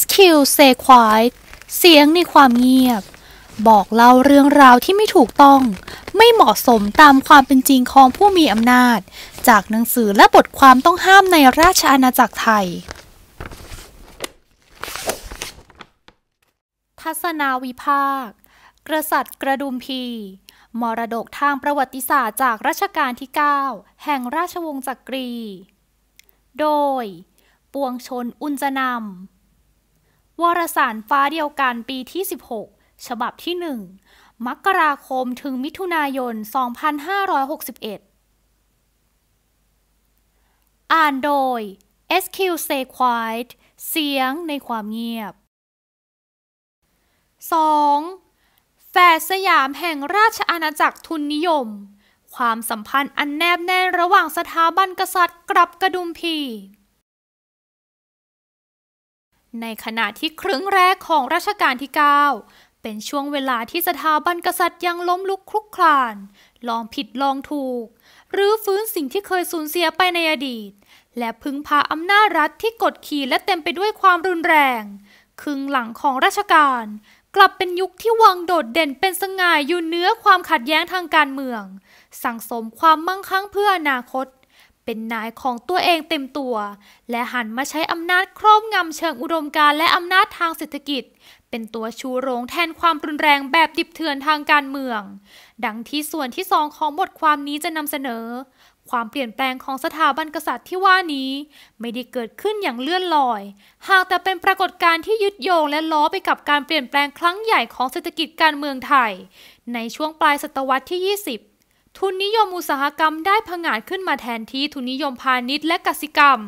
SQ Say Quiet เสียงในความเงียบ บอกเล่าเรื่องราวที่ไม่ถูกต้องไม่เหมาะสมตามความเป็นจริงของผู้มีอำนาจ จากหนังสือและบทความต้องห้ามในราชอาณาจักรไทย ทัศนาวิภาคกสัตรย์กระดุมพีมรดกทางประวัติศาสตร์จากรัชกาลที่ 9 แห่งราชวงศ์จักรี โดย ปวงชนอุนจนำวารสารฟ้าเดียวกันปีที่ 16 ฉบับที่ 1 มกราคมถึงมิถุนายน2561 อ่านโดย SQ Say Quiet เสียงในความเงียบ 2. แฝดสยามแห่งราชอาณาจักรทุนนิยม ความสัมพันธ์อันแนบแน่นระหว่างสถาบันกษัตริย์กลับกระดุมพีในขณะที่ครึ่งแรกของรัชกาลที่9เป็นช่วงเวลาที่สถาบันกษัตริย์ยังล้มลุกคลุกคลาน ลองผิดลองถูก หรือฟื้นสิ่งที่เคยสูญเสียไปในอดีต และพึ่งพาอำนาจรัฐที่กดขี่และเต็มไปด้วยความรุนแรง ครึ่งหลังของรัชกาลกลับเป็นยุคที่วังโดดเด่นเป็นสง่ายอยู่เนื้อความขัดแย้งทางการเมือง สั่งสมความมั่งคั่งเพื่ออนาคตเป็นนายของตัวเองเต็มตัว และหันมาใช้อำนาจครอบงำเชิงอุดมการและอำนาจทางเศรษฐกิจ เป็นตัวชูโรงแทนความรุนแรงแบบดิบเถื่อนทางการเมือง ดังที่ส่วนที่สองของบทความนี้จะนำเสนอ ความเปลี่ยนแปลงของสถาบันกษัตริย์ที่ว่านี้ ไม่ได้เกิดขึ้นอย่างเลื่อนลอย หากแต่เป็นปรากฏการณ์ที่ยึดโยงและล้อไปกับการเปลี่ยนแปลงครั้งใหญ่ของเศรษฐกิจการเมืองไทยในช่วงปลายศตวรรษที่ 20ทุนนิยมอุตสาหกรรมได้ผงาดขึ้นมาแทนที่ทุนนิยมพาณิชย์และกสิกรรม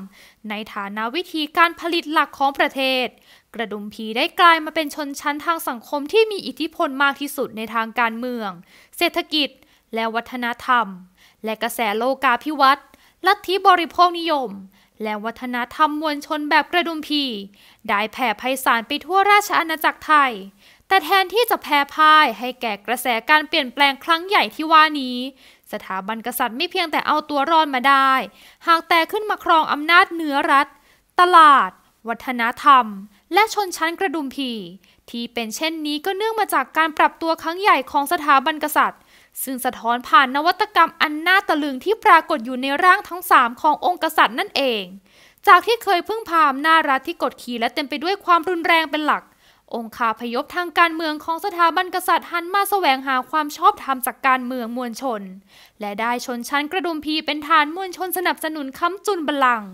ในฐานะวิธีการผลิตหลักของประเทศ กระดุมผีได้กลายมาเป็นชนชั้นทางสังคมที่มีอิทธิพลมากที่สุดในทางการเมือง เศรษฐกิจ และวัฒนธรรม และกระแสโลกาภิวัตน์ลัทธิบริโภคนิยม และวัฒนธรรมมวลชนแบบกระดุมผีได้แผ่ไพศาลไปทั่วราชอาณาจักรไทยแต่แทนที่จะแพ้พ่ายให้แก่กระแสการเปลี่ยนแปลงครั้งใหญ่ที่ว่านี้ สถาบันกษัตริย์ไม่เพียงแต่เอาตัวรอดมาได้ หากแต่ขึ้นมาครองอำนาจเหนือรัฐ ตลาด วัฒนธรรม และชนชั้นกระดุมผีที่เป็นเช่นนี้ก็เนื่องมาจากการปรับตัวครั้งใหญ่ของสถาบันกษัตริย์ ซึ่งสะท้อนผ่านนวัตกรรมอันน่าตะลึงที่ปรากฏอยู่ในร่างทั้ง3ขององค์กษัตริย์นั่นเอง จากที่เคยพึ่งพาอำนาจรัฐที่กดขี่และเต็มไปด้วยความรุนแรงเป็นหลักองค์คาพยพทางการเมืองของสถาบันกษัตริย์หันมาแสวงหาความชอบธรรมจากการเมืองมวลชน และได้ชนชั้นกระดุมพีเป็นฐานมวลชนสนับสนุนค้ำจุนบัลลัง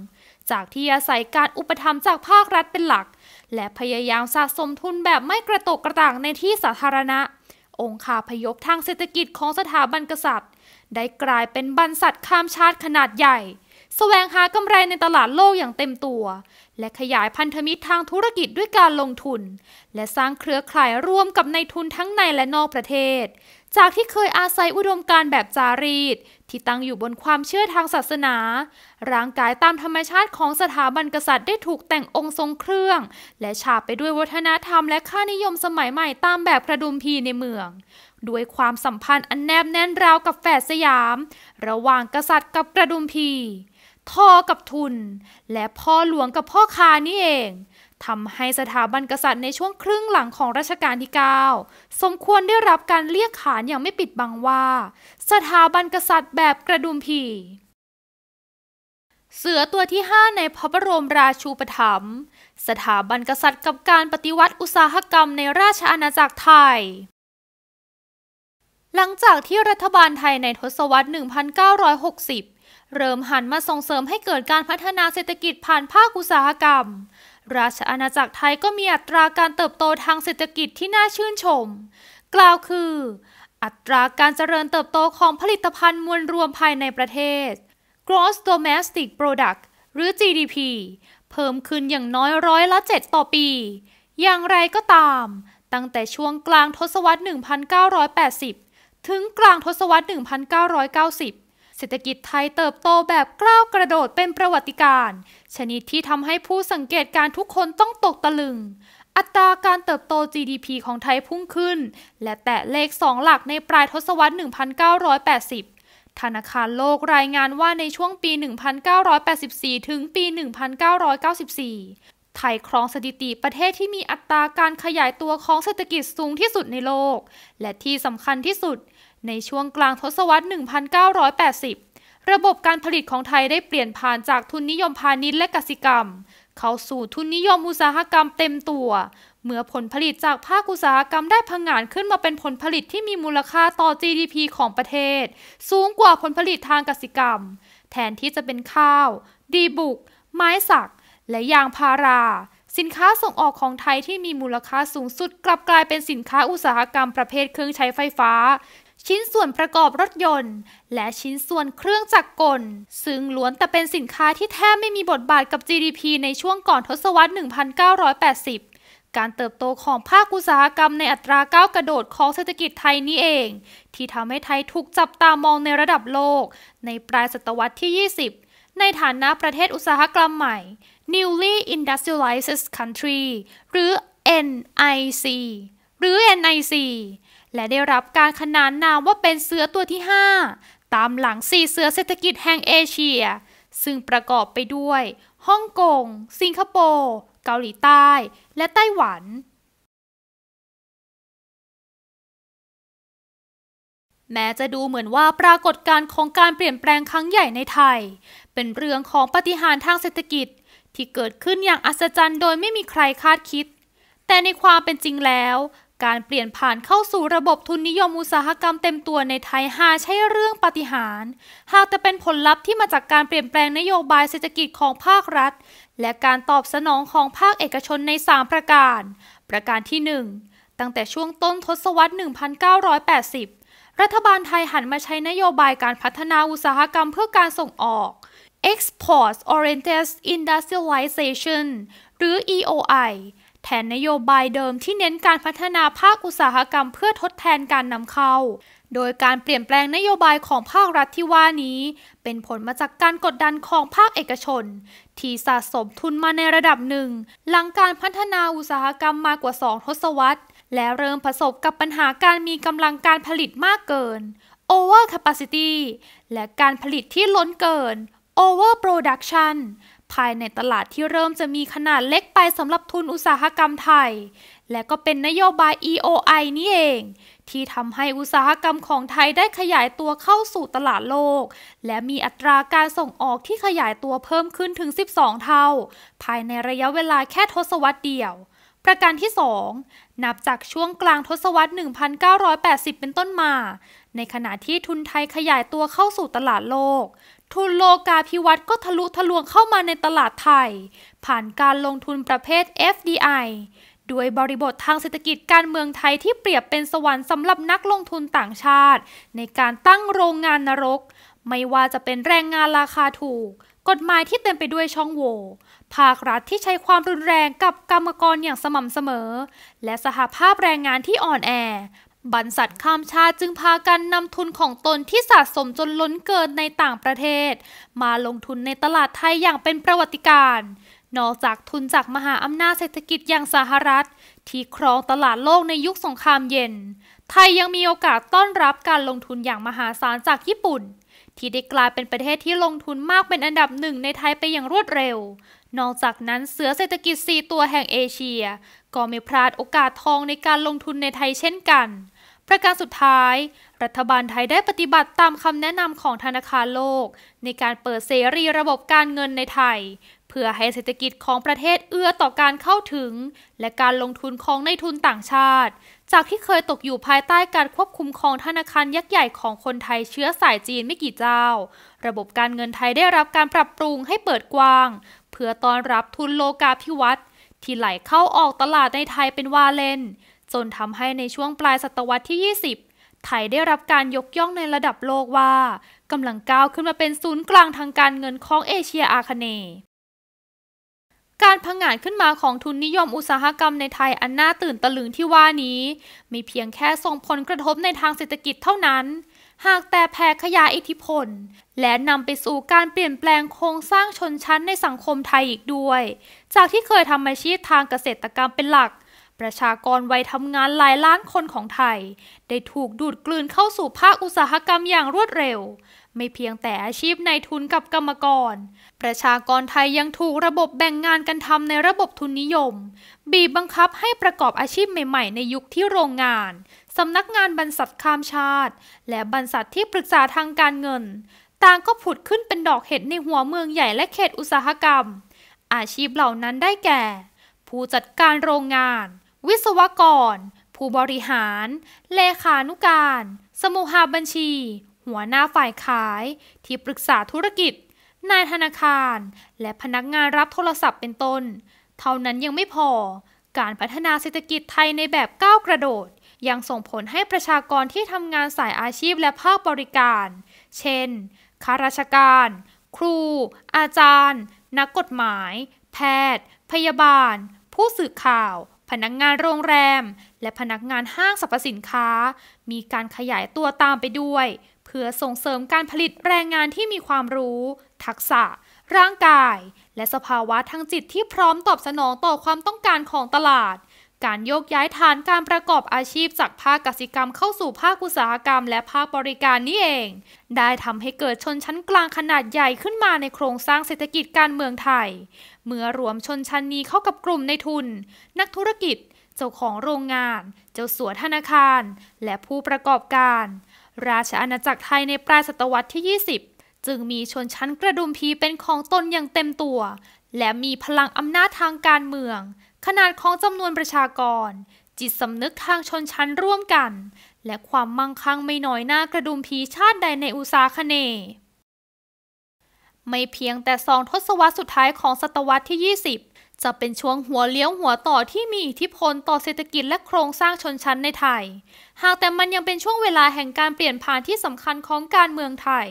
จากที่อาศัยการอุปถัมภ์จากภาครัฐเป็นหลัก และพยายามสะสมทุนแบบไม่กระตกกระต่างในที่สาธารณะ องค์คาพยพทางเศรษฐกิจของสถาบันกษัตริย์ ได้กลายเป็นบรรษัทข้ามชาติขนาดใหญ่แสวงหากำไรในตลาดโลกอย่างเต็มตัว และขยายพันธมิตรทางธุรกิจด้วยการลงทุน และสร้างเครือข่ายร่วมกับในทุนทั้งในและนอกประเทศ จากที่เคยอาศัยอุดมการแบบจารีต ที่ตั้งอยู่บนความเชื่อทางศาสนา ร่างกายตามธรรมชาติของสถาบันกษัตริย์ได้ถูกแต่งองค์ทรงเครื่อง และฉาบไปด้วยวัฒนธรรมและค่านิยมสมัยใหม่ตามแบบกระดุมพีในเมือง ด้วยความสัมพันธ์อันแนบแน่นราวกับแฝดสยาม ระหว่างกษัตริย์กับกระดุมพีทอกับทุน และพ่อหลวงกับพ่อคานี่เองทำให้สถาบันกษัตริย์ในช่วงครึ่งหลังของรัชกาลที่9สมควรได้รับการเรียกขานอย่างไม่ปิดบังว่า สถาบันกษัตริย์แบบกระดุมผีเสือตัวที่ 5 ในพระบรมราชูปถัมภ์สถาบันกษัตริย์กับการปฏิวัติอุตสาหกรรมในราชอาณาจักรไทย หลังจากที่รัฐบาลไทยในทศวรรษ 1960เริ่มหันมาส่งเสริมให้เกิดการพัฒนาเศรษฐกิจผ่านภาคอุตสาหกรรม ราชอาณาจักรไทยก็มีอัตราการเติบโตทางเศรษฐกิจที่น่าชื่นชม กล่าวคือ อัตราการเจริญเติบโตของผลิตภัณฑ์มวลรวมภายในประเทศ Gross Domestic Product หรือ GDP เพิ่มขึ้นอย่างน้อยร้อยละ 7 ต่อปี อย่างไรก็ตาม ตั้งแต่ช่วงกลางทศวรรษ 1980 ถึงกลางทศวรรษ 1990เศรษฐกิจไทยเติบโตแบบก้าวกระโดดเป็นประวัติการ ชนิดที่ทำให้ผู้สังเกตการทุกคนต้องตกตะลึง อัตราการเติบโต GDP ของไทยพุ่งขึ้น และแตะเลขสองหลักในปลายทศวรรษ 1980 ธนาคารโลกรายงานว่าในช่วงปี 1984 ถึงปี 1994 ไทยครองสถิติประเทศที่มีอัตราการขยายตัวของเศรษฐกิจสูงที่สุดในโลก และที่สำคัญที่สุดในช่วงกลางทศวรรษ1980 ระบบการผลิตของไทยได้เปลี่ยนผ่านจากทุนนิยมพาณิชย์และกสิกรรม เข้าสู่ทุนนิยมอุตสาหกรรมเต็มตัว เมื่อผลผลิตจากภาคอุตสาหกรรมได้พังงานขึ้นมาเป็นผลผลิตที่มีมูลค่าต่อ GDP ของประเทศ สูงกว่าผลผลิตทางกสิกรรม แทนที่จะเป็นข้าว ดีบุก ไม้สัก และยางพารา สินค้าส่งออกของไทยที่มีมูลค่าสูงสุด กลับกลายเป็นสินค้าอุตสาหกรรมประเภทเครื่องใช้ไฟฟ้าชิ้นส่วนประกอบรถยนต์ และชิ้นส่วนเครื่องจักรกล ซึ่งล้วนแต่เป็นสินค้าที่แทบไม่มีบทบาทกับ GDP ในช่วงก่อนทศวรรษ 1980 การเติบโตของภาคอุตสาหกรรมในอัตราก้าวกระโดดของเศรษฐกิจไทยนี้เอง ที่ทำให้ไทยถูกจับตามองในระดับโลก ในปลายศตวรรษที่ 20 ในฐานะประเทศอุตสาหกรรมใหม่ Newly Industrialized Country หรือ NIC หรือ NIC และได้รับการขนานนามว่าเป็นเสือตัวที่ 5 ตามหลังสี่เสือเศรษฐกิจแห่งเอเชีย ซึ่งประกอบไปด้วยฮ่องกง สิงคโปร์ เกาหลีใต้ และไต้หวัน แม้จะดูเหมือนว่าปรากฏการณ์ของการเปลี่ยนแปลงครั้งใหญ่ในไทย เป็นเรื่องของปฏิหารทางเศรษฐกิจ ที่เกิดขึ้นอย่างอัศจรรย์โดยไม่มีใครคาดคิด แต่ในความเป็นจริงแล้วการเปลี่ยนผ่านเข้าสู่ระบบทุนนิยมอุตสาหกรรมเต็มตัวในไทยหาใช่เรื่องปฏิหารหากแต่เป็นผลลัพธ์ที่มาจากการเปลี่ยนแปลงนโยบายเศรษฐกิจของภาครัฐ และการตอบสนองของภาคเอกชนใน 3 ประการ ประการที่ 1 ตั้งแต่ช่วงต้นทศวรรษ 1980 รัฐบาลไทยหันมาใช้นโยบายการพัฒนาอุตสาหกรรมเพื่อการส่งออก Export Oriented Industrialization หรือ EOI แทนนโยบายเดิมที่เน้นการพัฒนาภาคอุตสาหกรรมเพื่อทดแทนการนำเข้า โดยการเปลี่ยนแปลงนโยบายของภาครัฐที่ว่านี้ เป็นผลมาจากการกดดันของภาคเอกชน ที่สะสมทุนมาในระดับหนึ่ง หลังการพัฒนาอุตสาหกรรมมากว่า 2ทศวรรษ และเริ่มประสบกับปัญหาการมีกำลังการผลิตมากเกิน over capacity และการผลิตที่ล้นเกิน over production ภายในตลาดที่เริ่มจะมีขนาดเล็กไปสำหรับทุนอุตสาหกรรมไทย และก็เป็นนโยบาย EOI นี่เอง ที่ทำให้อุตสาหกรรมของไทยได้ขยายตัวเข้าสู่ตลาดโลก และมีอัตราการส่งออกที่ขยายตัวเพิ่มขึ้นถึง 12 เท่า ภายในระยะเวลาแค่ทศวรรษเดียว ประการที่ 2 นับจากช่วงกลางทศวรรษ 1980 เป็นต้นมา ในขณะที่ทุนไทยขยายตัวเข้าสู่ตลาดโลกทุนโลกาภิวัตน์ก็ทะลุทะลวงเข้ามาในตลาดไทย ผ่านการลงทุนประเภท FDI ด้วยบริบททางเศรษฐกิจการเมืองไทยที่เปรียบเป็นสวรรค์สำหรับนักลงทุนต่างชาติ ในการตั้งโรงงานนรก ไม่ว่าจะเป็นแรงงานราคาถูก กฎหมายที่เต็มไปด้วยช่องโหว่ภาครัฐที่ใช้ความรุนแรงกับกรรมกรอย่างสม่ำเสมอ และสหภาพแรงงานที่อ่อนแอบรรษัทข้ามชาติจึงพากันนำทุนของตนที่สะสมจนล้นเกินในต่างประเทศ มาลงทุนในตลาดไทยอย่างเป็นประวัติการนอกจากทุนจากมหาอำนาจเศรษฐกิจอย่างสหรัฐ ที่ครองตลาดโลกในยุคสงครามเย็น ไทยยังมีโอกาสต้อนรับการลงทุนอย่างมหาศาลจากญี่ปุ่น ที่ได้กลายเป็นประเทศที่ลงทุนมากเป็นอันดับหนึ่งในไทยไปอย่างรวดเร็วนอกจากนั้นเสือเศรษฐกิจ 4 ตัวแห่งเอเชีย ก็ไม่พลาดโอกาสทองในการลงทุนในไทยเช่นกัน ประการสุดท้าย รัฐบาลไทยได้ปฏิบัติตามคำแนะนำของธนาคารโลก ในการเปิดเสรีระบบการเงินในไทย เพื่อให้เศรษฐกิจของประเทศเอื้อต่อการเข้าถึง และการลงทุนของในทุนต่างชาติ จากที่เคยตกอยู่ภายใต้การควบคุมของธนาคารยักษ์ใหญ่ของคนไทยเชื้อสายจีนไม่กี่เจ้า ระบบการเงินไทยได้รับการปรับปรุงให้เปิดกว้างเพื่อต้อนรับทุนโลกาภิวัตน์ที่ไหลเข้าออกตลาดในไทยเป็นวาเลนจนทำให้ในช่วงปลายศตวรรษที่ 20 ไทยได้รับการยกย่องในระดับโลกว่ากำลังก้าวขึ้นมาเป็นศูนย์กลางทางการเงินของเอเชียอาคเนย์การพังงาดขึ้นมาของทุนนิยมอุตสาหกรรมในไทยอันน่าตื่นตะลึงที่ว่านี้มีเพียงแค่ส่งผลกระทบในทางเศรษฐกิจเท่านั้นหากแต่แผ่ขยายอิทธิพล และนำไปสู่การเปลี่ยนแปลงโครงสร้างชนชั้นในสังคมไทยอีกด้วย จากที่เคยทำอาชีพทางเกษตรกรรมเป็นหลัก ประชากรวัยทำงานหลายล้านคนของไทย ได้ถูกดูดกลืนเข้าสู่ภาคอุตสาหกรรมอย่างรวดเร็ว ไม่เพียงแต่อาชีพนายทุนกับกรรมกร ประชากรไทยยังถูกระบบแบ่งงานกันทำในระบบทุนนิยม บีบบังคับให้ประกอบอาชีพใหม่ๆในยุคที่โรงงานสำนักงานบรรษัทข้ามชาติ และบรรษัทที่ปรึกษาทางการเงินต่างก็ผุดขึ้นเป็นดอกเห็ดในหัวเมืองใหญ่และเขตอุตสาหกรรม อาชีพเหล่านั้นได้แก่ ผู้จัดการโรงงาน วิศวกร ผู้บริหารเลขานุการ สมุหาบัญชี หัวหน้าฝ่ายขาย ที่ปรึกษาธุรกิจ นายธนาคาร และพนักงานรับโทรศัพท์ เป็นต้น เท่านั้นยังไม่พอ การพัฒนาเศรษฐกิจไทยในแบบก้าวกระโดดยังส่งผลให้ประชากรที่ทำงานสายอาชีพและภาคบริการ เช่น ข้าราชการ ครู อาจารย์ นักกฎหมาย แพทย์ พยาบาล ผู้สื่อข่าว พนักงานโรงแรม และพนักงานห้างสรรพสินค้า มีการขยายตัวตามไปด้วย เพื่อส่งเสริมการผลิตแรงงานที่มีความรู้ ทักษะ ร่างกาย และสภาวะทางจิตที่พร้อมตอบสนองต่อความต้องการของตลาดการโยกย้ายฐานการประกอบอาชีพจากภาคกสิกรรมเข้าสู่ภาคอุตสาหกรรมและภาคบริการนี่เอง ได้ทำให้เกิดชนชั้นกลางขนาดใหญ่ขึ้นมาในโครงสร้างเศรษฐกิจการเมืองไทย เมื่อรวมชนชั้นนี้เข้ากับกลุ่มในทุน นักธุรกิจเจ้าของโรงงาน เจ้าสัวธนาคาร และผู้ประกอบการ ราชอาณาจักรไทยในปลายศตวรรษที่ 20 จึงมีชนชั้นกระดุมพีเป็นของตนอย่างเต็มตัว และมีพลังอำนาจทางการเมืองขนาดของจำนวนประชากร จิตสำนึกทางชนชั้นร่วมกัน และความมั่งคั่งไม่น้อยหน้ากระดุมผีชาติใดในอุตสาคเนไม่เพียงแต่สองทศวรรษสุดท้ายของศตวรรษที่ 20 จะเป็นช่วงหัวเลี้ยวหัวต่อที่มีอิทธิพลต่อเศรษฐกิจและโครงสร้างชนชั้นในไทย หากแต่มันยังเป็นช่วงเวลาแห่งการเปลี่ยนผ่านที่สำคัญของการเมืองไทย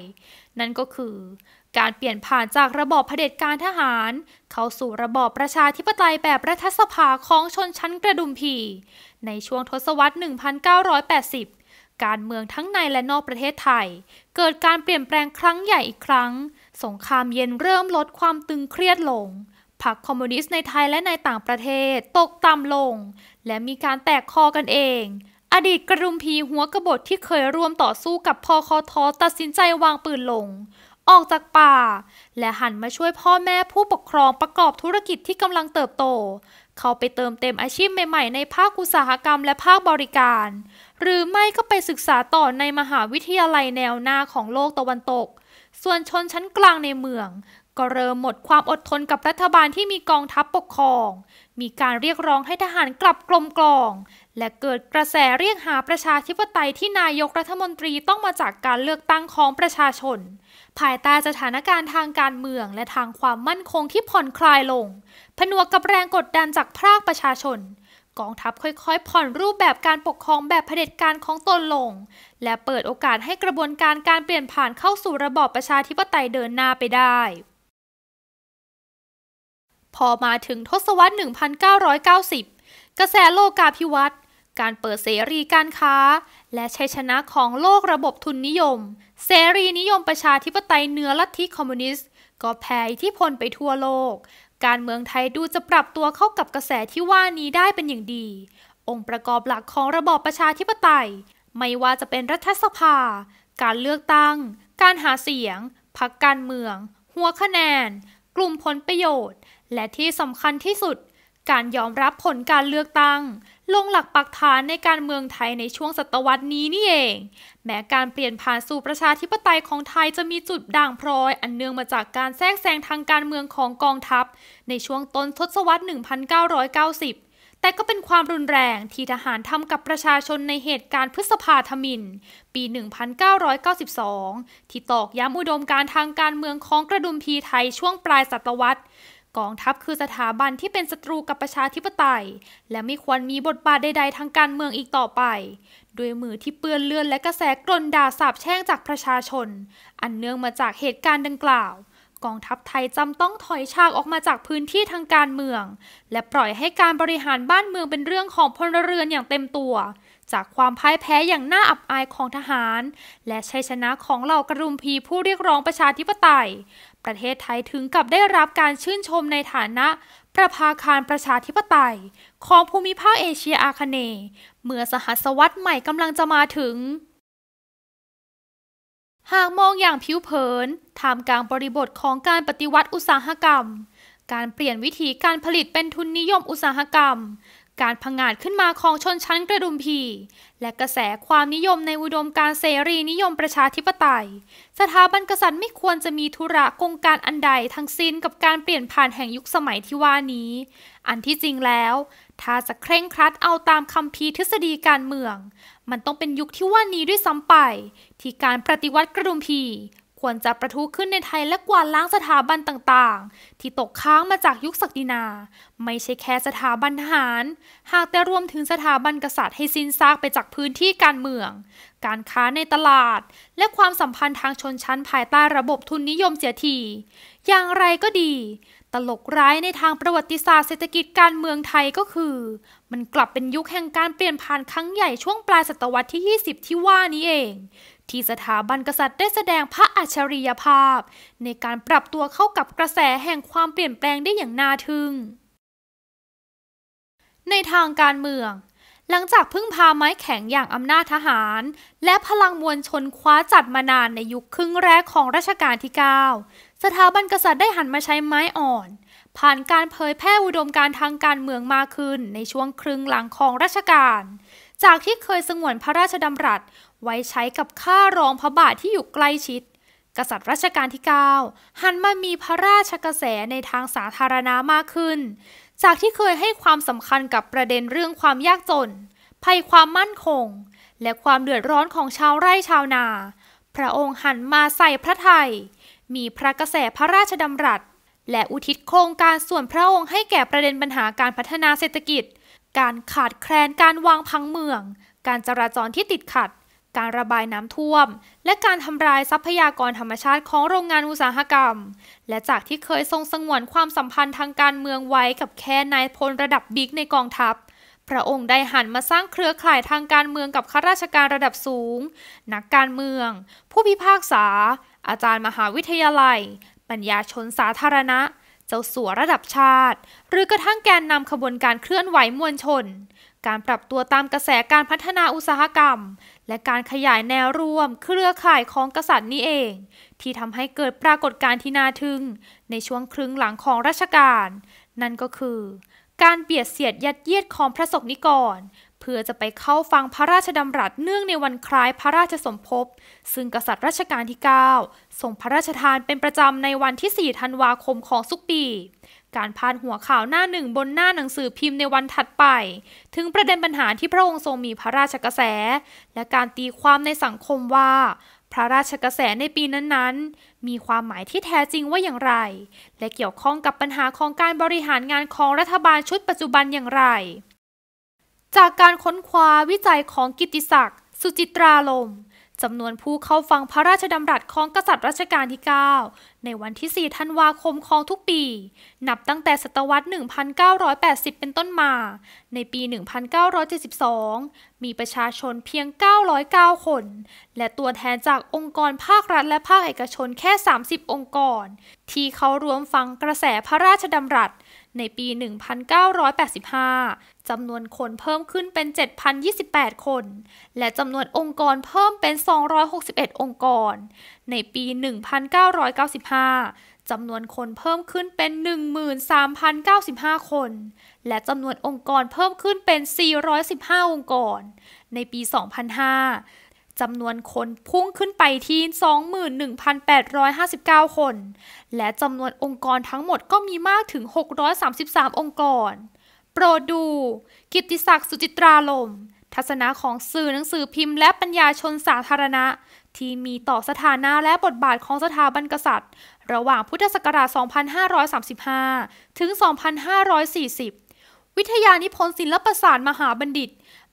นั่นก็คือการเปลี่ยนผ่านจากระบอบเผด็จการทหาร เข้าสู่ระบอบประชาธิปไตยแบบรัฐสภาของชนชั้นกระดุมพี ในช่วงทศวรรษ 1980 การเมืองทั้งในและนอกประเทศไทย เกิดการเปลี่ยนแปลงครั้งใหญ่อีกครั้ง สงครามเย็นเริ่มลดความตึงเครียดลงพรรคคอมมิวนิสต์ในไทยและในต่างประเทศตกต่ำลง และมีการแตกคอกันเอง อดีตกระดุมพีหัวกบฏที่เคยร่วมต่อสู้กับพอคอทอตัดสินใจวางปืนลงออกจากป่าและหันมาช่วยพ่อแม่ผู้ปกครองประกอบธุรกิจที่กำลังเติบโต เขาไปเติมเต็มอาชีพใหม่ๆ ในภาคอุตสาหกรรมและภาคบริการ หรือไม่ก็ไปศึกษาต่อในมหาวิทยาลัยแนวหน้าของโลกตะวันตก ส่วนชนชั้นกลางในเมืองก็เริ่มหมดความอดทนกับรัฐบาลที่มีกองทัพปกครอง มีการเรียกร้องให้ทหารกลับกลมกลอง และเกิดกระแสเรียกหาประชาธิปไตยที่นายกรัฐมนตรีต้องมาจากการเลือกตั้งของประชาชนภายใต้สถานการณ์ทางการเมืองและทางความมั่นคงที่ผ่อนคลายลง ผนวกกับแรงกดดันจากภาคประชาชน กองทัพค่อยๆ ผ่อนรูปแบบการปกครองแบบเผด็จการของตนลง และเปิดโอกาสให้กระบวนการการเปลี่ยนผ่านเข้าสู่ระบอบประชาธิปไตยเดินหน้าไปได้ พอมาถึงทศวรรษ 1990 กระแสโลกาภิวัตน์ การเปิดเสรีการค้า และชัยชนะของโลกระบบทุนนิยมเสรีนิยมประชาธิปไตยเนื้อลัทธิคอมมิวนิสต์ ก็แผ่อิทธิพลไปทั่วโลก การเมืองไทยดูจะปรับตัวเข้ากับกระแสที่ว่านี้ได้เป็นอย่างดี องค์ประกอบหลักของระบอบประชาธิปไตย ไม่ว่าจะเป็นรัฐสภา การเลือกตั้ง การหาเสียงพรรคการเมือง หัวคะแนน กลุ่มผลประโยชน์ และที่สำคัญที่สุด การยอมรับผลการเลือกตั้งลงหลักปักฐานในการเมืองไทยในช่วงศตวรรษนี้นี่เอง แม้การเปลี่ยนผ่านสู่ประชาธิปไตยของไทยจะมีจุดด่างพร้อยอันเนื่องมาจากการแทรกแซงทางการเมืองของกองทัพ ในช่วงต้นทศวรรษ 1990 แต่ก็เป็นความรุนแรงที่ทหารทำกับประชาชนในเหตุการณ์พฤษภาธมิน ปี 1992 ที่ตอกย้ำอุดมการทางการเมืองของกระดุมพีไทยช่วงปลายศตวรรษกองทัพคือสถาบันที่เป็นศัตรูกับประชาธิปไตย และไม่ควรมีบทบาทใดๆทางการเมืองอีกต่อไปด้วยมือที่เปื้อนเลือดและกระแสกลนด่าสาบแช่งจากประชาชน อันเนื่องมาจากเหตุการณ์ดังกล่าวกองทัพไทยจำต้องถอยฉากออกมาจากพื้นที่ทางการเมือง และปล่อยให้การบริหารบ้านเมืองเป็นเรื่องของพลเรือนอย่างเต็มตัวจากความพ่ายแพ้อย่างน่าอับอายของทหาร และชัยชนะของเหล่ากรุมพีผู้เรียกร้องประชาธิปไตย ประเทศไทยถึงกับได้รับการชื่นชมในฐานะ ประภาคารประชาธิปไตย ของภูมิภาคเอเชียอาคเนย์เมื่อสหัสวรรษใหม่กำลังจะมาถึงหากมองอย่างผิวเผินท่ามกลางบริบทของการปฏิวัติอุตสาหกรรม การเปลี่ยนวิธีการผลิตเป็นทุนนิยมอุตสาหกรรมการพังงาดขึ้นมาของชนชั้นกระดุมพี และกระแสความนิยมในอุดมการเสรีนิยมประชาธิปไตย สถาบันกษัตริย์ไม่ควรจะมีธุระกงการอันใดทั้งสิ้นกับการเปลี่ยนผ่านแห่งยุคสมัยที่ว่านี้ อันที่จริงแล้ว ถ้าจะเคร่งครัดเอาตามคำพีทฤษฎีการเมือง มันต้องเป็นยุคที่ว่านี้ด้วยซ้ำไปที่การปฏิวัติกระดุมพีควรจะประทุขึ้นในไทยและกวาดล้างสถาบันต่าง ๆ ที่ตกค้างมาจากยุคศักดินาไม่ใช่แค่สถาบันทหาร หากแต่รวมถึงสถาบันกษัตริย์ให้สิ้นซากไปจากพื้นที่การเมือง การค้าในตลาด และความสัมพันธ์ทางชนชั้นภายใต้ระบบทุนนิยมเสียที อย่างไรก็ดี ตลกร้ายในทางประวัติศาสตร์เศรษฐกิจการเมืองไทยก็คือ มันกลับเป็นยุคแห่งการเปลี่ยนผ่านครั้งใหญ่ช่วงปลายศตวรรษที่ 20 ที่ว่านี้เองที่สถาบันกษัตริย์ได้แสดงพระอัจฉริยภาพ ในการปรับตัวเข้ากับกระแสแห่งความเปลี่ยนแปลงได้อย่างน่าทึ่ง ในทางการเมือง หลังจากพึ่งพาไม้แข็งอย่างอำนาจทหาร และพลังมวลชนคว้าจัดมานานในยุคครึ่งแรกของรัชกาลที่ 9 สถาบันกษัตริย์ได้หันมาใช้ไม้อ่อน ผ่านการเผยแพร่อุดมการทางการเมืองมาขึ้น ในช่วงครึ่งหลังของรัชกาลจากที่เคยสงวนพระราชดำรัส ไว้ใช้กับข้ารองพระบาทที่อยู่ใกล้ชิด กษัตริย์รัชกาลที่ 9 หันมามีพระราชกระแสในทางสาธารณะมากขึ้น จากที่เคยให้ความสำคัญกับประเด็นเรื่องความยากจน ภัยความมั่นคง และความเดือดร้อนของชาว ไร่ชาวนา พระองค์หันมาใส่พระไทยมีพระกระแสพระราชดำรัส และอุทิศโครงการส่วนพระองค์ให้แก่ประเด็นปัญหาการพัฒนาเศรษฐกิจการขาดแคลนการวางพังเมือง การจราจรที่ติดขัด การระบายน้ำท่วม และการทำลายทรัพยากรธรรมชาติของโรงงานอุตสาหกรรม และจากที่เคยทรงสงวนความสัมพันธ์ทางการเมืองไว้กับแค่นายพลระดับบิ๊กในกองทัพ พระองค์ได้หันมาสร้างเครือข่ายทางการเมืองกับข้าราชการระดับสูง นักการเมือง ผู้พิพากษา อาจารย์มหาวิทยาลัย ปัญญาชนสาธารณะเจ้าสัวระดับชาติ หรือกระทั่งแกนนำขบวนการเคลื่อนไหวมวลชน การปรับตัวตามกระแสการพัฒนาอุตสาหกรรม และการขยายแนวร่วมเครือข่ายของกษัตริย์นี้เอง ที่ทำให้เกิดปรากฏการณ์ที่น่าทึ่งในช่วงครึ่งหลังของรัชกาลนั่นก็คือการเบียดเสียดยัดเยียดของพระสกนิกรพื่อจะไปเข้าฟังพระราชดำรัสเนื่องในวันคล้ายพระราชสมภพซึ่งกษัตริย์รัชกาลที่9ส่งพระราชทานเป็นประจำในวันที่4ธันวาคมของทุกปี การพานหัวข่าวหน้าหนึ่งบนหน้าหนังสือพิมพ์ในวันถัดไป ถึงประเด็นปัญหาที่พระองค์ทรงมีพระราชกระแส และการตีความในสังคมว่า พระราชกระแสในปีนั้นๆ มีความหมายที่แท้จริงว่าอย่างไร และเกี่ยวข้องกับปัญหาของการบริหารงานของรัฐบาลชุดปัจจุบันอย่างไรจากการค้นคว้าวิจัยของกิติศักดิ์สุจิตราลมจำนวนผู้เข้าฟังพระราชดำรัสของกษัตริย์รัชกาลที่ 9 ในวันที่4ธันวาคมของทุกปี นับตั้งแต่ศตวรรษ1980 เป็นต้นมา ในปี 1972 มีประชาชนเพียง 909 คน และตัวแทนจากองค์กรภาครัฐและภาคเอกชนแค่ 30 องค์กร ที่เขารวมฟังกระแสพระราชดำรัสในปี 1985จำนวนคนเพิ่มขึ้นเป็น 7,028 คน และจำนวนองค์กรเพิ่มเป็น 261 องค์กร ในปี 1995จำนวนคนเพิ่มขึ้นเป็น 13,095 คน และจำนวนองค์กรเพิ่มขึ้นเป็น 415 องค์กร ในปี 2005จำนวนคนพุ่งขึ้นไปที่21,859 คน และจำนวนองค์กรทั้งหมดก็มีมากถึง 633 องค์กร โปรดดูกิติศักดิ์สุจิตราลมทัศนะของสื่อหนังสือพิมพ์และปัญญาชนสาธารณะ ที่มีต่อสถานะและบทบาทของสถาบันกษัตริย์ ระหว่างพุทธศักราช2535 ถึง 2540 วิทยานิพนธ์ศิลปศาสตร์มหาบัณฑิต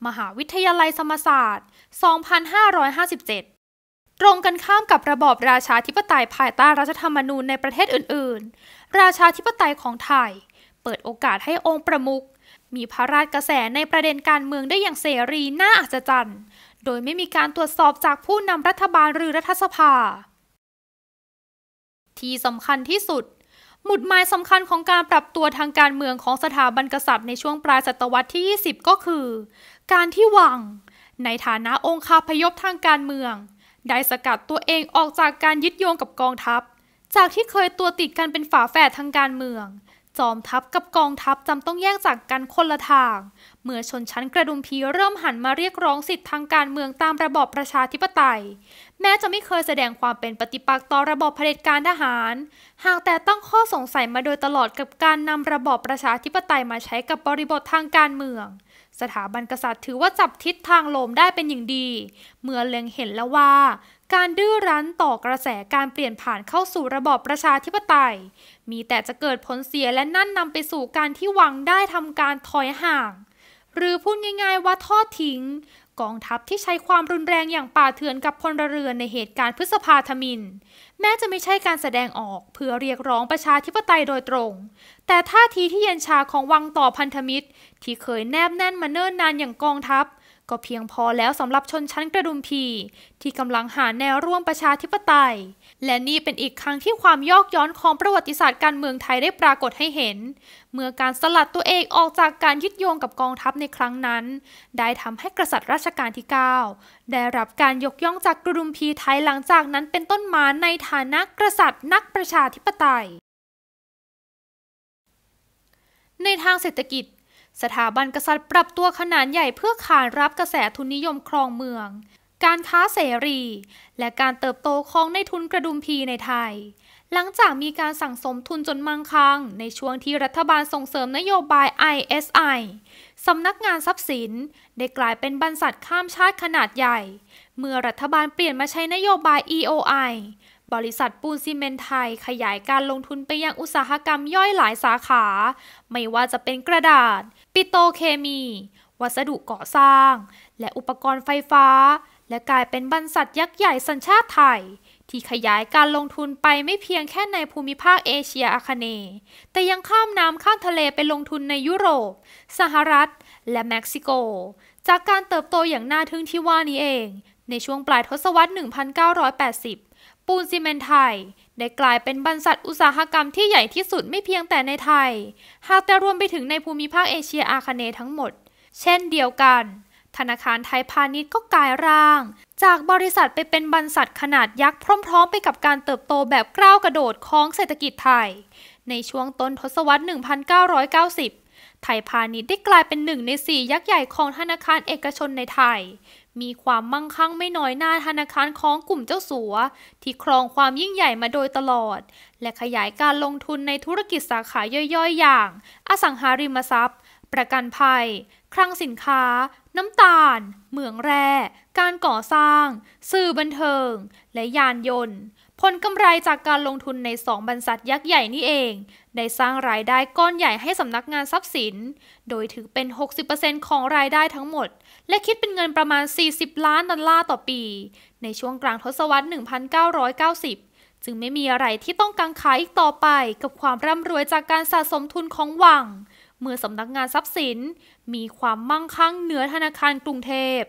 มหาวิทยาลัยธรรมศาสตร์2557 ตรงกันข้ามกับระบอบราชาธิปไตยภายใต้รัฐธรรมนูญในประเทศอื่น ๆ ราชาธิปไตยของไทย เปิดโอกาสให้องค์ประมุขมีพระราชกระแสในประเด็นการเมืองได้อย่างเสรีน่าอัศจรรย์ โดยไม่มีการตรวจสอบจากผู้นำรัฐบาลหรือรัฐสภา ที่สำคัญที่สุด หมุดหมายสำคัญของการปรับตัวทางการเมืองของสถาบันกษัตริย์ในช่วงปลายศตวรรษที่ 20 ก็คือ การที่วังในฐานะองค์คาพยพทางการเมือง ได้สกัดตัวเองออกจากการยึดโยงกับกองทัพ จากที่เคยตัวติดกันเป็นฝาแฝดทางการเมือง จอมทัพกับกองทัพจำต้องแยกจากกันคนละทาง เมื่อชนชั้นกระดุมพีเริ่มหันมาเรียกร้องสิทธิทางการเมืองตามระบอบประชาธิปไตย แม้จะไม่เคยแสดงความเป็นปฏิปักษ์ต่อระบอบเผด็จการทหาร หากแต่ตั้งข้อสงสัยมาโดยตลอดกับการนำระบอบประชาธิปไตยมาใช้กับบริบททางการเมืองสถาบันกษัตริย์ถือว่าจับทิศทางลมได้เป็นอย่างดี เมื่อเล็งเห็นแล้วว่าการดื้อรั้นต่อกระแสการเปลี่ยนผ่านเข้าสู่ระบอบประชาธิปไตย มีแต่จะเกิดผลเสียและนั่นนำไปสู่การที่หวังได้ทำการถอยห่าง หรือพูดง่ายๆว่าทอดทิ้งกองทัพที่ใช้ความรุนแรงอย่างป่าเถื่อนกับพลเรือนในเหตุการณ์พฤษภาธมิน แม้จะไม่ใช่การแสดงออกเพื่อเรียกร้องประชาธิปไตยโดยตรง แต่ท่าทีที่เย็นชาของวังต่อพันธมิตร ที่เคยแนบแน่นมาเนิ่นนานอย่างกองทัพก็เพียงพอแล้วสำหรับชนชั้นกระดุมพี ที่กำลังหาแนวร่วมประชาธิปไตย และนี่เป็นอีกครั้งที่ความยอกย้อนของประวัติศาสตร์การเมืองไทยได้ปรากฏให้เห็น เมื่อการสลัดตัวเองออกจากการยึดโยงกับกองทัพในครั้งนั้น ได้ทำให้กษัตริย์รัชกาลที่ 9 ได้รับการยกย่องจากกระดุมพีไทยหลังจากนั้นเป็นต้นมาในฐานะกษัตริย์นักประชาธิปไตย ในทางเศรษฐกิจสถาบันกษัตริย์ปรับตัวขนาดใหญ่เพื่อขานรับกระแสทุนนิยมครองเมือง การค้าเสรี และการเติบโตของในทุนกระดุมพีในไทย หลังจากมีการสั่งสมทุนจนมั่งคั่งในช่วงที่รัฐบาลส่งเสริมนโยบาย ISI สำนักงานทรัพย์สินได้กลายเป็นบรรษัทข้ามชาติขนาดใหญ่ เมื่อรัฐบาลเปลี่ยนมาใช้นโยบาย EOI บริษัทปูนซีเมนไทยขยายการลงทุนไปยังอุตสาหกรรมย่อยหลายสาขา ไม่ว่าจะเป็นกระดาษ ปิโตเคมี วัสดุก่อสร้าง และอุปกรณ์ไฟฟ้า และกลายเป็นบรรษัทยักษ์ใหญ่สัญชาติไทย ที่ขยายการลงทุนไปไม่เพียงแค่ในภูมิภาคเอเชียอาคเนย์ แต่ยังข้ามน้ำข้ามทะเลไปลงทุนในยุโรป สหรัฐและเม็กซิโก จากการเติบโตอย่างน่าทึ่งที่ว่านี้เอง ในช่วงปลายทศวรรษ1980ปูนซีเมนไทย ได้กลายเป็นบรรษัทอุตสาหกรรมที่ใหญ่ที่สุดไม่เพียงแต่ในไทย หากแต่รวมไปถึงในภูมิภาคเอเชียอาคเนทั้งหมด เช่นเดียวกัน ธนาคารไทยพาณิชย์ก็กลายร่าง จากบริษัทไปเป็นบรรษัทขนาดยักษ์พร้อมๆไปกับการเติบโตแบบก้าวกระโดดของเศรษฐกิจไทย ในช่วงต้นทศวรรษ 1990 ไทยพาณิชย์ได้กลายเป็นหนึ่งในสี่ยักษ์ใหญ่ของธนาคารเอกชนในไทยมีความมั่งคั่งไม่น้อยหน้าธนาคารของกลุ่มเจ้าสัวที่ครองความยิ่งใหญ่มาโดยตลอดและขยายการลงทุนในธุรกิจสาขาย่อยๆ อย่าง อสังหาริมทรัพย์ ประกันภัยคลังสินค้า น้ำตาล เหมืองแร่การก่อสร้าง สื่อบันเทิง และยานยนต์ผลกำไรจากการลงทุนในสองบรรษัทยักษ์ใหญ่นี่เองได้สร้างรายได้ก้อนใหญ่ให้สำนักงานทรัพย์สินโดยถือเป็น 60%ของรายได้ทั้งหมดและคิดเป็นเงินประมาณ 40 ล้านดอลลาร์ต่อปี ในช่วงกลางทศวรรษ 1990 จึงไม่มีอะไรที่ต้องกังขาอีกต่อไปกับความร่ำรวยจากการสะสมทุนของวัง เมื่อสำนักงานทรัพย์สิน มีความมั่งคั่งเหนือธนาคารกรุงเทพ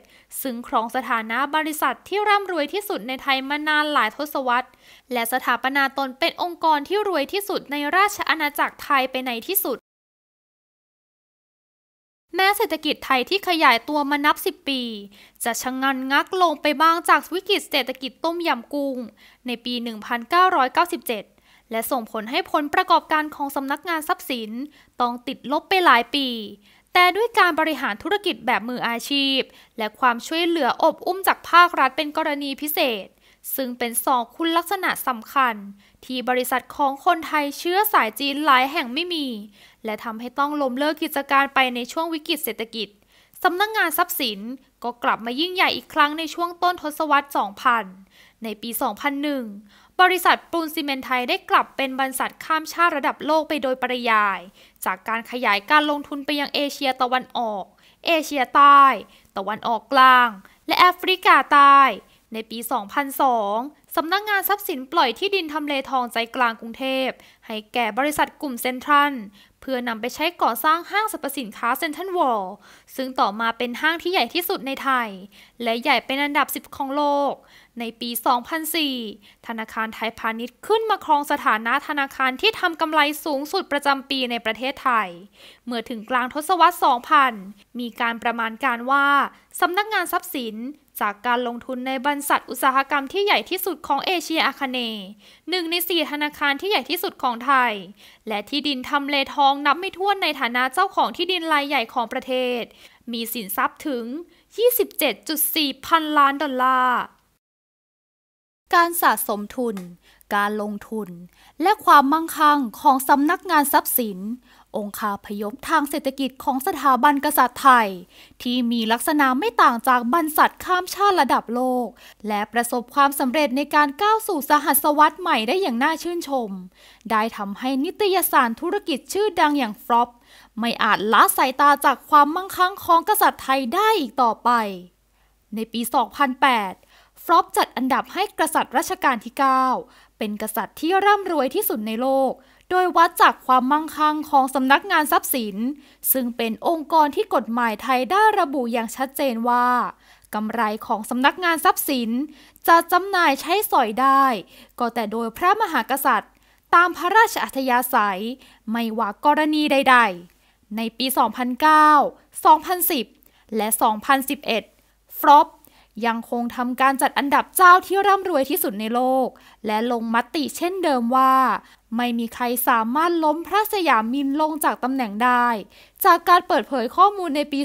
ซึ่งครองสถานะบริษัทที่ร่ำรวยที่สุดในไทยมานานหลายทศวรรษ และสถาปนาตนเป็นองค์กรที่รวยที่สุดในราชอาณาจักรไทยไปในที่สุดแม้เศรษฐกิจไทยที่ขยายตัวมานับ 10 ปี จะชะงงันงักลงไปบ้างจากวิกฤตเศรษฐกิจต้มยำกุ้งในปี 1997 และส่งผลให้ผลประกอบการของสำนักงานทรัพย์สินต้องติดลบไปหลายปี แต่ด้วยการบริหารธุรกิจแบบมืออาชีพ และความช่วยเหลืออบอุ้มจากภาครัฐเป็นกรณีพิเศษ ซึ่งเป็นสองคุณลักษณะสำคัญที่บริษัทของคนไทยเชื้อสายจีนหลายแห่งไม่มีและทำให้ต้องล้มเลิกกิจการไปในช่วงวิกฤต เศรษฐกิจ สำนักงงานทรัพย์สินก็กลับมายิ่งใหญ่อีกครั้งในช่วงต้นทศวรรษ 2000 ในปี 2001 บริษัทปูนซีเมนไทยได้กลับเป็นบริษัทข้ามชาติระดับโลกไปโดยปริยาย จากการขยายการลงทุนไปยังเอเชียตะวันออก เอเชียใต้ ตะวันออกกลาง และแอฟริกาใต้ ในปี 2002สำนักงงานทรัพย์สินปล่อยที่ดินทำเลทองใจกลางกรุงเทพให้แก่บริษัทกลุ่มเซ็นทรัลพื่อนำไปใช้ก่อสร้างห้างสรรพสินค้าเซ็นทรัลวอลซึ่งต่อมาเป็นห้างที่ใหญ่ที่สุดในไทย และใหญ่เป็นอันดับ10ของโลก ในปี 2004 ธนาคารไทยพาณิชย์ขึ้นมาครองสถานะธนาคารที่ทำกำไรสูงสุดประจำปีในประเทศไทย เมื่อถึงกลางทศวรรษ 2000 มีการประมาณการว่าสำนักงานทรัพย์สินจากการลงทุนในบรรษัทอุตสาหกรรมที่ใหญ่ที่สุดของเอเชียอาคเนย์หนึ่งในสี่ธนาคารที่ใหญ่ที่สุดของไทย และที่ดินทำเลทองนับไม่ถ้วนในฐานะเจ้าของที่ดินรายใหญ่ของประเทศ มีสินทรัพย์ถึง27.4พันล้านดอลลาร์ การสะสมทุน การลงทุน และความมั่งคั่งของสำนักงานทรัพย์สินองคาพยพทางเศรษฐกิจของสถาบันกษัตริย์ไทย ที่มีลักษณะไม่ต่างจากบรรษัทข้ามชาติระดับโลก และประสบความสำเร็จในการก้าวสู่สหัสวรรษใหม่ได้อย่างน่าชื่นชม ได้ทำให้นิตยสารธุรกิจชื่อดังอย่างฟลอปไม่อาจละสายตาจากความมั่งคั่งของกษัตริย์ไทยได้อีกต่อไป ในปี 2008ฟลอปจัดอันดับให้กษัตริย์รัชกาลที่ 9เป็นกษัตริย์ที่ร่ำรวยที่สุดในโลก โดยวัดจากความมั่งคั่งของสำนักงานทรัพย์สิน ซึ่งเป็นองค์กรที่กฎหมายไทยได้ระบุอย่างชัดเจนว่า กำไรของสำนักงานทรัพย์สิน จะจำหน่ายใช้สอยได้ ก็แต่โดยพระมหากษัตริย์ ตามพระราชอัธยาศัยไม่ว่ากรณีใดๆ ในปี 2009 2010 และ 2011ฟรอปยังคงทำการจัดอันดับเจ้าที่ร่ำรวยที่สุดในโลก และลงมติเช่นเดิมว่า ไม่มีใครสามารถล้มพระสยามมินลงจากตำแหน่งได้ จากการเปิดเผยข้อมูลในปี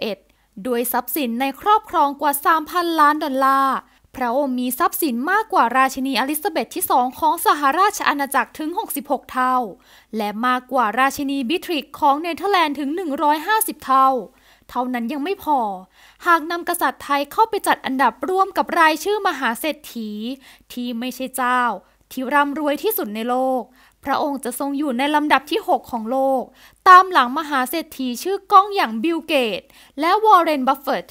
2011 ด้วยทรัพย์สินในครอบครองกว่า 3,000 ล้านดอลลาร์พระองค์มีทรัพย์สินมากกว่าราชินีอลิซาเบธที่สองของสหราชอาณาจักรถึง 66 เท่า และมากกว่าราชินีบิทริกของเนเธอร์แลนด์ถึง 150 เท่าเท่านั้นยังไม่พอ หากนำกษัตริย์ไทยเข้าไปจัดอันดับร่วมกับรายชื่อมหาเศรษฐี ที่ไม่ใช่เจ้า ที่ร่ำรวยที่สุดในโลก พระองค์จะทรงอยู่ในลำดับที่ 6 ของโลก ตามหลังมหาเศรษฐีชื่อก้องอย่างบิลเกต และวอร์เรนบัฟเฟต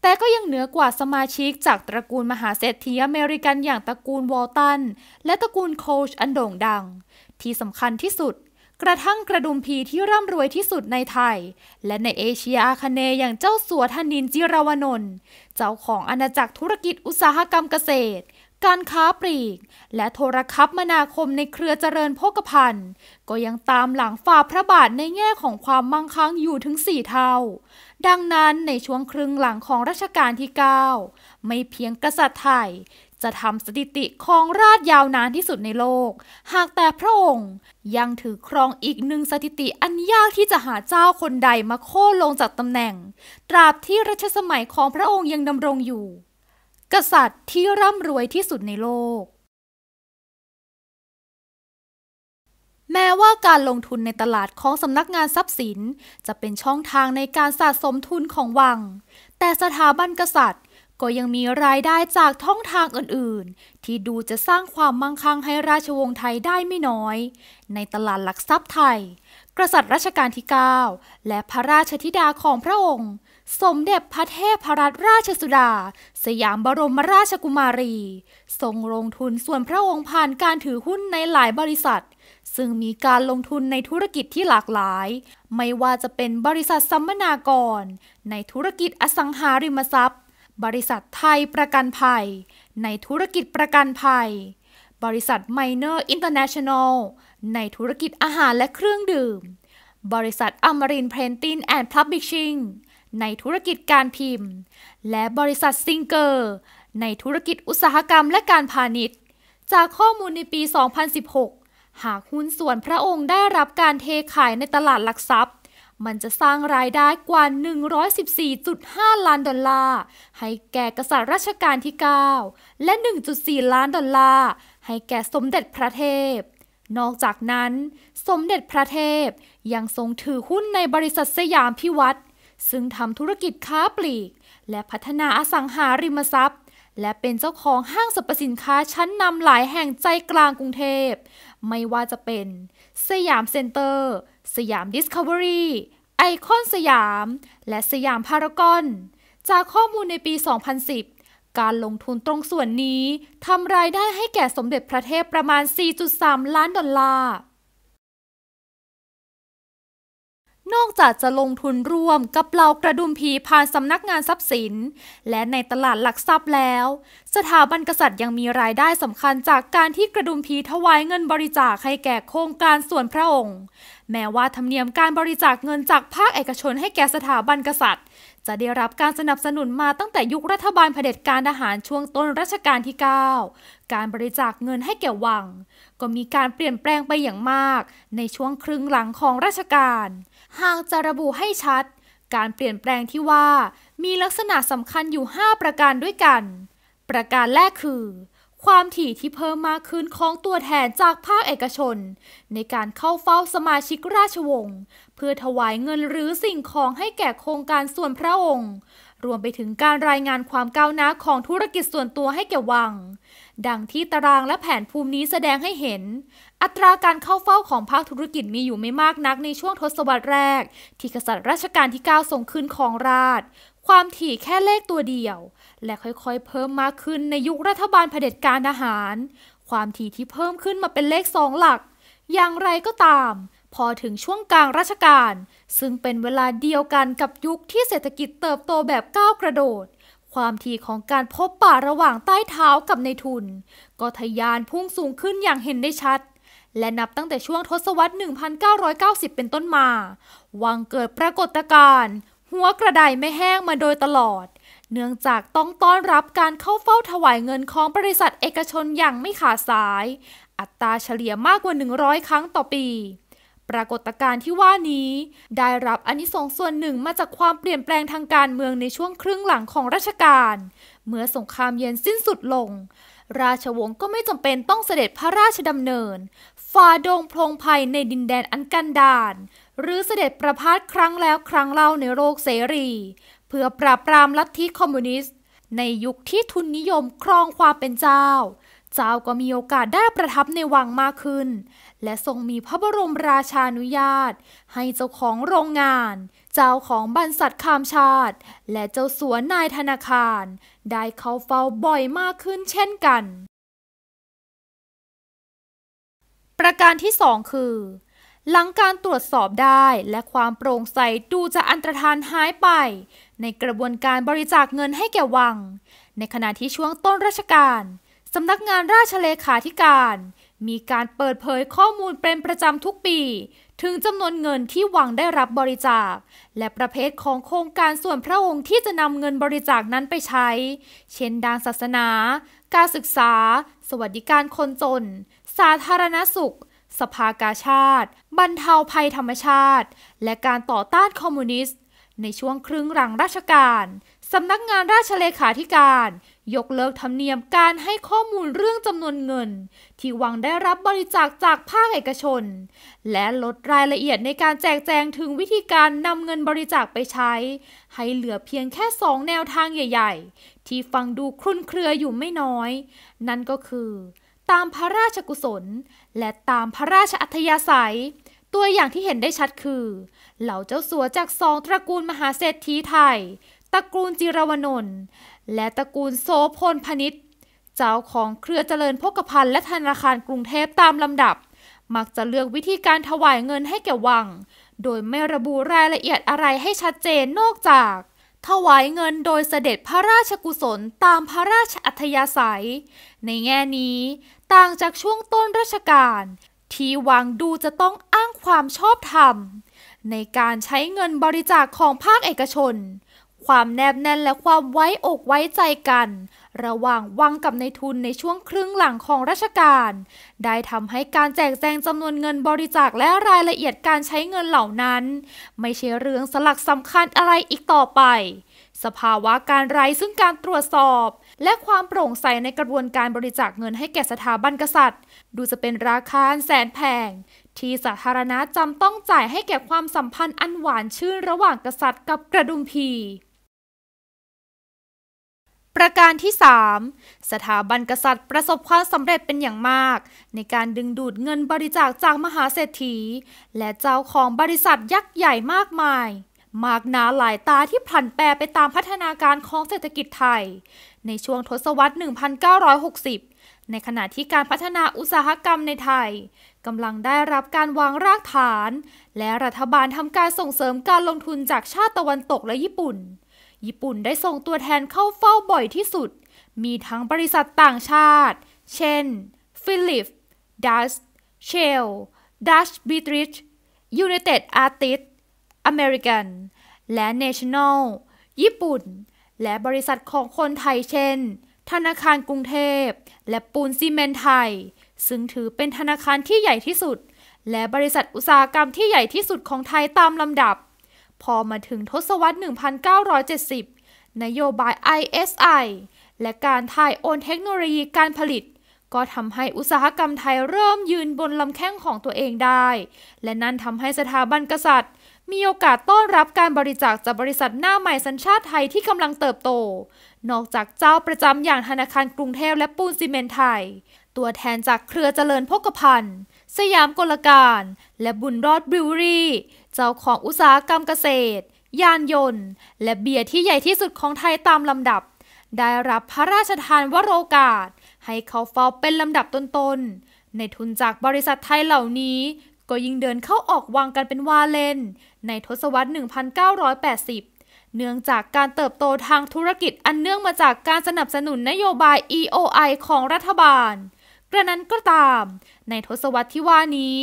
แต่ก็ยังเหนือกว่าสมาชิกจากตระกูลมหาเศรษฐีอเมริกันอย่างตระกูลวอลตัน และตระกูลโคชอันโด่งดัง ที่สำคัญที่สุดกระทั่งกระดุมพีที่ร่ำรวยที่สุดในไทย และในเอเชียอาคเนย์อย่างเจ้าสัวธนินจิรวนนท์เจ้าของอาณาจักรธุรกิจอุตสาหกรรมเกษตร การค้าปลีก และโทรคมนาคมในเครือเจริญโภคภัณฑ์ ก็ยังตามหลังฝ่าพระบาทในแง่ของความมั่งคั่งอยู่ถึงสี่เท่า ดังนั้นในช่วงครึ่งหลังของรัชกาลที่ 9 ไม่เพียงกษัตริย์ไทยจะทำสถิติครองราชยาวนานที่สุดในโลก หากแต่พระองค์ยังถือครองอีกหนึ่งสถิติอันยากที่จะหาเจ้าคนใดมาโค่นลงจากตำแหน่งตราบที่รัชสมัยของพระองค์ยังดำรงอยู่ กษัตริย์ที่ร่ำรวยที่สุดในโลก แม้ว่าการลงทุนในตลาดของสำนักงานทรัพย์สินจะเป็นช่องทางในการสะสมทุนของวัง แต่สถาบันกษัตริย์็ยังมีรายได้จากท่องทางอื่นๆ ที่ดูจะสร้างความมั่งคั่งให้ราชวงศ์ไทยได้ไม่น้อย ในตลาดหลักทรัพย์ไทย กษัตริย์รัชกาลที่9และพระราชธิดาของพระองค์ สมเด็จพระเทพรัตนราชสุดา สยามบรมราชกุมารีทรงลงทุนส่วนพระองค์ผ่านการถือหุ้นในหลายบริษัท ซึ่งมีการลงทุนในธุรกิจที่หลากหลาย ไม่ว่าจะเป็นบริษัทสัมมนากร ในธุรกิจอสังหาริมทรัพย์บริษัทไทยประกันภัย ในธุรกิจประกันภัย บริษัทไมเนอร์อินเตอร์เนชั่นแนลในธุรกิจอาหารและเครื่องดื่ม บริษัทอมรินเพนตินแอนด์พับบิชชิงในธุรกิจการพิมพ์ และบริษัทซิงเกอร์ในธุรกิจอุตสาหกรรมและการพาณิชย์ จากข้อมูลในปี 2016 หากหุ้นส่วนพระองค์ได้รับการเทขายในตลาดหลักทรัพย์มันจะสร้างรายได้กว่า 114.5 ล้านดอลลาร์ ให้แก่กษัตริย์รัชกาลที่ 9 และ 1.4 ล้านดอลลาร์ ให้แก่สมเด็จพระเทพ นอกจากนั้น สมเด็จพระเทพ ยังทรงถือหุ้นในบริษัทสยามพิวัตรซึ่งทำธุรกิจค้าปลีก และพัฒนาอสังหาริมทรัพย์ และเป็นเจ้าของห้างสรรพสินค้าชั้นนำหลายแห่งใจกลางกรุงเทพไม่ว่าจะเป็น สยามเซ็นเตอร์สยามดิสคัฟเวอรี่ไอคอนสยาม และสยามพารากอนจากข้อมูลในปี 2010 การลงทุนตรงส่วนนี้ทำรายได้ให้แก่สมเด็จพระเทพประมาณ 4.3 ล้านดอลลาร์ นอกจากจะลงทุนร่วมกับเหล่ากระดุมผีผ่านสำนักงานทรัพย์สิน และในตลาดหลักทรัพย์แล้ว สถาบันกษัตริย์ยังมีรายได้สำคัญจากการที่กระดุมผีถวายเงินบริจาคให้แก่โครงการส่วนพระองค์แม้ว่าธรรมเนียมการบริจาคเงินจากภาคเอกชนให้แก่สถาบันกษัตริย์ จะได้รับการสนับสนุนมาตั้งแต่ยุครัฐบาลเผด็จการทหารช่วงต้นรัชกาลที่ 9 การบริจาคเงินให้แก่วัง ก็มีการเปลี่ยนแปลงไปอย่างมาก ในช่วงครึ่งหลังของรัชกาล หากจะระบุให้ชัด การเปลี่ยนแปลงที่ว่า มีลักษณะสำคัญอยู่ 5 ประการด้วยกัน ประการแรกคือความถี่ที่เพิ่มมากขึ้นของตัวแทนจากภาคเอกชนในการเข้าเฝ้าสมาชิกราชวงศ์เพื่อถวายเงินหรือสิ่งของให้แก่โครงการส่วนพระองค์ รวมไปถึงการรายงานความก้าวหน้าของธุรกิจส่วนตัวให้แก่วัง ดังที่ตารางและแผนภูมินี้แสดงให้เห็น อัตราการเข้าเฝ้าของภาคธุรกิจมีอยู่ไม่มากนักในช่วงทศวรรษแรกที่กษัตริย์รัชกาลที่9ทรงขึ้นของราชความถี่แค่เลขตัวเดียวและค่อยๆเพิ่มมากขึ้นในยุครัฐบาลเผด็จการทหาร ความถี่ที่เพิ่มขึ้นมาเป็นเลขสองหลัก อย่างไรก็ตาม พอถึงช่วงกลางราชการ ซึ่งเป็นเวลาเดียวกันกับยุคที่เศรษฐกิจเติบโตแบบก้าวกระโดด ความถี่ของการพบป่าระหว่างใต้เท้ากับในทุน ก็ทะยานพุ่งสูงขึ้นอย่างเห็นได้ชัด และนับตั้งแต่ช่วงทศวรรษ 1990 เป็นต้นมา วังเกิดปรากฏการณ์หัวกระไดไม่แห้งมาโดยตลอดเนื่องจากต้องต้อนรับการเข้าเฝ้าถวายเงินของบริษัทเอกชนอย่างไม่ขาดสาย อัตราเฉลี่ยมากกว่า 100 ครั้งต่อปี ปรากฏการณ์ที่ว่านี้ ได้รับอนนิสงส์ส่วนหนึ่งมาจากความเปลี่ยนแปลงทางการเมืองในช่วงครึ่งหลังของรัชกาลเมื่อสงครามเย็นสิ้นสุดลง ราชวงศ์ก็ไม่จำเป็นต้องเสด็จพระราชดำเนินฝ่าดงพลงภัยในดินแดนอันกันดานหรือเสด็จประพาสครั้งแล้วครั้งเล่าในโลกเสรีเพื่อปราบปรามลัทธิคอมมิวนิสต์ ในยุคที่ทุนนิยมครองความเป็นเจ้า เจ้าก็มีโอกาสได้ประทับในวังมากขึ้น และทรงมีพระบรมราชานุญาต ให้เจ้าของโรงงาน เจ้าของบรรษัทคามชาติ และเจ้าสวนนายธนาคาร ได้เข้าเฝ้าบ่อยมากขึ้นเช่นกัน ประการที่สองคือ หลังการตรวจสอบได้และความโปร่งใสดูจะอันตรธานหายไปในกระบวนการบริจาคเงินให้แก่วัง ในขณะที่ช่วงต้นรัชกาลสำนักงานราชเลขาธิการ มีการเปิดเผยข้อมูลเป็นประจำทุกปี ถึงจำนวนเงินที่วังได้รับบริจาค และประเภทของโครงการส่วนพระองค์ที่จะนำเงินบริจาคนั้นไปใช้ เช่นด้านศาสนา การศึกษา สวัสดิการคนจน สาธารณสุข สภากาชาติ บรรเทาภัยธรรมชาติ และการต่อต้านคอมมิวนิสต์ในช่วงครึ่งหลังราชการ สำนักงานราชเลขาธิการ ยกเลิกธรรมเนียมการให้ข้อมูลเรื่องจำนวนเงิน ที่วังได้รับบริจาคจากภาคเอกชน และลดรายละเอียดในการแจกแจงถึงวิธีการนำเงินบริจาคไปใช้ ให้เหลือเพียงแค่สองแนวทางใหญ่ๆ ที่ฟังดูคลุนเครืออยู่ไม่น้อย นั่นก็คือ ตามพระราชกุศล และตามพระราชอัธยาศัย ตัวอย่างที่เห็นได้ชัดคือเหล่าเจ้าสัวจากสองตระกูลมหาเศรษฐีไทย ตระกูลจิรวนนท์และตระกูลโสพลพนิษฐ์เจ้าของเครือเจริญพกพันและธนาคารกรุงเทพตามลำดับ มักจะเลือกวิธีการถวายเงินให้แก่วัง โดยไม่ระบุรายละเอียดอะไรให้ชัดเจนนอกจาก ถวายเงินโดยเสด็จพระราชกุศลตามพระราชอัธยาศัย ในแง่นี้ ต่างจากช่วงต้นรัชกาลที่วังดูจะต้องอ้างความชอบธรรมในการใช้เงินบริจาคของภาคเอกชน ความแนบแน่นและความไว้อกไว้ใจกันระหว่างวังกับในทุนในช่วงครึ่งหลังของราชการ ได้ทำให้การแจกแจงจำนวนเงินบริจาคและรายละเอียดการใช้เงินเหล่านั้นไม่ใช่เรื่องสลักสำคัญอะไรอีกต่อไป สภาวะการไร้ซึ่งการตรวจสอบและความโปร่งใสในกระบวนการบริจาคเงินให้แก่สถาบันกษัตริย์ดูจะเป็นราคาแสนแพงที่สาธารณะจำต้องจ่ายให้แก่ความสัมพันธ์อันหวานชื่นระหว่างกษัตริย์กับกระดุมพี ประการที่ 3. สถาบันกษัตริย์ประสบความสำเร็จเป็นอย่างมาก ในการดึงดูดเงินบริจาคจากมหาเศรษฐี และเจ้าของบริษัทยักษ์ใหญ่มากมาย มากนาหลายตาที่ผันแปรไปตามพัฒนาการของเศรษฐกิจไทย ในช่วงทศวรรษ 1960 ในขณะที่การพัฒนาอุตสาหกรรมในไทยกำลังได้รับการวางรากฐาน และรัฐบาลทำการส่งเสริมการลงทุนจากชาติตะวันตกและญี่ปุ่น ญี่ปุ่นได้ส่งตัวแทนเข้าเฝ้าบ่อยที่สุด มีทั้งบริษัทต่างชาติ เช่นฟิลิปดัสเชลดัชบิทริชยูเนเต็ดอาร์ติสอเมริกันและเนชั่นแนลญี่ปุ่น และบริษัทของคนไทยเช่น ธนาคารกรุงเทพ และปูนซีเมนไทยซึ่งถือเป็นธนาคารที่ใหญ่ที่สุด และบริษัทอุตสาหกรรมที่ใหญ่ที่สุดของไทยตามลำดับ พอมาถึงทศวรรษ 1970 นโยบาย ISI และการถ่ายโอนเทคโนโลยีการผลิต ก็ทำให้อุตสาหกรรมไทยเริ่มยืนบนลำแข้งของตัวเองได้ และนั่นทำให้สถาบันกษัตริย์ มีโอกาสต้อนรับการบริจาคจากบริษัทหน้าใหม่สัญชาติไทยที่กำลังเติบโต นอกจากเจ้าประจำอย่างธนาคารกรุงเทพและปูนซีเมนไทยตัวแทนจากเครือเจริญพกพันธ์สยามกลการและบุญรอดบริวรี่เจ้าของอุตสาหกรรมเกษตร ยานยนต์ และเบียร์ที่ใหญ่ที่สุดของไทยตามลำดับ ได้รับพระราชทานวโรกาส ให้เขาเฝ้าเป็นลำดับต้นๆในทุนจากบริษัทไทยเหล่านี้ ก็ยิ่งเดินเข้าออกวังกันเป็นวาเลนในทศวรรษ 1980 เนื่องจากการเติบโตทางธุรกิจอันเนื่องมาจากการสนับสนุนนโยบาย EOI ของรัฐบาลกระนั้นก็ตาม ในทศวรรษที่ว่านี้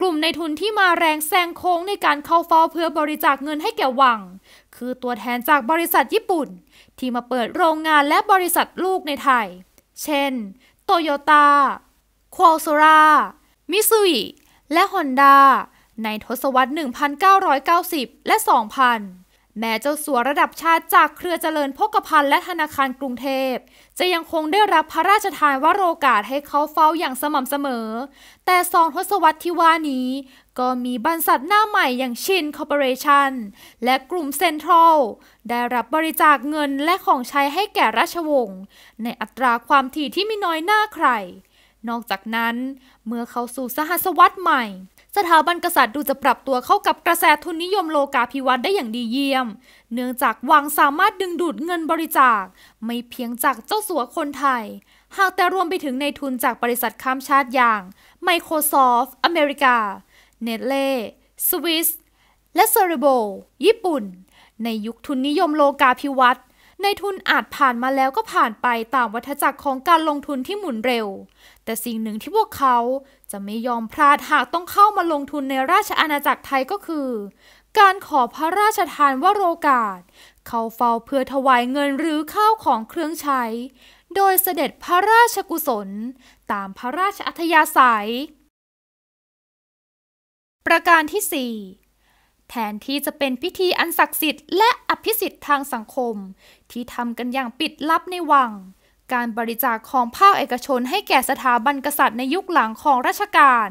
กลุ่มในทุนที่มาแรงแซงโค้งในการเข้าเฝ้าเพื่อบริจาคเงินให้แก่วัง คือตัวแทนจากบริษัทญี่ปุ่น ที่มาเปิดโรงงานและบริษัทลูกในไทย เช่น โตโยต้าควอลโซรา มิซุอิและฮอนด้า ในทศวรรษ 1990 และ 2000แม้เจ้าสัวระดับชาติจากเครือเจริญพกพันและธนาคารกรุงเทพ จะยังคงได้รับพระราชทานวโรกาสให้เขาเฝ้าอย่างสม่ำเสมอ แต่สองทศวรรษที่ว่านี้ก็มีบรรษัทหน้าใหม่อย่างชินคอร์ปอเรชันและกลุ่มเซ็นทรัลได้รับบริจาคเงินและของใช้ให้แก่ราชวงศ์ในอัตราความถี่ที่ไม่น้อยหน้าใคร นอกจากนั้นเมื่อเขาสู่สหัสวรรษใหม่สถาบันกษัตริย์ดูจะปรับตัวเข้ากับกระแสทุนนิยมโลกาภิวัตน์ได้อย่างดีเยี่ยม เนื่องจากวังสามารถดึงดูดเงินบริจาค ไม่เพียงจากเจ้าสัวคนไทย หากแต่รวมไปถึงในทุนจากบริษัทข้ามชาติอย่าง Microsoft อเมริกาเนตเล่สวิสและเซอร์โบญี่ปุ่น ในยุคทุนนิยมโลกาภิวัตน์ในทุนอาจผ่านมาแล้วก็ผ่านไปตามวัฏจักรของการลงทุนที่หมุนเร็ว แต่สิ่งหนึ่งที่พวกเขาจะไม่ยอมพลาดหากต้องเข้ามาลงทุนในราชอาณาจักรไทยก็คือ การขอพระราชทานวโรกาสเข้าเฝ้าเพื่อถวายเงินหรือข้าวของเครื่องใช้ โดยเสด็จพระราชกุศล ตามพระราชอัธยาศัย ประการที่4แทนที่จะเป็นพิธีอันศักดิ์สิทธิ์และอภิสิทธิ์ทางสังคม ที่ทำกันอย่างปิดลับในวัง การบริจาคของภาคเอกชนให้แก่สถาบันกษัตริย์ในยุคหลังของรัชกาล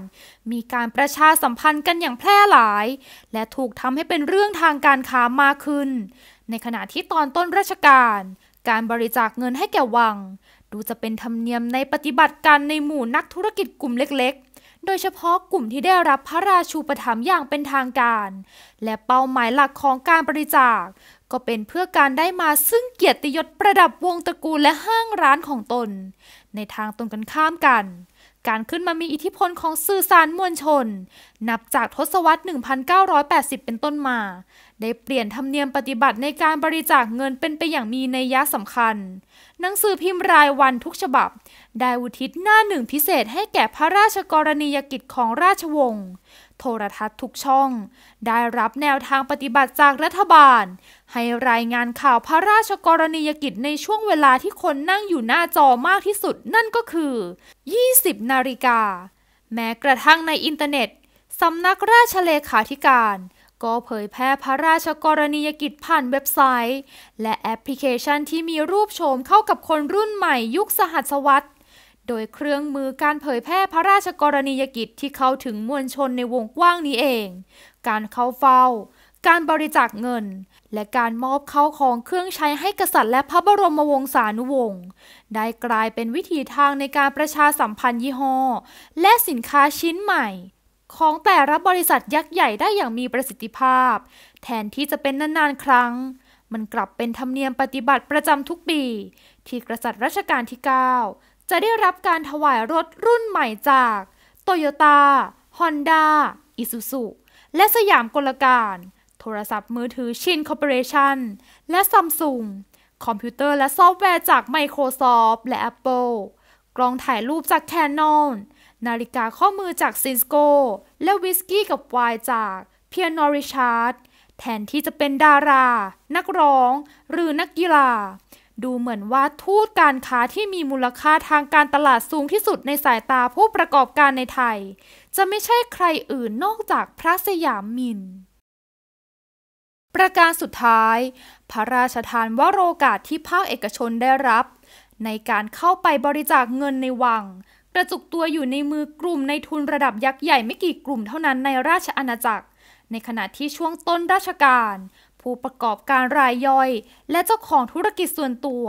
มีการประชาสัมพันธ์กันอย่างแพร่หลาย และถูกทำให้เป็นเรื่องทางการค้ามากขึ้น ในขณะที่ตอนต้นรัชกาลการบริจาคเงินให้แก่วัง ดูจะเป็นธรรมเนียมในปฏิบัติการในหมู่นักธุรกิจกลุ่มเล็กๆโดยเฉพาะกลุ่มที่ได้รับพระราชูปถัมภ์อย่างเป็นทางการ และเป้าหมายหลักของการบริจาค ก็เป็นเพื่อการได้มาซึ่งเกียรติยศประดับวงตระกูลและห้างร้านของตน ในทางตรงกันข้ามกัน การขึ้นมามีอิทธิพลของสื่อสารมวลชน นับจากทศวรรษ 1980 เป็นต้นมา ได้เปลี่ยนธรรมเนียมปฏิบัติในการบริจาคเงินเป็นไปอย่างมีนัยยะสำคัญหนังสือพิมพ์รายวันทุกฉบับ ได้อุทิศหน้าหนึ่งพิเศษให้แก่พระราชกรณียกิจของราชวงศ์โทรทัศน์ทุกช่อง ได้รับแนวทางปฏิบัติจากรัฐบาล ให้รายงานข่าวพระราชกรณียกิจในช่วงเวลาที่คนนั่งอยู่หน้าจอมากที่สุด นั่นก็คือ 20 นาฬิกา แม้กระทั่งในอินเทอร์เน็ต สำนักราชเลขาธิการก็เผยแพร่พระราชกรณียกิจผ่านเว็บไซต์ และแอปพลิเคชันที่มีรูปโฉมเข้ากับคนรุ่นใหม่ยุคสหัสวรรษโดยเครื่องมือการเผยแพร่พระราชกรณียกิจที่เข้าถึงมวลชนในวงกว้างนี้เอง การเข้าเฝ้าการบริจาคเงิน และการมอบเข้าของเครื่องใช้ให้กษัตริย์และพระบรมวงศานุวงศ์ได้กลายเป็นวิธีทางในการประชาสัมพันธ์ยี่ห้อและสินค้าชิ้นใหม่ของแต่ละบริษัทยักษ์ใหญ่ได้อย่างมีประสิทธิภาพ แทนที่จะเป็นนานๆครั้ง มันกลับเป็นธรรมเนียมปฏิบัติประจำทุกปี ที่กษัตริย์รัชกาลที่ 9 จะได้รับการถวายรถรุ่นใหม่จาก โตโยต้าฮอนด้าอิซูซุและสยามกลการ โทรศัพท์มือถือชินคอร์ปอเรชั่นและซัมซุงคอมพิวเตอร์และซอฟต์แวร์จาก Microsoft และ Apple กล้องถ่ายรูปจากแคนน n นาฬิกาข้อมือจากซินสโกและวิสกี้กับไวน์จากเพียร์นอริชาร์ดแทนที่จะเป็นดารา นักร้อง หรือนักกีฬา ดูเหมือนว่า ทูตการค้าที่มีมูลค่าทางการตลาดสูงที่สุดในสายตาผู้ประกอบการในไทย จะไม่ใช่ใครอื่นนอกจากพระสยามมิน ประการสุดท้าย พระราชทานวโรกาสที่ภาคเอกชนได้รับ ในการเข้าไปบริจาคเงินในวังกระจุกตัวอยู่ในมือกลุ่มในทุนระดับยักษ์ใหญ่ไม่กี่กลุ่มเท่านั้นในราชอาณาจักร ในขณะที่ช่วงต้นราชการ ผู้ประกอบการรายย่อย และเจ้าของธุรกิจส่วนตัว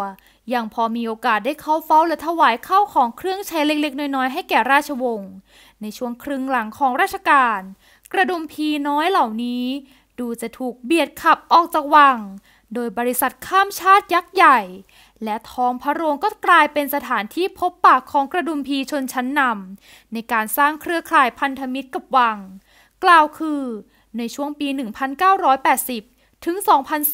ยังพอมีโอกาสได้เข้าเฝ้า และถวายเข้าของเครื่องใช้เล็กๆน้อยๆให้แก่ราชวงศ์ ในช่วงครึ่งหลังของราชการ กระดุมพีน้อยเหล่านี้ ดูจะถูกเบียดขับออกจากวัง โดยบริษัทข้ามชาติยักษ์ใหญ่และท้องพระโรงก็กลายเป็นสถานที่พบปากของกระดุมพีชนชั้นนำในการสร้างเครือข่ายพันธมิตรกับวัง กล่าวคือ ในช่วงปี 1980 ถึง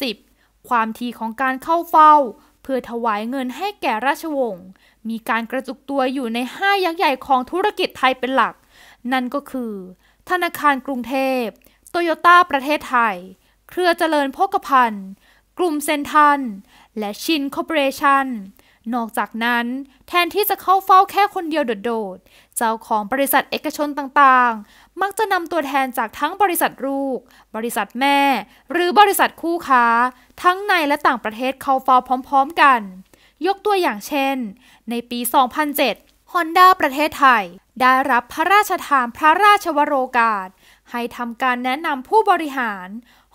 2010 ความทีของการเข้าเฝ้า เพื่อถวายเงินให้แก่ราชวงศ์ มีการกระจุกตัวอยู่ในห้ายักษ์ใหญ่ของธุรกิจไทยเป็นหลัก นั่นก็คือ ธนาคารกรุงเทพ โตโยต้าประเทศไทย เครือเจริญโภคภัณฑ์ กลุ่มเซนทันและชินคอร์ปอเรชั่นนอกจากนั้น แทนที่จะเข้าเฝ้าแค่คนเดียวโดดๆเจ้าของบริษัทเอกชนต่างๆ มักจะนำตัวแทนจากทั้งบริษัทลูก บริษัทแม่ หรือบริษัทคู่ค้าทั้งในและต่างประเทศเข้าเฝ้าพร้อมๆกัน ยกตัวอย่างเช่น ในปี 2007 Honda ประเทศไทย ได้รับพระราชทานพระราชวโรกาส ให้ทำการแนะนำผู้บริหาร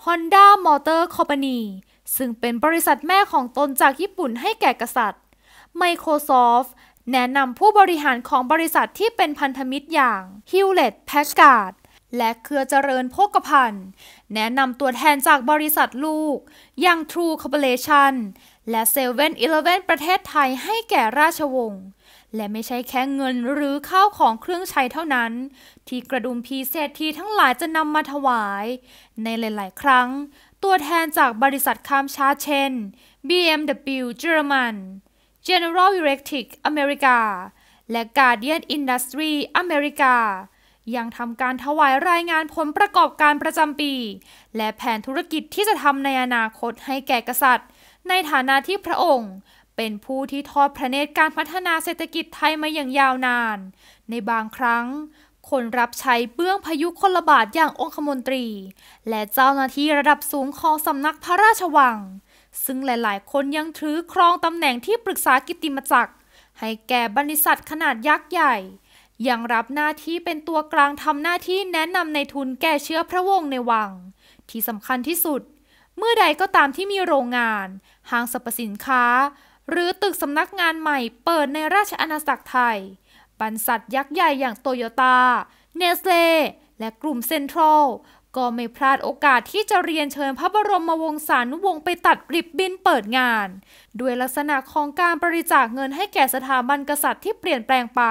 Honda Motor Company ซึ่งเป็นบริษัทแม่ของตนจากญี่ปุ่นให้แก่กษัตริย์ Microsoft แนะนำผู้บริหารของบริษัทที่เป็นพันธมิตรอย่าง Hewlett Packard และเครือเจริญโภคภัณฑ์ แนะนำตัวแทนจากบริษัทลูก อย่าง True Corporation และ7 e v e n e n ประเทศไทยให้แก่ราชวงศ์ และไม่ใช่แค่เงินหรือข้าวของเครื่องใช้เท่านั้น ที่กระดุมพีเศรษฐีทั้งหลายจะนำมาถวาย ในหลาย ๆ ครั้งตัวแทนจากบริษัทค้ามชาติเช่น BMW เยอรมัน General Electric อเมริกา และ Guardian Industry อเมริกา ยังทำการถวายรายงานผลประกอบการประจำปี และแผนธุรกิจที่จะทำในอนาคตให้แก่กษัตริย์ ในฐานะที่พระองค์ เป็นผู้ที่ทอดพระเนตรการพัฒนาเศรษฐกิจไทยมาอย่างยาวนาน ในบางครั้งคนรับใช้เบื้องพายุคนลบาท อย่างองคมนตรี และเจ้าหน้าที่ระดับสูงของสำนักพระราชวัง ซึ่งหลาย ๆ คนยังถือครองตำแหน่งที่ปรึกษากิติมศักดิ์ให้แก่บริษัทขนาดยักษ์ใหญ่ ยังรับหน้าที่เป็นตัวกลางทำหน้าที่แนะนำในทุนแก่เชื้อพระวงศ์ในวัง ที่สำคัญที่สุด เมื่อใดก็ตามที่มีโรงงานห้างสรรพสินค้า หรือตึกสำนักงานใหม่ เปิดในราชอาณาจักรไทยบรรษัทยักษ์ใหญ่อย่างโตโยต้า เนสเลและกลุ่มเซ็นทรัล ก็ไม่พลาดโอกาสที่จะเรียนเชิญพระบรมวงศานุวงศ์ไปตัดริบบินเปิดงาน ด้วยลักษณะของการบริจาคเงินให้แก่สถาบันกษัตริย์ที่เปลี่ยนแปลงไป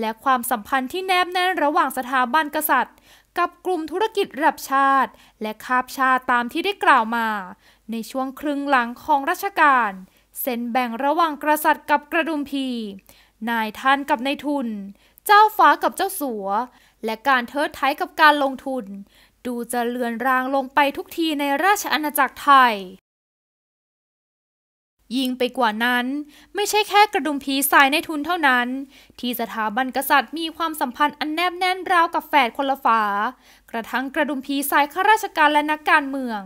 และความสัมพันธ์ที่แนบแน่นระหว่างสถาบันกษัตริย์ กับกลุ่มธุรกิจระดับชาติ และคาบชาตามที่ได้กล่าวมา ในช่วงครึ่งหลังของรัชกาลเส้นแบ่งระหว่างกษัตริย์กับกระดุมพีนายท่านกับนายทุน เจ้าฟ้ากับเจ้าสัว และการเทิดไทยกับการลงทุน ดูจะเลือนรางลงไปทุกทีในราชอาณาจักรไทย ยิ่งไปกว่านั้นไม่ใช่แค่กระดุมผีสายในทุนเท่านั้น ที่สถาบันกษัตริย์มีความสัมพันธ์อันแนบแน่นราวกับแฝดคนละฝากระทั่งกระดุมผีสายข้าราชการและนักการเมือง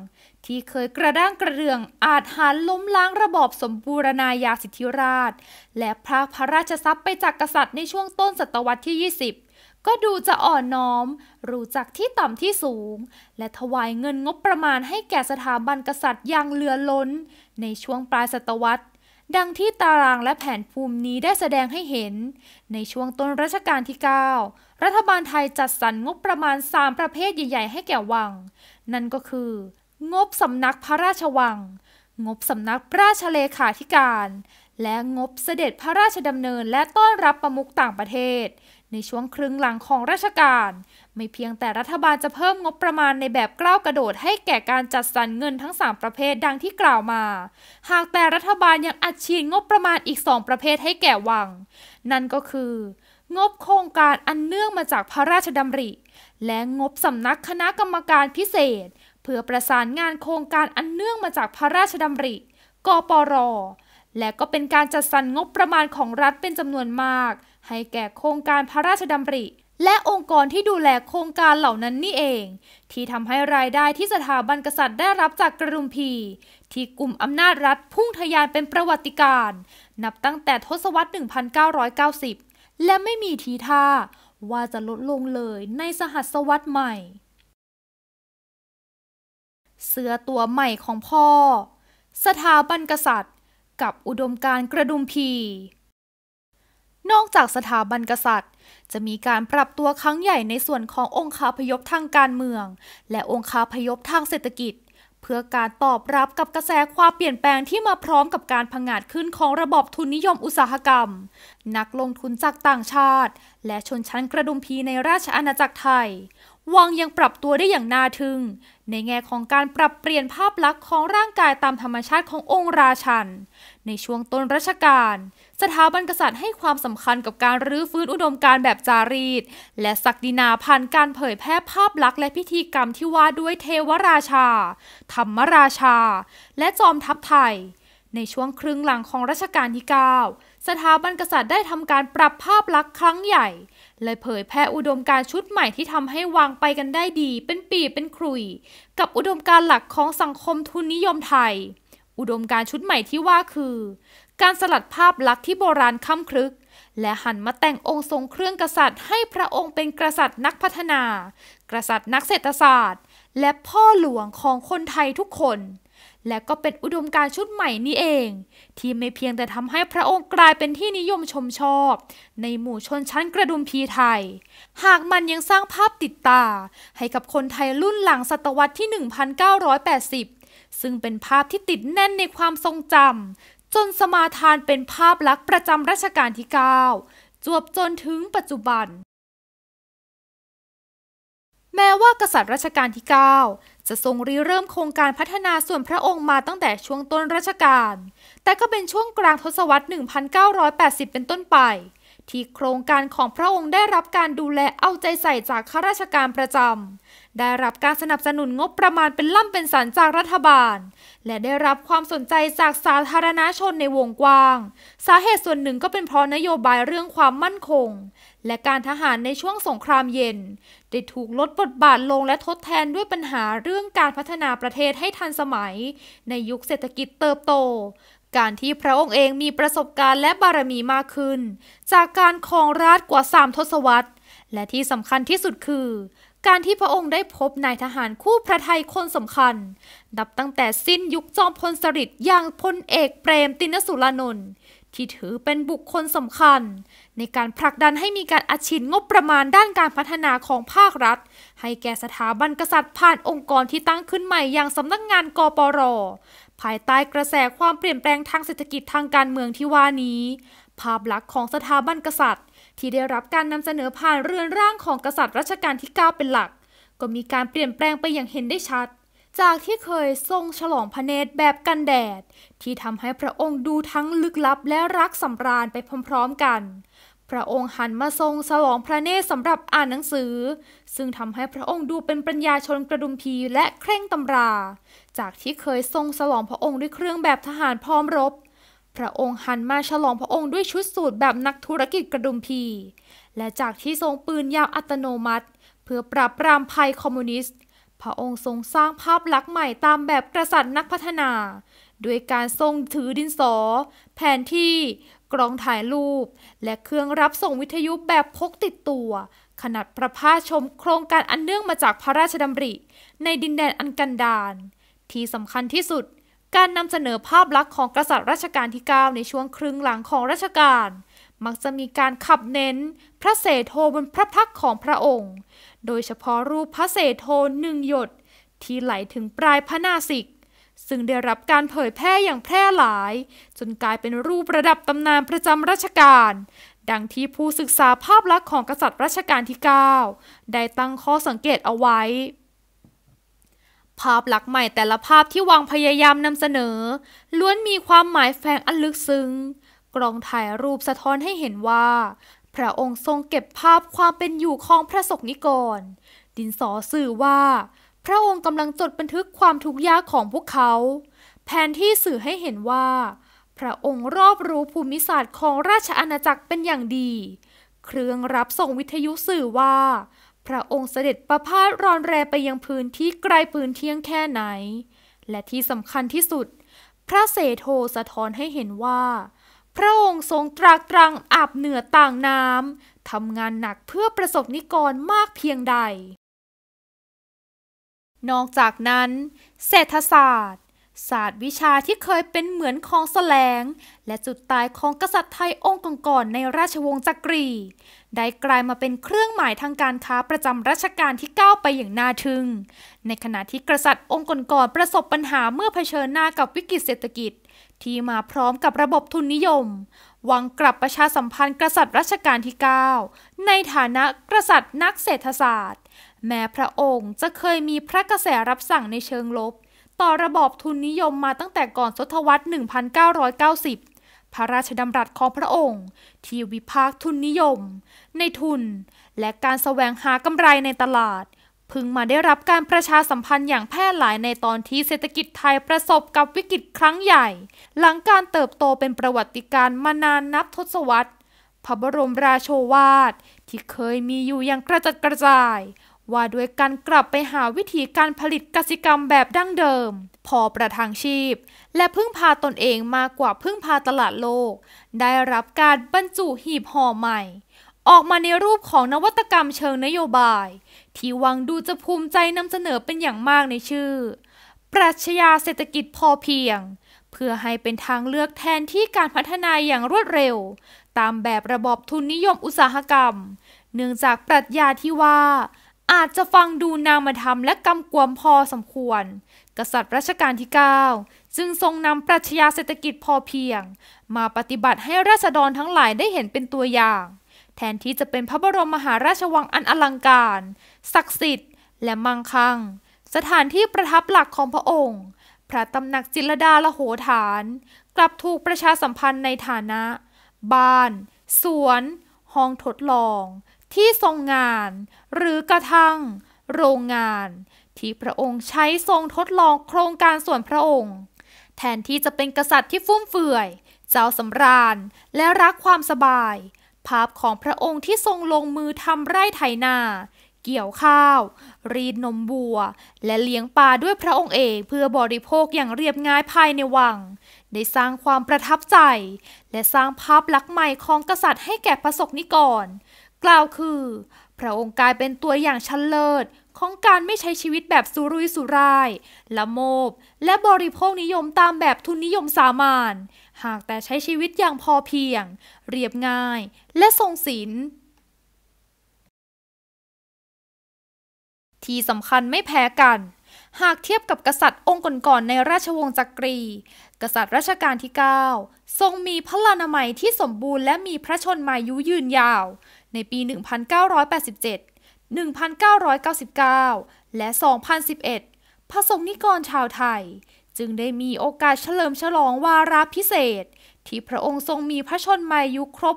ที่เคยกระด้างกระเรือง อาจหันล้มล้างระบอบสมบูรณาญาสิทธิราช และพระพระราชทรัพย์ไปจากกษัตริย์ในช่วงต้น ศตวรรษที่ 20 ก็ดูจะอ่อนน้อม รู้จักที่ต่ำที่สูง และถวายเงินงบประมาณให้แก่สถาบันกษัตริย์อย่างเลือล้น ในช่วงปลายศตวรรษ ดังที่ตารางและแผนภูมินี้ได้แสดงให้เห็น ในช่วงต้นรัชกาลที่ 9 รัฐบาลไทยจัดสรรงบประมาณ 3 ประเภทใหญ่ ๆให้แก่วัง นั่นก็คืองบสำนักพระราชวัง งบสำนักราชเลขาธิการ และงบเสด็จพระราชดำเนินและต้อนรับประมุขต่างประเทศ ในช่วงครึ่งหลังของราชการ ไม่เพียงแต่รัฐบาลจะเพิ่มงบประมาณในแบบกล้าวกระโดดให้แก่การจัดสรรเงินทั้ง 3 ประเภทดังที่กล่าวมา หากแต่รัฐบาลยังอัดฉีดงบประมาณอีก 2ประเภทให้แก่วัง นั่นก็คือ งบโครงการอันเนื่องมาจากพระราชดำริ และงบสำนักคณะกรรมการพิเศษเพื่อประสานงานโครงการอันเนื่องมาจากพระราชดำริ กปร และก็เป็นการจัดสรรงบประมาณของรัฐเป็นจำนวนมาก ให้แก่โครงการพระราชดำริ และองค์กรที่ดูแลโครงการเหล่านั้นนี่เอง ที่ทำให้รายได้ที่สถาบันกษัตริย์ได้รับจากกรุมพี ที่กลุ่มอำนาจรัฐพุ่งทะยานเป็นประวัติการ นับตั้งแต่ทศวรรษ 1990 และไม่มีทีท่าว่าจะลดลงเลยในสหัสวรรษใหม่เสื้อตัวใหม่ของพ่อ สถาบันกษัตริย์ กับอุดมการกระดุมพี นอกจากสถาบันกษัตริย์ จะมีการปรับตัวครั้งใหญ่ในส่วนขององค์คาพยพทางการเมือง และองค์คาพยพทางเศรษฐกิจ เพื่อการตอบรับกับกระแสความเปลี่ยนแปลงที่มาพร้อมกับการพังงาดขึ้นของระบบทุนนิยมอุตสาหกรรม นักลงทุนจากต่างชาติ และชนชั้นกระดุมพีในราชอาณาจักรไทยวังยังปรับตัวได้อย่างน่าทึ่งในแง่ของการปรับเปลี่ยนภาพลักษณ์ของร่างกายตามธรรมชาติขององค์ราชัน ในช่วงต้นรัชกาล สถาบันกษัตริย์ให้ความสำคัญกับการรื้อฟื้นอุดมการแบบจารีตและศักดินาผ่านการเผยแพร่ภาพลักษณ์และพิธีกรรมที่ว่าด้วยเทวราชา ธรรมราชา และจอมทัพไทย ในช่วงครึ่งหลังของรัชกาลที่9สถาบันกษัตริย์ได้ทำการปรับภาพลักษณ์ครั้งใหญ่เลยเผยแพร่อุดมการชุดใหม่ที่ทำให้วางไปกันได้ดีเป็นปีเป็นครุยกับอุดมการหลักของสังคมทุนนิยมไทย อุดมการชุดใหม่ที่ว่าคือ การสลัดภาพลักษณ์ที่โบราณค่ำครึก และหันมาแต่งองค์ทรงเครื่องกษัตริย์ ให้พระองค์เป็นกษัตริย์นักพัฒนา กษัตริย์นักเศรษฐศาสตร์ และพ่อหลวงของคนไทยทุกคนและก็เป็นอุดมการชุดใหม่นี้เอง ที่ไม่เพียงแต่ทำให้พระองค์กลายเป็นที่นิยมชมชอบ ในหมู่ชนชั้นกระดุมพีไทย หากมันยังสร้างภาพติดตา ให้กับคนไทยรุ่นหลังศตวรรษที่ 1980 ซึ่งเป็นภาพที่ติดแน่นในความทรงจำจนสมาทานเป็นภาพลักษณ์ประจำรัชกาลที่ 9 จวบจนถึงปัจจุบัน แม้ว่ากษัตริย์รัชกาลที่ 9จะทรงริเริ่มโครงการพัฒนาส่วนพระองค์มาตั้งแต่ช่วงต้นรัชกาล แต่ก็เป็นช่วงกลางทศวรรษ 1980 เป็นต้นไป ที่โครงการของพระองค์ได้รับการดูแลเอาใจใส่จากข้าราชการประจำได้รับการสนับสนุนงบประมาณเป็นล่ำเป็นสันจากรัฐบาล และได้รับความสนใจจากสาธารณชนในวงกว้าง สาเหตุส่วนหนึ่งก็เป็นเพราะนโยบายเรื่องความมั่นคง และการทหารในช่วงสงครามเย็น ได้ถูกลดบทบาทลงและทดแทนด้วยปัญหาเรื่องการพัฒนาประเทศให้ทันสมัย ในยุคเศรษฐกิจเติบโต การที่พระองค์เองมีประสบการณ์และบารมีมากขึ้น จากการครองราชกว่า3ทศวรรษและที่สำคัญที่สุดคือการที่พระองค์ได้พบนายทหารคู่พระไทยคนสำคัญ นับตั้งแต่สิ้นยุคจอมพลสฤษดิ์อย่างพลเอกเปรมตินสุรานนท์ที่ถือเป็นบุคคลสำคัญ ในการผลักดันให้มีการอัดฉีดงบประมาณด้านการพัฒนาของภาครัฐ ให้แก่สถาบันกษัตริย์ ผ่านองค์กรที่ตั้งขึ้นใหม่อย่างสำนักงานกปร ภายใต้กระแสความเปลี่ยนแปลงทางเศรษฐกิจทางการเมืองที่ว่านี้ ภาพลักษณ์ของสถาบันกษัตริย์ที่ได้รับการนำเสนอผ่านเรือนร่างของกษัตริย์รัชกาลที่9เป็นหลัก ก็มีการเปลี่ยนแปลงไปอย่างเห็นได้ชัด จากที่เคยทรงฉลองพระเนตรแบบกันแดด ที่ทำให้พระองค์ดูทั้งลึกลับและรักสำราญไปพร้อมๆกัน พระองค์หันมาทรงฉลองพระเนตรสำหรับอ่านหนังสือ ซึ่งทำให้พระองค์ดูเป็นปัญญาชนกระดุมพีและเคร่งตำรา จากที่เคยทรงฉลองพระองค์ด้วยเครื่องแบบทหารพร้อมรบพระองค์หันมาฉลองพระองค์ด้วยชุดสูทแบบนักธุรกิจกระดุมพี และจากที่ทรงปืนยาวอัตโนมัติ เพื่อปราบปรามภัยคอมมิวนิสต์ พระองค์ทรงสร้างภาพลักษณ์ใหม่ตามแบบกษัตริย์นักพัฒนา ด้วยการทรงถือดินสอแผนที่กล้องถ่ายรูป และเครื่องรับส่งวิทยุแบบพกติดตัว ขนาดประพาชมโครงการอันเนื่องมาจากพระราชดำริ ในดินแดนอันกันดารที่สำคัญที่สุดการนำเสนอภาพลักษณ์ของกษัตริย์รัชกาลที่ 9 ในช่วงครึ่งหลังของรัชกาล มักจะมีการขับเน้นพระเศโทบนพระพักของพระองค์ โดยเฉพาะรูปพระเศโทหนึ่งหยดที่ไหลถึงปลายพระนาสิก ซึ่งได้รับการเผยแพร่อย่างแพร่หลาย จนกลายเป็นรูประดับตำนานประจำรัชกาล ดังที่ผู้ศึกษาภาพลักษณ์ของกษัตริย์รัชกาลที่ 9 ได้ตั้งข้อสังเกตเอาไว้ภาพลักษณ์ใหม่แต่ละภาพที่วังพยายามนำเสนอ ล้วนมีความหมายแฝงอันลึกซึ้งกล้องถ่ายรูปสะท้อนให้เห็นว่า พระองค์ทรงเก็บภาพความเป็นอยู่ของพระสกนิกร ดินสอสื่อว่า พระองค์กำลังจดบันทึกความทุกข์ยากของพวกเขา แผนที่สื่อให้เห็นว่า พระองค์รอบรู้ภูมิศาสตร์ของราชอาณาจักรเป็นอย่างดี เครื่องรับส่งวิทยุสื่อว่าพระองค์เสด็จประพาสรอนแรไปยังพื้นที่ไกลปืนเที่ยงแค่ไหน และที่สำคัญที่สุด พระเศโทสะท้อนให้เห็นว่า พระองค์ทรงตรากตรังอาบเหนือต่างน้ำทำงานหนักเพื่อประสบนิกรมากเพียงใด นอกจากนั้นเศรษฐศาสตร์ศาสตร์วิชาที่เคยเป็นเหมือนของแสลง และจุดตายของกษัตริย์ไทยองค์ก่อนๆในราชวงศ์จักรีได้กลายมาเป็นเครื่องหมายทางการค้าประจำรัชกาลที่9ไปอย่างน่าทึ่ง ในขณะที่กษัตริย์องค์ก่อนๆประสบปัญหาเมื่อเผชิญหน้ากับวิกฤตเศรษฐกิจ ที่มาพร้อมกับระบบทุนนิยม วังกลับประชาสัมพันธ์กษัตริย์รัชกาลที่ 9 ในฐานะกษัตริย์นักเศรษฐศาสตร์ แม้พระองค์จะเคยมีพระกระแสรับสั่งในเชิงลบต่อระบอบทุนนิยมมาตั้งแต่ก่อนศตวรรษ 1990 พระราชดำรัสของพระองค์ ที่วิพากษ์ทุนนิยม ในทุนและการแสวงหากำไรในตลาด พึงมาได้รับการประชาสัมพันธ์อย่างแพร่หลายในตอนที่เศรษฐกิจไทยประสบกับวิกฤตครั้งใหญ่ หลังการเติบโตเป็นประวัติการมานานนับทศวรรษพระบรมราโชวาท ที่เคยมีอยู่อย่างกระจัดกระจายว่าด้วยการกลับไปหาวิธีการผลิตกสิกรรมแบบดั้งเดิม พอประทังชีพ และพึ่งพาตนเองมากกว่าพึ่งพาตลาดโลก ได้รับการบรรจุหีบห่อใหม่ ออกมาในรูปของนวัตกรรมเชิงนโยบาย ที่วังดูจะภูมิใจนำเสนอเป็นอย่างมากในชื่อ ปรัชญาเศรษฐกิจพอเพียง เพื่อให้เป็นทางเลือกแทนที่การพัฒนาอย่างรวดเร็ว ตามแบบระบอบทุนนิยมอุตสาหกรรม เนื่องจากปรัชญาที่ว่าอาจจะฟังดูนามธรรมและกำกวมพอสมควร กษัตริย์รัชกาลที่ 9 จึงทรงนำปรัชญาเศรษฐกิจพอเพียง มาปฏิบัติให้ราษฎรทั้งหลายได้เห็นเป็นตัวอย่าง แทนที่จะเป็นพระบรมมหาราชวังอันอลังการ ศักดิ์สิทธิ์และมั่งคั่ง สถานที่ประทับหลักของพระองค์ พระตำหนักจิรดาละโหฐาน กลับถูกประชาสัมพันธ์ในฐานะ บ้าน สวน ห้องทดลองที่ทรงงานหรือกระทั่ง โรงงาน ที่พระองค์ใช้ทรงทดลองโครงการส่วนพระองค์ แทนที่จะเป็นกษัตริย์ที่ฟุ่มเฟือย เจ้าสำราญและรักความสบาย ภาพของพระองค์ที่ทรงลงมือทำไร่ไถนา เกี่ยวข้าว รีดนมบัวและเลี้ยงปลาด้วยพระองค์เองเพื่อบริโภคอย่างเรียบง่ายภายในวัง ได้สร้างความประทับใจ และสร้างภาพลักษณ์ใหม่ของกษัตริย์ให้แก่ประสบนิกรกล่าวคือ พระองค์กลายเป็นตัวอย่างชั้นเลิศ ของการไม่ใช้ชีวิตแบบสุรุยสุร่าย ละโมบและบริโภคนิยมตามแบบทุนนิยมสามาน หากแต่ใช้ชีวิตอย่างพอเพียง เรียบง่ายและทรงศีลที่สำคัญไม่แพ้กัน หากเทียบกับกษัตริย์องค์ก่อนๆในราชวงศ์จักรีกษัตริย์รัชกาลที่ 9 ทรงมีพระลานามัยที่สมบูรณ์และมีพระชนมายุยืนยาวในปี 1987 1999 และ 2011 พระสงฆ์นิกรชาวไทย จึงได้มีโอกาสเฉลิมฉลองวาระพิเศษ ที่พระองค์ทรงมีพระชนมายุครบ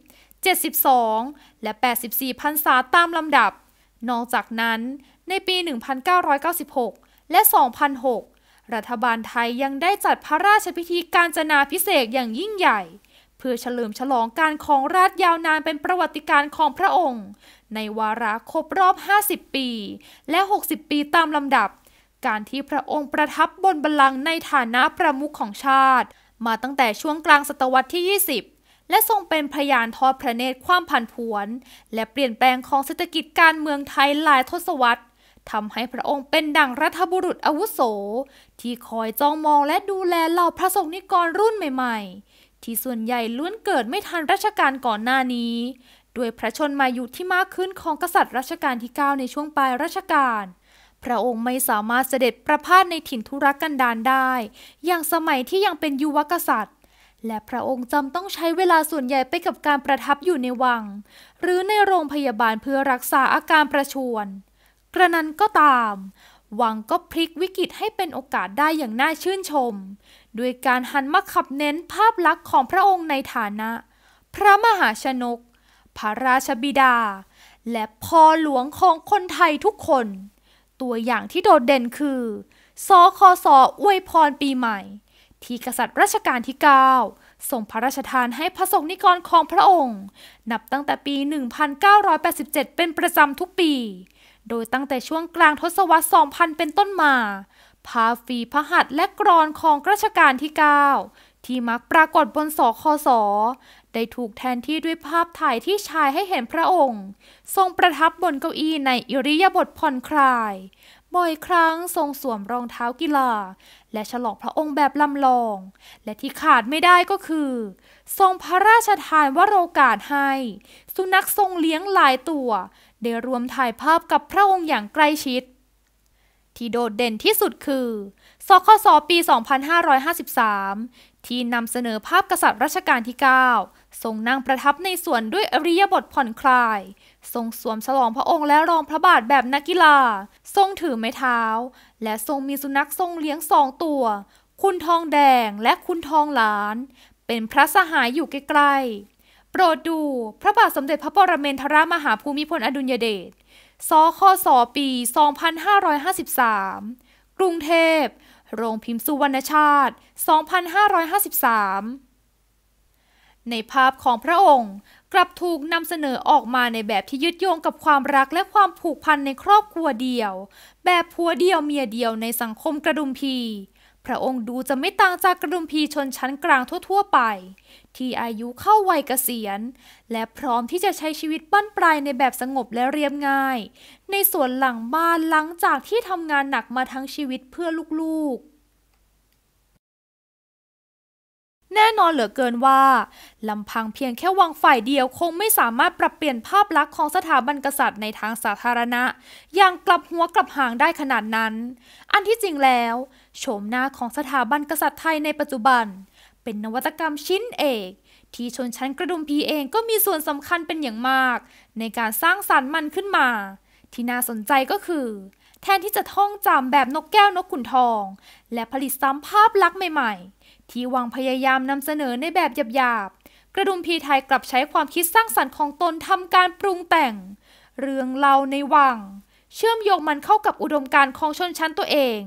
60 72 และ 84 พรรษาตามลำดับ นอกจากนั้นในปี 1996 และ 2006 รัฐบาลไทยยังได้จัดพระราชพิธีการจนาพิเศษอย่างยิ่งใหญ่เพื่อเฉลิมฉลองการของราชยาวนานเป็นประวัติการของพระองค์ ในวาระครบรอบ 50 ปี และ 60 ปีตามลำดับ การที่พระองค์ประทับบนบัลลังก์ในฐานะประมุขของชาติ มาตั้งแต่ช่วงกลางศตวรรษที่ 20 และทรงเป็นพยานทอดพระเนตรความผันผวน และเปลี่ยนแปลงของเศรษฐกิจการเมืองไทยหลายทศวรรษทำให้พระองค์เป็นดั่งรัฐบุรุษอาวุโส ที่คอยจ้องมองและดูแลเหล่าพระสงฆ์นิกรรุ่นใหม่ๆที่ส่วนใหญ่ล้วนเกิดไม่ทันรัชกาลก่อนหน้านี้ ด้วยพระชนมายุที่มากขึ้นของกษัตริย์รัชกาลที่9ในช่วงปลายรัชกาลพระองค์ไม่สามารถเสด็จประพาสในถิ่นทุรกันดารได้ อย่างสมัยที่ยังเป็นยุวกษัตริย์ และพระองค์จำต้องใช้เวลาส่วนใหญ่ไปกับการประทับอยู่ในวัง หรือในโรงพยาบาลเพื่อรักษาอาการประชวนกระนั้นก็ตาม วังก็พลิกวิกฤตให้เป็นโอกาสได้อย่างน่าชื่นชมด้วยการหันมาขับเน้นภาพลักษณ์ของพระองค์ในฐานะ พระมหาชนก พระราชบิดา และพ่อหลวงของคนไทยทุกคน ตัวอย่างที่โดดเด่นคือสคสอวยพรปีใหม่ ที่กษัตริย์รัชกาลที่9ส่งพระราชทานให้พระสงฆ์นิกรของพระองค์ นับตั้งแต่ปี 1987 เป็นประจำทุกปี โดยตั้งแต่ช่วงกลางทศวรรษ2000 เป็นต้นมาพาฝีพระหัตและกรอนของราชการที่ 9 ที่มักปรากฏบนสคสได้ถูกแทนที่ด้วยภาพถ่ายที่ชายให้เห็นพระองค์ ทรงประทับบนเก้าอี้ในอิริยาบถผ่อนคลาย บ่อยครั้งทรงสวมรองเท้ากีฬา และฉลองพระองค์แบบลำลอง และที่ขาดไม่ได้ก็คือ ทรงพระราชทานวโรกาสให้ สุนัขทรงเลี้ยงหลายตัว ได้รวมถ่ายภาพกับพระองค์อย่างใกล้ชิดที่โดดเด่นที่สุดคือสคสปี 2553 ที่นำเสนอภาพกษัตริย์รัชกาลที่ 9 ทรงนั่งประทับในสวนด้วยอริยบทผ่อนคลาย ทรงสวมฉลองพระองค์และรองพระบาทแบบนักกีฬา ทรงถือไม้เท้า และทรงมีสุนัขทรงเลี้ยงสองตัว คุณทองแดงและคุณทองหลาน เป็นพระสหายอยู่ใกล้ๆ โปรดดู พระบาทสมเด็จพระปรเมนทรมหาภูมิพลอดุลยเดชสคสปี 2553 กรุงเทพ โรงพิมพ์สุวรรณชาติ 2553 ในภาพของพระองค์กลับถูกนำเสนอออกมาในแบบที่ยึดโยงกับความรักและความผูกพันในครอบครัวเดียว แบบผัวเดียวเมียเดียวในสังคมกระดุมพีพระองค์ดูจะไม่ต่างจากกระดุมพีชนชั้นกลางทั่วๆ ไป ที่อายุเข้าวัยเกษียณและพร้อมที่จะใช้ชีวิตบั้นปลายในแบบสงบและเรียบง่าย ในสวนหลังบ้านหลังจากที่ทำงานหนักมาทั้งชีวิตเพื่อลูกๆแน่นอนเหลือเกินว่าลำพังเพียงแค่วังฝ่ายเดียวคงไม่สามารถปรับเปลี่ยนภาพลักษณ์ของสถาบันกษัตริย์ในทางสาธารณะ อย่างกลับหัวกลับหางได้ขนาดนั้น อันที่จริงแล้ว โฉมหน้าของสถาบันกษัตริย์ไทยในปัจจุบัน เป็นนวัตกรรมชิ้นเอก ที่ชนชั้นกระดุมพีเองก็มีส่วนสำคัญเป็นอย่างมาก ในการสร้างสารรค์มันขึ้นมา ที่น่าสนใจก็คือ แทนที่จะท่องจำแบบนกแก้วนกขุนทอง และผลิตซ้ำภาพลักษณ์ใหม่ๆที่วังพยายามนำเสนอในแบบหยาบๆ กระดุมพีไทยกลับใช้ความคิดสร้างสรรค์ของตนทำการปรุงแต่ง เรื่องเล่าในวัง เชื่อมโยงมันเข้ากับอุดมการณ์ของชนชั้นตัวเอง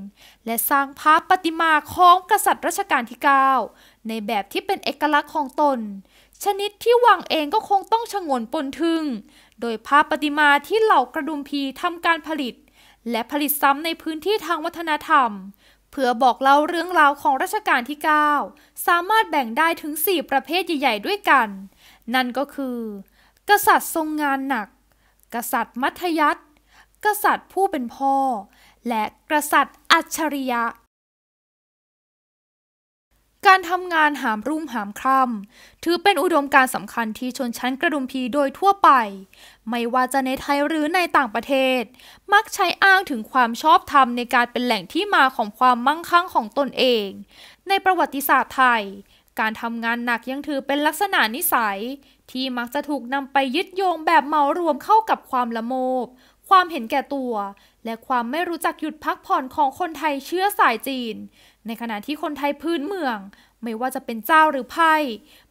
และสร้างภาพปฏิมาของกษัตริย์รัชกาลที่ 9 ในแบบที่เป็นเอกลักษณ์ของตน ชนิดที่วังเองก็คงต้องชงนปนทึงโดยภาพปฏิมาที่เหล่ากระดุมพีทำการผลิต และผลิตซ้ำในพื้นที่ทางวัฒนธรรมเพื่อบอกเล่าเรื่องราวของรัชกาลที่ 9 สามารถแบ่งได้ถึง 4 ประเภทใหญ่ๆด้วยกัน นั่นก็คือ กษัตริย์ทรงงานหนัก กษัตริย์มัธยัติกษัตริย์ผู้เป็นพ่อ และกษัตริย์อัจฉริยะการทำงานหามรุ่มหามค่ำถือเป็นอุดมการสำคัญที่ชนชั้นกระดุมพีโดยทั่วไป ไม่ว่าจะในไทยหรือในต่างประเทศ มักใช้อ้างถึงความชอบธรรมในการเป็นแหล่งที่มาของความมั่งคั่งของตนเอง ในประวัติศาสตร์ไทย การทำงานหนักยังถือเป็นลักษณะนิสัย ที่มักจะถูกนำไปยึดโยงแบบเมารวมเข้ากับความละโมบ ความเห็นแก่ตัว และความไม่รู้จักหยุดพักผ่อนของคนไทยเชื้อสายจีนในขณะที่คนไทยพื้นเมือง ไม่ว่าจะเป็นเจ้าหรือไพ่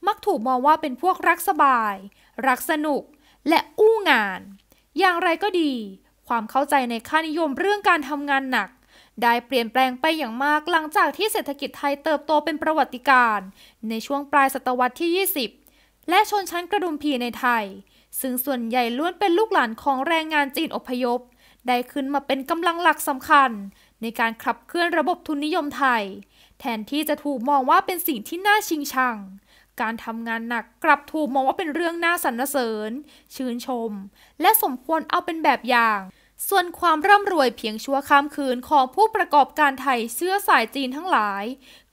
มักถูกมองว่าเป็นพวกรักสบาย รักสนุกและอู้งาน อย่างไรก็ดี ความเข้าใจในค่านิยมเรื่องการทำงานหนัก ได้เปลี่ยนแปลงไปอย่างมากหลังจากที่เศรษฐกิจไทยเติบโตเป็นประวัติการ ในช่วงปลายศตวรรษที่ 20 และชนชั้นกระดุมพีในไทย ซึ่งส่วนใหญ่ล้วนเป็นลูกหลานของแรงงานจีนอพยพได้ขึ้นมาเป็นกำลังหลักสำคัญในการขับเคลื่อนระบบทุนนิยมไทย แทนที่จะถูกมองว่าเป็นสิ่งที่น่าชิงชัง การทำงานหนักกลับถูก มองว่าเป็นเรื่องน่าสรรเสริญ ชื่นชม และสมควรเอาเป็นแบบอย่าง ส่วนความร่ำรวยเพียงชั่วข้ามคืนของผู้ประกอบการไทยเสื้อสายจีนทั้งหลาย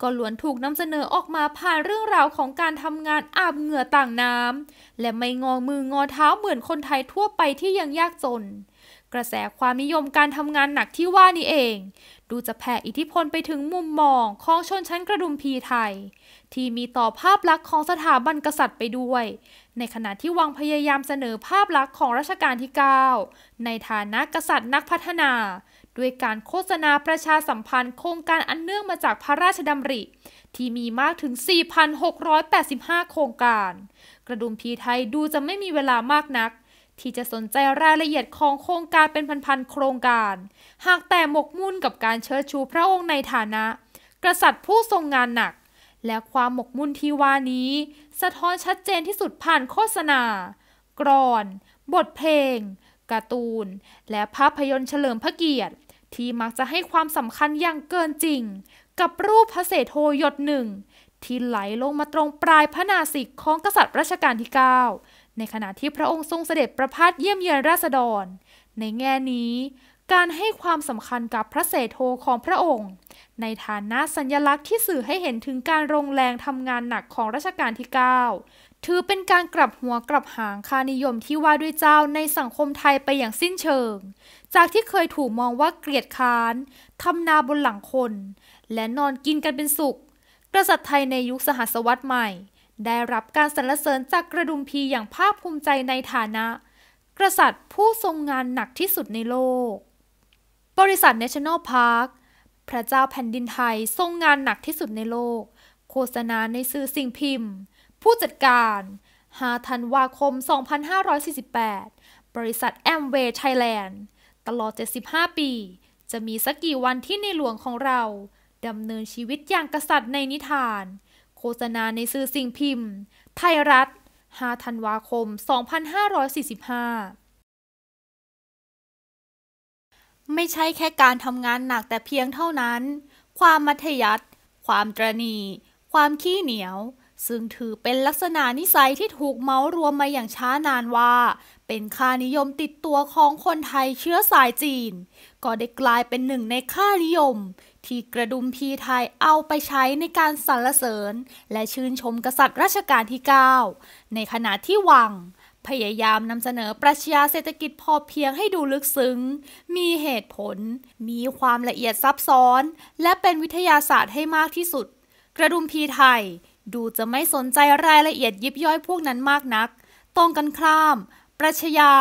ก็ล้วนถูกนำเสนอออกมาผ่านเรื่องราวของการทำงานอาบเหงื่อต่างน้ำและไม่งอมืองอเท้าเหมือนคนไทยทั่วไปที่ยังยากจนกระแสความนิยมการทำงานหนักที่ว่านี้เอง ดูจะแผ่อิทธิพลไปถึงมุมมองของชนชั้นกระดุมพีไทย ที่มีต่อภาพลักษณ์ของสถาบันกษัตริย์ไปด้วย ในขณะที่วังพยายามเสนอภาพลักษณ์ของรัชกาลที่ 9 ในฐานะกษัตริย์นักพัฒนา ด้วยการโฆษณาประชาสัมพันธ์โครงการอันเนื่องมาจากพระราชดำริที่มีมากถึง 4,685 โครงการ กระดุมพีไทยดูจะไม่มีเวลามากนักที่จะสนใจรายละเอียดของโครงการเป็นพัน ๆ โครงการ หากแต่หมกมุ่นกับการเชิดชูพระองค์ในฐานะ กษัตริย์ผู้ทรงงานหนัก และความหมกมุ่นที่ว่านี้ สะท้อนชัดเจนที่สุดผ่านโฆษณา กรอน บทเพลง การ์ตูน และภาพยนตร์เฉลิมพระเกียรติ ที่มักจะให้ความสำคัญอย่างเกินจริง กับรูปพระเศโทหยดหนึ่งที่ไหลลงมาตรงปลายพระนาศิกของกษัตริย์รัชกาลที่ 9ในขณะที่พระองค์ทรงเสด็จประพาสเยี่ยมเยือนราษฎร ในแง่นี้ การให้ความสำคัญกับพระเศโทของพระองค์ ในฐานะสัญญลักษณ์ที่สื่อให้เห็นถึงการลงแรงทำงานหนักของรัชกาลที่ 9 ถือเป็นการกลับหัวกลับหางค่านิยมที่ว่าด้วยเจ้าในสังคมไทยไปอย่างสิ้นเชิง จากที่เคยถูกมองว่าเกลียดค้านทำนาบนหลังคน และนอนกินกันเป็นสุขกษัตริย์ไทยในยุคสหัสวรรษใหม่ได้รับการสรรเสริญจากกระดุมพีอย่างภาคภูมิใจในฐานะ กษัตริย์ผู้ทรงงานหนักที่สุดในโลก บริษัท National Park พระเจ้าแผ่นดินไทยทรงงานหนักที่สุดในโลก โฆษณาในสื่อสิ่งพิมพ์ ผู้จัดการ5ธันวาคม 2548 บริษัทแอมเวย์ไทยแลนด์ตลอด 75 ปี จะมีสักกี่วันที่ในหลวงของเรา ดำเนินชีวิตอย่างกษัตริย์ในนิทานโฆษณาในสื่อสิ่งพิมพ์ ไทยรัฐ5ธันวาคม 2545 ไม่ใช่แค่การทำงานหนักแต่เพียงเท่านั้น ความมัธยัติความตรณี ความขี้เหนียว ซึ่งถือเป็นลักษณะนิสัยที่ถูกเมาส์รวมมาอย่างช้านานว่า เป็นค่านิยมติดตัวของคนไทยเชื้อสายจีน ก็ได้กลายเป็นหนึ่งในค่านิยมที่กระดุมพีไทยเอาไปใช้ในการสรรเสริญและชื่นชมกษัตริย์รัชกาลที่ 9 ในขณะที่วัง พยายามนำเสนอปรัชญาเศรษฐกิจพอเพียงให้ดูลึกซึ้งมีเหตุผลมีความละเอียดซับซ้อนและเป็นวิทยาศาสตร์ให้มากที่สุด กระดุมพีไทยดูจะไม่สนใจรายละเอียดยิบย่อยพวกนั้นมากนัก ตรงกันข้าม ปรัชญา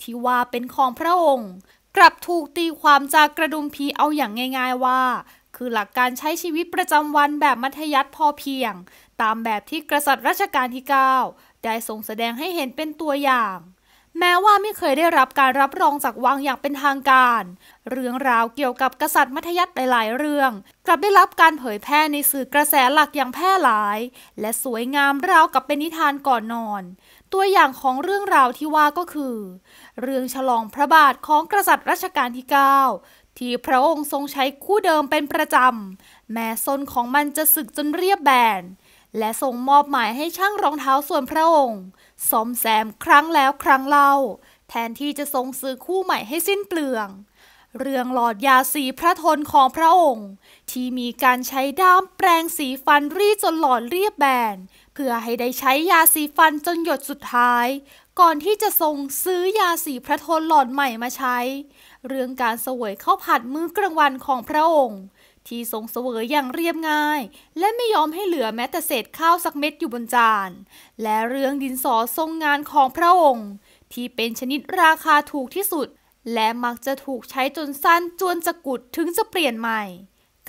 ที่ว่าเป็นของพระองค์กลับถูกตีความจากกระดุมผีเอาอย่างง่าย ๆว่า คือหลักการใช้ชีวิตประจำวันแบบมัธยัติพอเพียง ตามแบบที่กษัตริย์รัชกาลที่9ได้ทรงแสดงให้เห็นเป็นตัวอย่าง แม้ว่าไม่เคยได้รับการรับรองจากวังอย่างเป็นทางการ เรื่องราวเกี่ยวกับกษัตริย์มัธยัติหลายๆเรื่อง กลับได้รับการเผยแพร่ในสื่อกระแสหลักอย่างแพร่หลาย และสวยงามราวกับเป็นนิทานก่อนนอนตัวอย่างของเรื่องราวที่ว่าก็คือ เรื่องฉลองพระบาทของกษัตริย์รัชกาลที่9ที่พระองค์ทรงใช้คู่เดิมเป็นประจำแม้ส้นของมันจะสึกจนเรียบแบนและทรงมอบหมายให้ช่างรองเท้าส่วนพระองค์ซ่อมแซมครั้งแล้วครั้งเล่า แทนที่จะทรงซื้อคู่ใหม่ให้สิ้นเปลือง เรื่องหลอดยาสีพระทนของพระองค์ ที่มีการใช้ด้ามแปรงสีฟันรีดจนหลอดเรียบแบนเพื่อให้ได้ใช้ยาสีฟันจนหยดสุดท้าย ก่อนที่จะทรงซื้อยาสีพระทนหลอดใหม่มาใช้ เรื่องการเสวยข้าวผัดมื้อกลางวันของพระองค์ ที่ทรงเสวยอย่างเรียบง่าย และไม่ยอมให้เหลือแม้แต่เศษข้าวสักเม็ดอยู่บนจานและเรื่องดินสอทรงงานของพระองค์ ที่เป็นชนิดราคาถูกที่สุด และมักจะถูกใช้จนสั้นจวนจะกุดถึงจะเปลี่ยนใหม่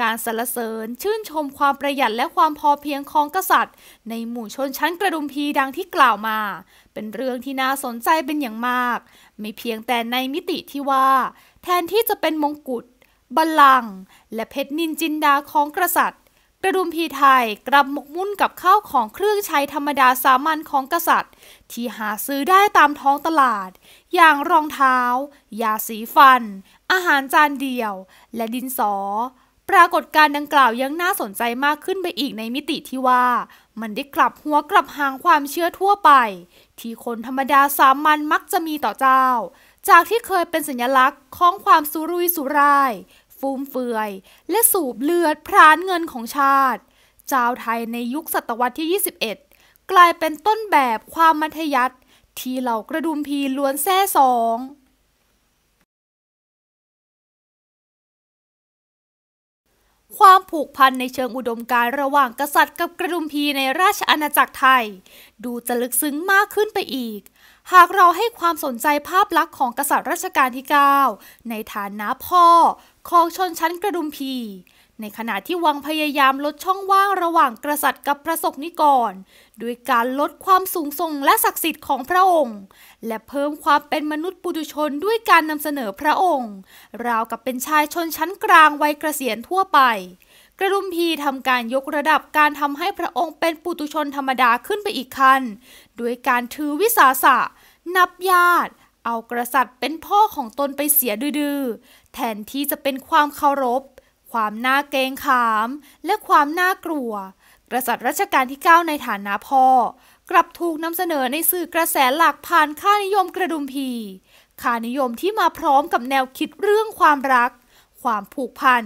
การสรรเสริญชื่นชมความประหยัดและความพอเพียงของกษัตริย์ ในหมู่ชนชั้นกระดุมพีดังที่กล่าวมา เป็นเรื่องที่น่าสนใจเป็นอย่างมาก ไม่เพียงแต่ในมิติที่ว่า แทนที่จะเป็นมงกุฎบัลลังก์และเพชรนินจินดาของกษัตริย์กระดุมพีไทยกลับหมกมุ่นกับข้าวของเครื่องใช้ธรรมดาสามัญของกษัตริย์ ที่หาซื้อได้ตามท้องตลาด อย่างรองเท้ายาสีฟัน อาหารจานเดียว และดินสอปรากฏการณ์ดังกล่าวยังน่าสนใจมากขึ้นไปอีกในมิติที่ว่ามันได้กลับหัวกลับหางความเชื่อทั่วไปที่คนธรรมดาสามัญมักจะมีต่อเจ้า จากที่เคยเป็นสัญลักษณ์ของความสุรุ่ยสุร่ายฟุ่มเฟือยและสูบเลือดพรานเงินของชาติ เจ้าไทยในยุคศตวรรษที่ 21 กลายเป็นต้นแบบความมัธยัติที่เหล่ากระดุมพีล้วนแท้สองความผูกพันในเชิงอุดมการณ์ระหว่างกษัตริย์กับกระดุมพีในราชอาณาจักรไทย ดูจะลึกซึ้งมากขึ้นไปอีก หากเราให้ความสนใจภาพลักษณ์ของกษัตริย์รัชกาลที่ 9 ในฐานะพ่อของชนชั้นกระดุมพีในขณะที่วังพยายามลดช่องว่างระหว่างกษัตริย์กับพระสกนิกรด้วยการลดความสูงส่งและศักดิ์สิทธิ์ของพระองค์ และเพิ่มความเป็นมนุษย์ปุถุชนด้วยการนำเสนอพระองค์ ราวกับเป็นชายชนชั้นกลางวัยเกษียณทั่วไป กระดุมพีทำการยกระดับการทำให้พระองค์เป็นปุตุชนธรรมดาขึ้นไปอีกขั้น ด้วยการถือวิสาสะ นับญาติเอากษัตริย์เป็นพ่อของตนไปเสียดื้อแทนที่จะเป็นความเคารพความน่าเกรงขาม และความน่ากลัวกษัตริย์รัชกาลที่9ในฐานะพ่อ กลับถูกนำเสนอในสื่อกระแสหลักผ่านค่านิยมกระดุมพีค่านิยมที่มาพร้อมกับแนวคิดเรื่องความรัก ความผูกพัน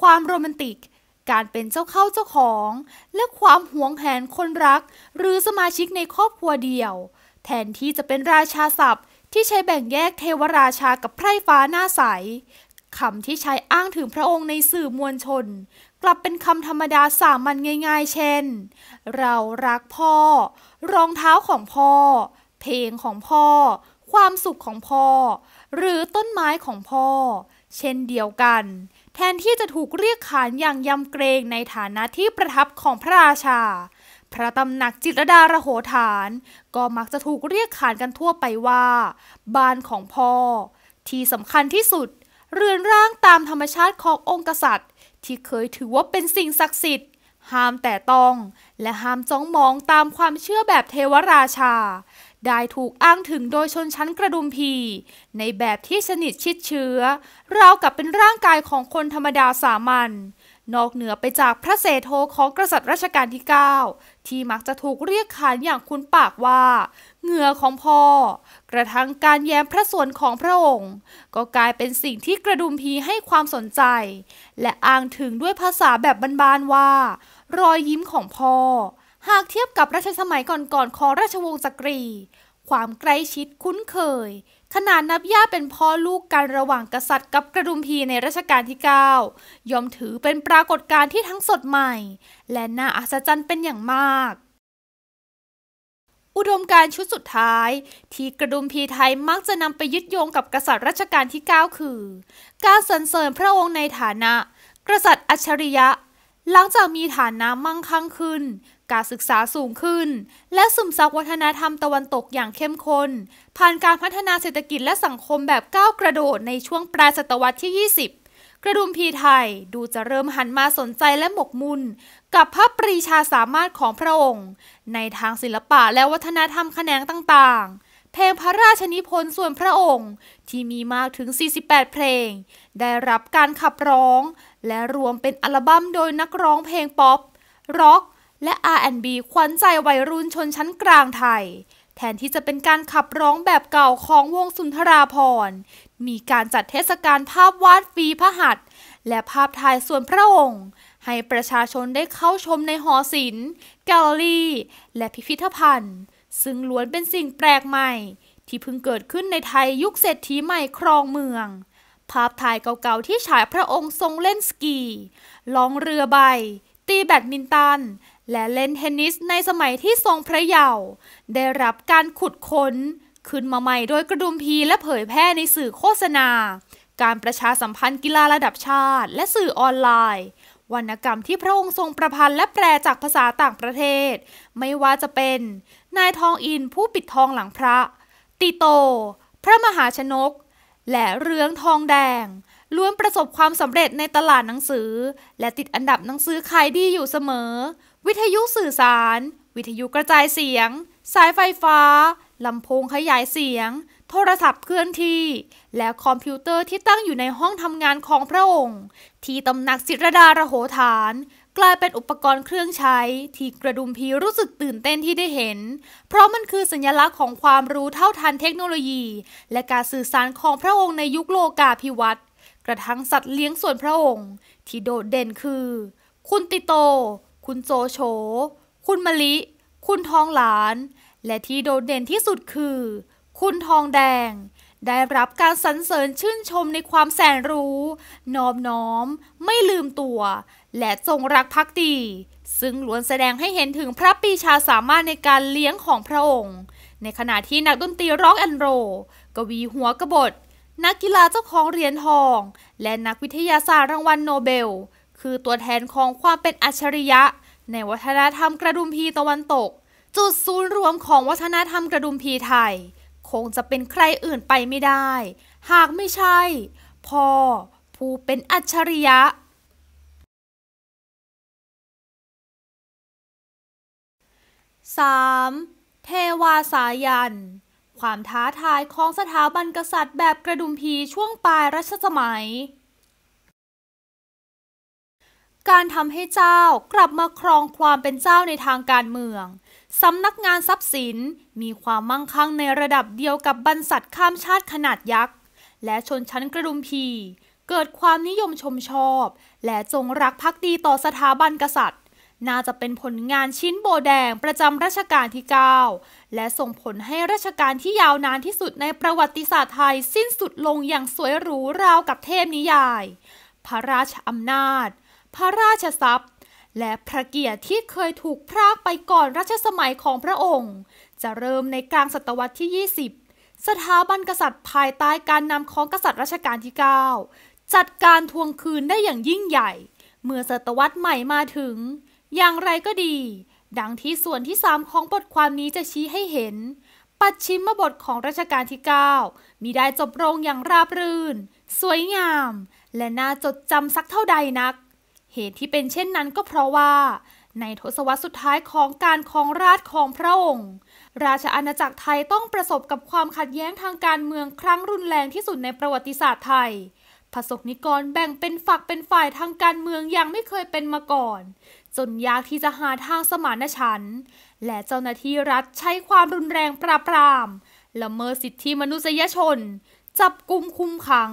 ความโรแมนติก การเป็นเจ้าเข้าเจ้าของ และความหวงแหนคนรัก หรือสมาชิกในครอบครัวเดียว แทนที่จะเป็นราชาศัพท์ ที่ใช้แบ่งแยกเทวราชากับไพร่ฟ้าหน้าใสคำที่ใช้อ้างถึงพระองค์ในสื่อมวลชน กลับเป็นคำธรรมดาสามัญง่ายๆ เช่น เรารักพ่อ รองเท้าของพ่อ เพลงของพ่อ ความสุขของพ่อ หรือต้นไม้ของพ่อ เช่นเดียวกัน แทนที่จะถูกเรียกขานอย่างยำเกรงในฐานะที่ประทับของพระราชา พระตำหนักจิตรดาระโหฐาน ก็มักจะถูกเรียกขานกันทั่วไปว่าบ้านของพ่อที่สำคัญที่สุดเรือนร่างตามธรรมชาติขององค์กษัตริย์ ที่เคยถือว่าเป็นสิ่งศักดิ์สิทธิ์ห้ามแต่ต้อง และห้ามจ้องมองตามความเชื่อแบบเทวราชา ได้ถูกอ้างถึงโดยชนชั้นกระดุมพี ในแบบที่สนิทชิดเชื้อราวกับเป็นร่างกายของคนธรรมดาสามัญนอกเหนือไปจากพระเศโธของกษัตริย์รัชกาลที่ 9 ที่ มักจะถูกเรียกขานอย่างคุ้นปากว่าเหงื่อของพ่อกระทั่งการแย้มพระส่วนของพระองค์ก็กลายเป็นสิ่งที่กระดุมพีให้ความสนใจ และอ้างถึงด้วยภาษาแบบบานๆว่า รอยยิ้มของพ่อหากเทียบกับราชสมัยก่อนๆของราชวงศ์จักรีความใกล้ชิดคุ้นเคย ขนาดนับญาติเป็นพ่อลูกกัน ระหว่างกษัตริย์กับกระดุมพีในรัชกาลที่ 9ย่อมถือเป็นปรากฏการณ์ที่ทั้งสดใหม่ และน่าอัศจรรย์เป็นอย่างมากอุดมการชุดสุดท้ายที่กระดุมพีไทยมักจะนำไปยึดโยงกับกษัตริย์รัชกาลที่ 9 คือ การสรรเสริญพระองค์ในฐานะ กษัตริย์อัจฉริยะ หลังจากมีฐานะมั่งคั่งขึ้น การศึกษาสูงขึ้น และุ่มซับวัฒนธรรมตะวันตกอย่างเข้มข้นผ่านการพัฒนาเศรษฐกิจและสังคมแบบก้าวกระโดดในช่วงปลายศตวรรษที่ 20กระดุมพีไทยดูจะเริ่มหันมาสนใจและหมกมุ่นกับพระปรีชาสามารถของพระองค์ ในทางศิลปะและวัฒนธรรมแขนงต่างๆ เพลงพระราชนิพนธ์ส่วนพระองค์ ที่มีมากถึง 48 เพลง ได้รับการขับร้อง และรวมเป็นอัลบั้มโดยนักร้องเพลงป๊อป ร็อก และ R&B ขวัญใจวัยรุ่นชนชั้นกลางไทยแทนที่จะเป็นการขับร้องแบบเก่าของวงสุนทราพรมีการจัดเทศกาลภาพวาดฟีพระหัตถ์และภาพถ่ายส่วนพระองค์ ให้ประชาชนได้เข้าชมในหอศิลป์แกลเลอรี่ และพิพิธภัณฑ์ ซึ่งล้วนเป็นสิ่งแปลกใหม่ ที่เพิ่งเกิดขึ้นในไทยยุคเศรษฐีใหม่ครองเมือง ภาพถ่ายเก่าๆที่ฉายพระองค์ทรงเล่นสกีล่องเรือใบ ตีแบดมินตันและเล่นเทนนิสในสมัยที่ทรงพระเยาว์ได้รับการขุดค้น ขึ้นมาใหม่โดยกระดุมพีและเผยแพร่ในสื่อโฆษณา การประชาสัมพันธ์กีฬาระดับชาติและสื่อออนไลน์ วรรณกรรมที่พระองค์ทรงประพันธ์ และแปลจากภาษาต่างประเทศ ไม่ว่าจะเป็น นายทองอินผู้ปิดทองหลังพระ ติโต พระมหาชนก และเรืองทองแดง ล้วนประสบความสำเร็จในตลาดหนังสือ และติดอันดับหนังสือขายดีอยู่เสมอวิทยุสื่อสาร วิทยุกระจายเสียง สายไฟฟ้า ลำโพงขยายเสียง โทรศัพท์เคลื่อนที่ และคอมพิวเตอร์ที่ตั้งอยู่ในห้องทำงานของพระองค์ ที่ตำหนัก ศิรดาระโหฐาน กลายเป็นอุปกรณ์เครื่องใช้ ที่กระดุมพีรู้สึกตื่นเต้นที่ได้เห็น เพราะมันคือสัญลักษณ์ของความรู้เท่าทันเทคโนโลยี และการสื่อสารของพระองค์ในยุคโลกาภิวัตน์กระทั่งสัตว์เลี้ยงส่วนพระองค์ที่โดดเด่นคือ คุณติโตคุณโจโฉ คุณมะลิ คุณทองหลาน และที่โดดเด่นที่สุดคือ คุณทองแดง ได้รับการสรรเสริญชื่นชมในความแสนรู้ นอบน้อม ไม่ลืมตัว และทรงรักภักดีซึ่งล้วนแสดงให้เห็นถึงพระปีชาสามารถในการเลี้ยงของพระองค์ ในขณะที่นักดนตรีร็อกแอนโร กวีหัวกบฏ นักกีฬาเจ้าของเหรียญทอง และนักวิทยาศาสตร์รางวัลโนเบลคือตัวแทนของความเป็นอัจฉริยะ ในวัฒนธรรมกระดุมพีตะวันตก จุดศูนย์รวมของวัฒนธรรมกระดุมพีไทย คงจะเป็นใครอื่นไปไม่ได้ หากไม่ใช่พ่อผู้เป็นอัจฉริยะสามเทวาสายัน ความท้าทายของสถาบันกษัตริย์แบบกระดุมพีช่วงปลายรัชสมัยการทำให้เจ้ากลับมาครองความเป็นเจ้าในทางการเมืองสำนักงานทรัพย์สินมีความมั่งคั่งในระดับเดียวกับบรรษัทข้ามชาติขนาดยักษ์ และชนชั้นกระดุมพี เกิดความนิยมชมชอบ และจงรักภักดีต่อสถาบันกษัตริย์ น่าจะเป็นผลงานชิ้นโบแดงประจำรัชกาลที่ 9 และส่งผลให้รัชกาลที่ยาวนานที่สุดในประวัติศาสตร์ไทย สิ้นสุดลงอย่างสวยหรูราวกับเทพนิยาย พระราชอำนาจพระราชทรัพย์ และพระเกียรติที่เคยถูกพรากไปก่อนรัชสมัยของพระองค์ จะเริ่มในกลางศตวรรษที่ 20 สถาบันกษัตริย์ภายใต้การนำของกษัตริย์รัชกาลที่ 9 จัดการทวงคืนได้อย่างยิ่งใหญ่ เมื่อศตวรรษใหม่มาถึง อย่างไรก็ดี ดังที่ส่วนที่ 3 ของบทความนี้จะชี้ให้เห็น ปัดชิมบทของรัชกาลที่ 9มีได้จบลงอย่างราบรื่นสวยงาม และน่าจดจำสักเท่าใดนักเหตุที่เป็นเช่นนั้นก็เพราะว่า ในทศวรรษสุดท้ายของการครองราชของพระองค์ ราชอาณาจักรไทยต้องประสบกับความขัดแย้งทางการเมืองครั้งรุนแรงที่สุดในประวัติศาสตร์ไทยพระสกนิกรแบ่งเป็นฝักเป็นฝ่ายทางการเมืองอย่างไม่เคยเป็นมาก่อน จนยากที่จะหาทางสมานฉันท์ และเจ้าหน้าที่รัฐใช้ความรุนแรงปราบปรามละเมิดสิทธิมนุษยชน จับกลุ่มคุมขัง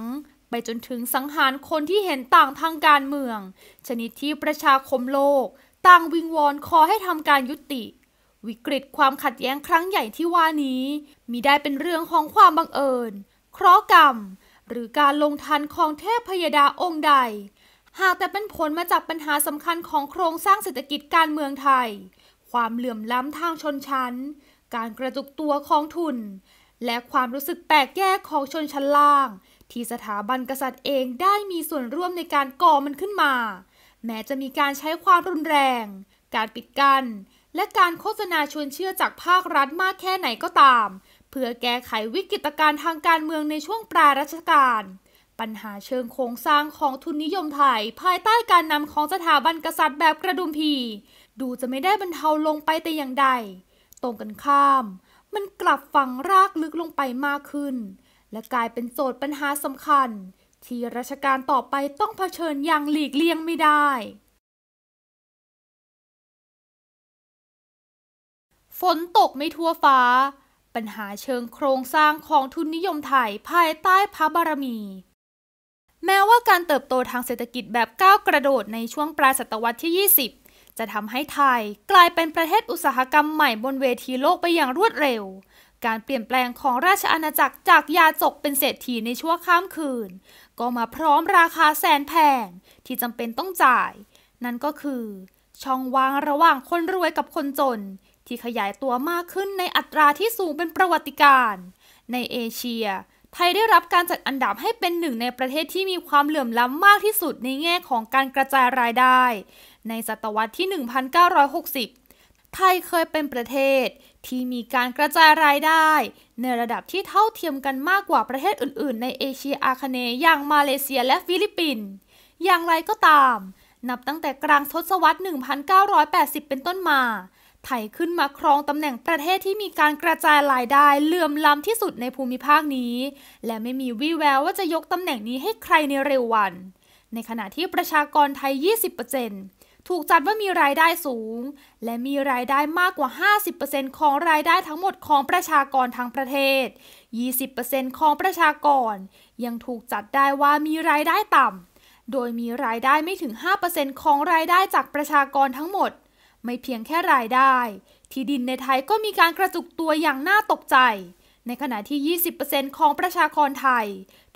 ไปจนถึงสังหารคนที่เห็นต่างทางการเมือง ชนิดที่ประชาคมโลกต่างวิงวอนขอให้ทำการยุติ วิกฤตความขัดแย้งครั้งใหญ่ที่ว่านี้มิได้เป็นเรื่องของความบังเอิญเคราะห์กรรมหรือการลงทันของเทพพยดาองค์ใด หากแต่เป็นผลมาจากปัญหาสำคัญของโครงสร้างเศรษฐกิจการเมืองไทย ความเหลื่อมล้ำทางชนชั้น การกระจุกตัวของทุน และความรู้สึกแตกแยกของชนชั้นล่างที่สถาบันกษัตริย์เองได้มีส่วนร่วมในการก่อมันขึ้นมา แม้จะมีการใช้ความรุนแรง การปิดกัน้น และการโฆษณาชวนเชื่อจากภาครัฐมากแค่ไหนก็ตาม เพื่อแก้ไขวิกฤตการณ์ทางการเมืองในช่วงปลายรัชกาลปัญหาเชิงโครงสร้างของทุนนิยมไทย ภายใต้การนำของสถาบันกษัตริย์แบบกระดุมพีดูจะไม่ได้บรรเทาลงไปแต่อย่างใด ตรงกันข้าม มันกลับฝังรากลึกลงไปมากขึ้นและกลายเป็นโจทย์ปัญหาสำคัญ ที่ราชการต่อไปต้องเผชิญอย่างหลีกเลี่ยงไม่ได้ ฝนตกไม่ทั่วฟ้า ปัญหาเชิงโครงสร้างของทุนนิยมไทย ภายใต้พระบารมี แม้ว่าการเติบโตทางเศรษฐกิจแบบก้าวกระโดดในช่วงปลายศตวรรษที่ 20 จะทำให้ไทยกลายเป็นประเทศอุตสาหกรรมใหม่บนเวทีโลกไปอย่างรวดเร็วการเปลี่ยนแปลงของราชอาณาจักรจากยาจกเป็นเศรษฐีในชั่วข้ามคืนก็มาพร้อมราคาแสนแพงที่จำเป็นต้องจ่ายนั่นก็คือช่องว่างระหว่างคนรวยกับคนจนที่ขยายตัวมากขึ้นในอัตราที่สูงเป็นประวัติการในเอเชีย ไทยได้รับการจัดอันดับให้เป็นหนึ่งในประเทศที่มีความเหลื่อมล้ำมากที่สุดในแง่ของการกระจายรายได้ ในศตวรรษที่ 1960 ไทยเคยเป็นประเทศที่มีการกระจายรายได้ ในระดับที่เท่าเทียมกันมากกว่าประเทศอื่นๆ ในเอเชียอาคเนย์ อย่างมาเลเซียและฟิลิปปินส์ อย่างไรก็ตาม นับตั้งแต่กลางทศวรรษ 1980 เป็นต้นมา ไทยขึ้นมาครองตำแหน่งประเทศที่มีการกระจายรายได้เลื่อมล้ำที่สุดในภูมิภาคนี้ และไม่มีวี่แววว่าจะยกตำแหน่งนี้ให้ใครในเร็ววัน ในขณะที่ประชากรไทย 20%ถูกจัดว่ามีรายได้สูง และมีรายได้มากกว่า 50%ของรายได้ทั้งหมดของประชากรทั้งประเทศ 20%ของประชากรยังถูกจัดได้ว่ามีรายได้ต่ำ โดยมีรายได้ไม่ถึง 5%ของรายได้จากประชากรทั้งหมด ไม่เพียงแค่รายได้ ที่ดินในไทยก็มีการกระจุกตัวอย่าง น่าตกใจ ในขณะที่ 20%ของประชากรไทย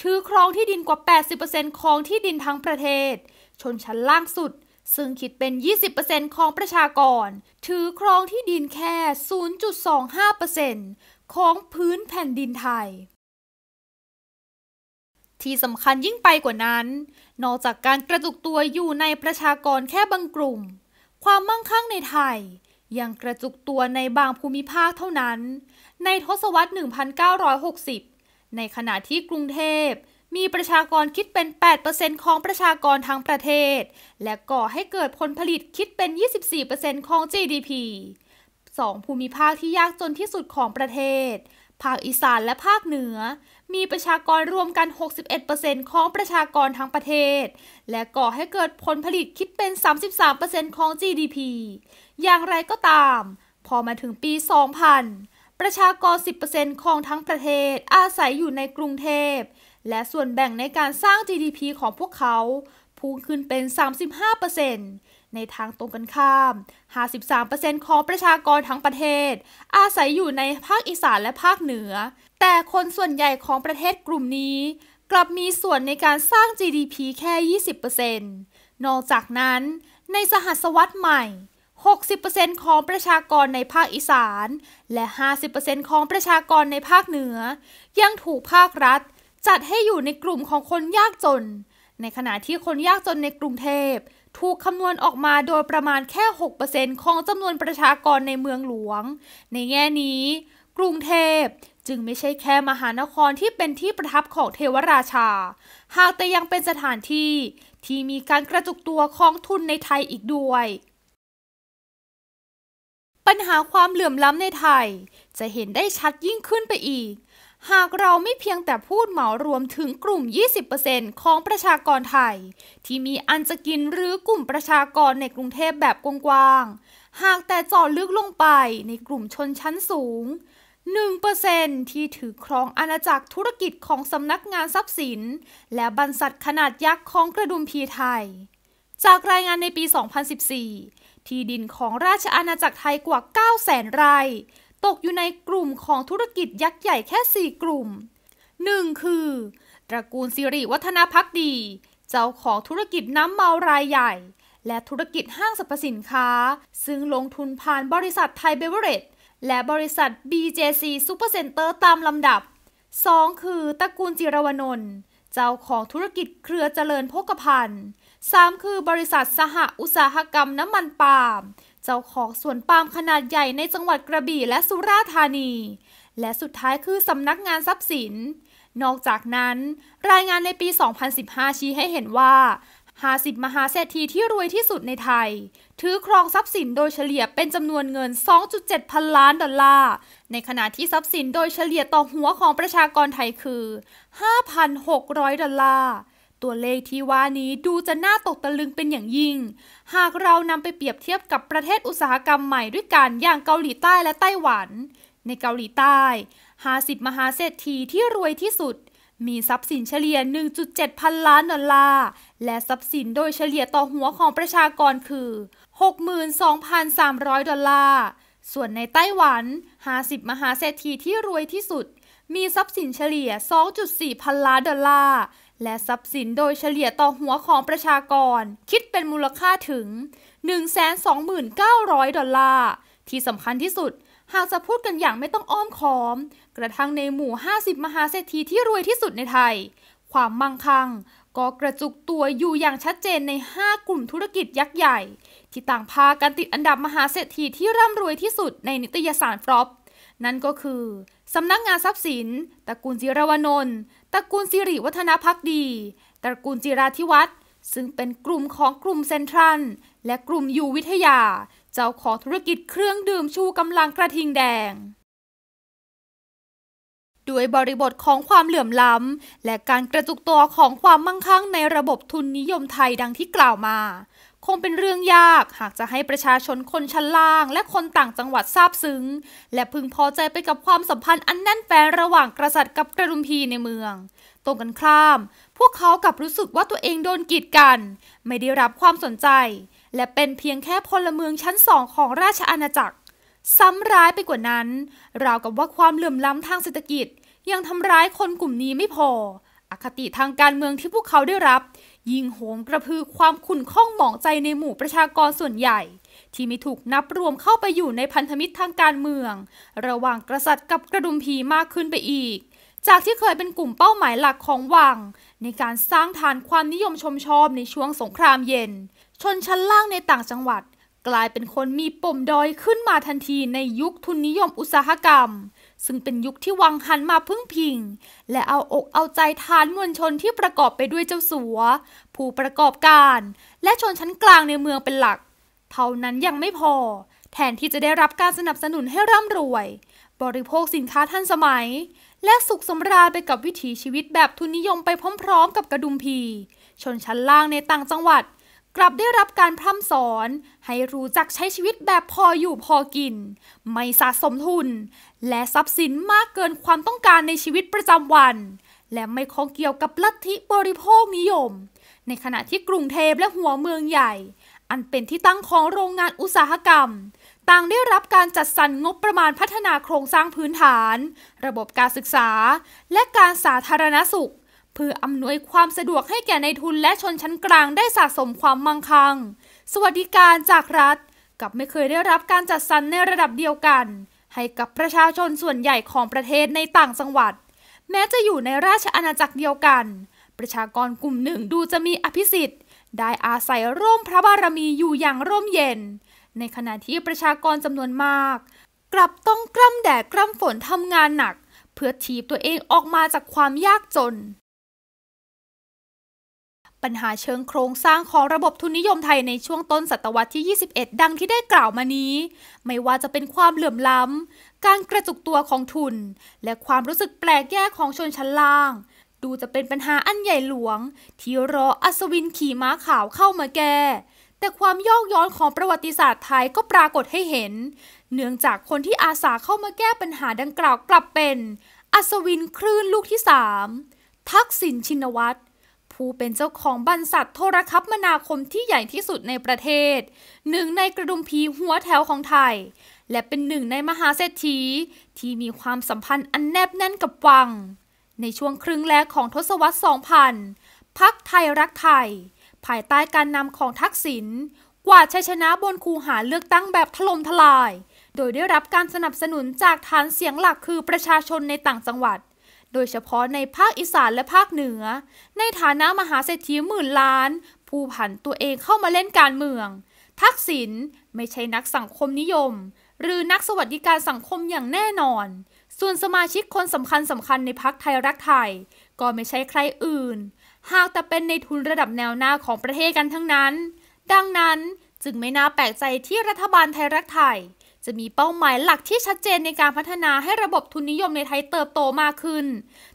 ถือครองที่ดินกว่า 80%ของที่ดินทั้งประเทศ ชนชั้นล่างสุดซึ่งคิดเป็น 20%ของประชากร ถือครองที่ดินแค่ 0.25%ของพื้นแผ่นดินไทย ที่สำคัญยิ่งไปกว่านั้น นอกจากการกระจุกตัวอยู่ในประชากรแค่บางกลุ่ม ความมั่งคั่งในไทย ยังกระจุกตัวในบางภูมิภาคเท่านั้น ในทศวรรษ 1960 ในขณะที่กรุงเทพมีประชากรคิดเป็น8%ของประชากรทั้งประเทศ และก่อให้เกิดผลผลิตคิดเป็น 24%ของ GDP 2 ภูมิภาคที่ยากจนที่สุดของประเทศ ภาคอีสานและภาคเหนือ มีประชากรรวมกัน61%ของประชากรทั้งประเทศ และก่อให้เกิดผลผลิตคิดเป็น33%ของ GDP อย่างไรก็ตาม พอมาถึงปี 2000 ประชากร 10%ของทั้งประเทศอาศัยอยู่ในกรุงเทพและส่วนแบ่งในการสร้าง GDP ของพวกเขาพุ่งขึ้นเป็น 35%ในทางตรงกันข้าม 53%ของประชากรทั้งประเทศ อาศัยอยู่ในภาคอีสานและภาคเหนือ แต่คนส่วนใหญ่ของประเทศกลุ่มนี้ กลับมีส่วนในการสร้าง GDP แค่ 20%นอกจากนั้น ในสหัสวรรษใหม่ 60%ของประชากรในภาคอีสานและ 50%ของประชากรในภาคเหนือยังถูกภาครัฐจัดให้อยู่ในกลุ่มของคนยากจน ในขณะที่คนยากจนในกรุงเทพถูกคำนวณออกมาโดยประมาณแค่ 6%ของจำนวนประชากรในเมืองหลวง ในแง่นี้ กรุงเทพจึงไม่ใช่แค่มหานครที่เป็นที่ประทับของเทวราชา หากแต่ยังเป็นสถานที่ ที่มีการกระจุกตัวของทุนในไทยอีกด้วย ปัญหาความเหลื่อมล้ำในไทย จะเห็นได้ชัดยิ่งขึ้นไปอีกหากเราไม่เพียงแต่พูดเหมารวมถึงกลุ่ม 20%ของประชากรไทย ที่มีอันจะกินหรือกลุ่มประชากรในกรุงเทพแบบกว้างๆ หากแต่จาะลึกลงไปในกลุ่มชนชั้นสูง 1%ที่ถือครองอาณาจักรธุรกิจของสำนักงานทรัพย์สิน และบรรษัทขนาดยักษ์ของกระดุมพีไทย จากรายงานในปี 2014 ที่ดินของราชอาณาจักรไทยกว่า 9 0 0 0 0 0 ไร่ตกอยู่ในกลุ่มของธุรกิจยักษ์ใหญ่แค่ 4 กลุ่ม 1. คือ ตระกูลสิริวัฒนพักดี เจ้าของธุรกิจน้ำเมา รายใหญ่ และธุรกิจห้างสรรพสินค้า ซึ่งลงทุนผ่านบริษัทไทยเบเวอร์เรจและบริษัท BJC Super Center ตามลำดับ 2. คือตระกูลจิรวนนท์เจ้าของธุรกิจเครือเจริญโภคภัณฑ์ 3. คือบริษัทสหอุตสาหกรรมน้ำมันปาล์มเจ้าของสวนปาล์มขนาดใหญ่ในจังหวัดกระบี่และสุราษฎร์ธานี และสุดท้ายคือสำนักงานทรัพย์สิน นอกจากนั้น รายงานในปี 2015 ชี้ให้เห็นว่า 50 มหาเศรษฐีที่รวยที่สุดในไทย ถือครองทรัพย์สินโดยเฉลี่ยเป็นจำนวนเงิน 2.7 พันล้านดอลลาร์ ในขณะที่ทรัพย์สินโดยเฉลี่ยต่อหัวของประชากรไทยคือ 5,600 ดอลลาร์ตัวเลขที่ว่านี้ดูจะน่าตกตะลึงเป็นอย่างยิ่ง หากเรานำไปเปรียบเทียบกับประเทศอุตสาหกรรมใหม่ด้วยกันอย่างเกาหลีใต้และไต้หวัน ในเกาหลีใต้ 50 มหาเศรษฐีที่รวยที่สุดมีทรัพย์สินเฉลี่ย 1.7 พันล้านดอลลาร์ และทรัพย์สินโดยเฉลี่ยต่อหัวของประชากรคือ 62,300 ดอลลาร์ ส่วนในไต้หวัน50มหาเศรษฐีที่รวยที่สุดมีทรัพย์สินเฉลี่ย 2.4 พันล้านดอลลาร์และทรัพย์สินโดยเฉลี่ยต่อหัวของประชากร คิดเป็นมูลค่าถึง 129,000 ดอลลาร์ ที่สำคัญที่สุด หากจะพูดกันอย่างไม่ต้องอ้อมค้อม กระทั่งในหมู่ 50 มหาเศรษฐีที่รวยที่สุดในไทย ความมั่งคั่งก็กระจุกตัวอยู่อย่างชัดเจนใน 5 กลุ่มธุรกิจยักษ์ใหญ่ ที่ต่างพากันติดอันดับมหาเศรษฐีที่ร่ำรวยที่สุดในนิตยสารฟรอปนั่นก็คือสำนักงานทรัพย์สินตระกูลจิรวนนท์ตระกูลสิริวัฒนพักดี ตระกูลจิราธิวัฒน์ซึ่งเป็นกลุ่มของกลุ่มเซนทรัลและกลุ่มยูวิทยา เจ้าของธุรกิจเครื่องดื่มชูกำลังกระทิงแดง ด้วยบริบทของความเหลื่อมล้ำ และการกระจุกตัวของความมั่งคั่งในระบบทุนนิยมไทยดังที่กล่าวมาคงเป็นเรื่องยากหากจะให้ประชาชนคนชั้นล่าง และคนต่างจังหวัดทราบซึ้ง และพึงพอใจไปกับความสัมพันธ์อันแน่นแฟนระหว่างกษัตริย์กับกระดุมพีในเมือง ตรงกันข้าม พวกเขากลับรู้สึกว่าตัวเองโดนกีดกัน ไม่ได้รับความสนใจ และเป็นเพียงแค่พลเมืองชั้นสองของราชอาณาจักร ซ้ำร้ายไปกว่านั้น ราวกับว่าความเหลื่อมล้ำทางเศรษฐกิจ ยังทำร้ายคนกลุ่มนี้ไม่พออคติทางการเมืองที่พวกเขาได้รับยิ่งโหมกระพือความขุ่นข้องหมองใจในหมู่ประชากรส่วนใหญ่ ที่ไม่ถูกนับรวมเข้าไปอยู่ในพันธมิตรทางการเมือง ระหว่างกษัตริย์กับกระดุมพีมากขึ้นไปอีก จากที่เคยเป็นกลุ่มเป้าหมายหลักของ วัง ในการสร้างฐานความนิยมชมชอบในช่วงสงครามเย็น ชนชั้นล่างในต่างจังหวัด กลายเป็นคนมีปมดอยขึ้นมาทันทีในยุคทุนนิยมอุตสาหกรรมซึ่งเป็นยุคที่วังหันมาพึ่งพิง และเอาอกเอาใจฐานมวลชนที่ประกอบไปด้วยเจ้าสัวผู้ประกอบการ และชนชั้นกลางในเมืองเป็นหลัก เท่านั้นยังไม่พอ แทนที่จะได้รับการสนับสนุนให้ร่ำรวย บริโภคสินค้าทันสมัย และสุขสมราญไปกับวิถีชีวิตแบบทุนนิยมไปพร้อมๆ กับกระดุมพีชนชั้นล่างในต่างจังหวัดกลับได้รับการพร่ำสอนให้รู้จักใช้ชีวิตแบบพออยู่พอกิน ไม่สะสมทุน และทรัพย์สินมากเกินความต้องการในชีวิตประจำวัน และไม่ข้องเกี่ยวกับลัทธิบริโภคนิยม ในขณะที่กรุงเทพและหัวเมืองใหญ่ อันเป็นที่ตั้งของโรงงานอุตสาหกรรม ต่างได้รับการจัดสรรงบประมาณพัฒนาโครงสร้างพื้นฐาน ระบบการศึกษาและการสาธารณสุขเพื่ออำนวยความสะดวกให้แก่ในทุนและชนชั้นกลางได้สะสมความมั่งคั่ง สวัสดิการจากรัฐกับไม่เคยได้รับการจัดสรรในระดับเดียวกัน ให้กับประชาชนส่วนใหญ่ของประเทศในต่างจังหวัดแม้จะอยู่ในราชอาณาจักรเดียวกัน ประชากรกลุ่มหนึ่งดูจะมีอภิสิทธิ์ ได้อาศัยร่มพระบารมีอยู่อย่างร่มเย็น ในขณะที่ประชากรจำนวนมาก กลับต้องกล้ำแดดกล้ำฝนทำงานหนัก เพื่อถีบตัวเองออกมาจากความยากจนปัญหาเชิงโครงสร้างของระบบทุนนิยมไทยในช่วงต้นศตวรรษที่ 21 ดังที่ได้กล่าวมานี้ ไม่ว่าจะเป็นความเหลื่อมล้ำ การกระจุกตัวของทุน และความรู้สึกแปลกแยกของชนชั้นล่าง ดูจะเป็นปัญหาอันใหญ่หลวง ที่รออัศวินขี่ม้าขาวเข้ามาแก้ แต่ความยอกย้อนของประวัติศาสตร์ไทยก็ปรากฏให้เห็น เนื่องจากคนที่อาสาเข้ามาแก้ปัญหาดังกล่าวกลับเป็นอัศวินคลื่นลูกที่สามทักษิณชินวัตรผู้เป็นเจ้าของบรรษัทโทรคมนาคมที่ใหญ่ที่สุดในประเทศ หนึ่งในกระดุมพีหัวแถวของไทย และเป็นหนึ่งในมหาเศรษฐี ที่มีความสัมพันธ์อันแนบแน่นกับวัง ในช่วงครึ่งแรกของทศวรรษ2000พักไทยรักไทย ภายใต้การนำของทักษิณกวาดชัยชนะบนคูหาเลือกตั้งแบบถล่มทลาย โดยได้รับการสนับสนุนจากฐานเสียงหลักคือประชาชนในต่างจังหวัดโดยเฉพาะในภาคอีสานและภาคเหนือ ในฐานะมหาเศรษฐีหมื่นล้าน ผู้ผันตัวเองเข้ามาเล่นการเมือง ทักษิณไม่ใช่นักสังคมนิยม หรือนักสวัสดิการสังคมอย่างแน่นอน ส่วนสมาชิกคนสำคัญสำคัญในพักไทยรักไทย ก็ไม่ใช่ใครอื่น หากแต่เป็นในทุนระดับแนวหน้าของประเทศกันทั้งนั้น ดังนั้นจึงไม่น่าแปลกใจที่รัฐบาลไทยรักไทยจะมีเป้าหมายหลักที่ชัดเจนในการพัฒนาให้ระบบทุนนิยมในไทยเติบโตมากขึ้น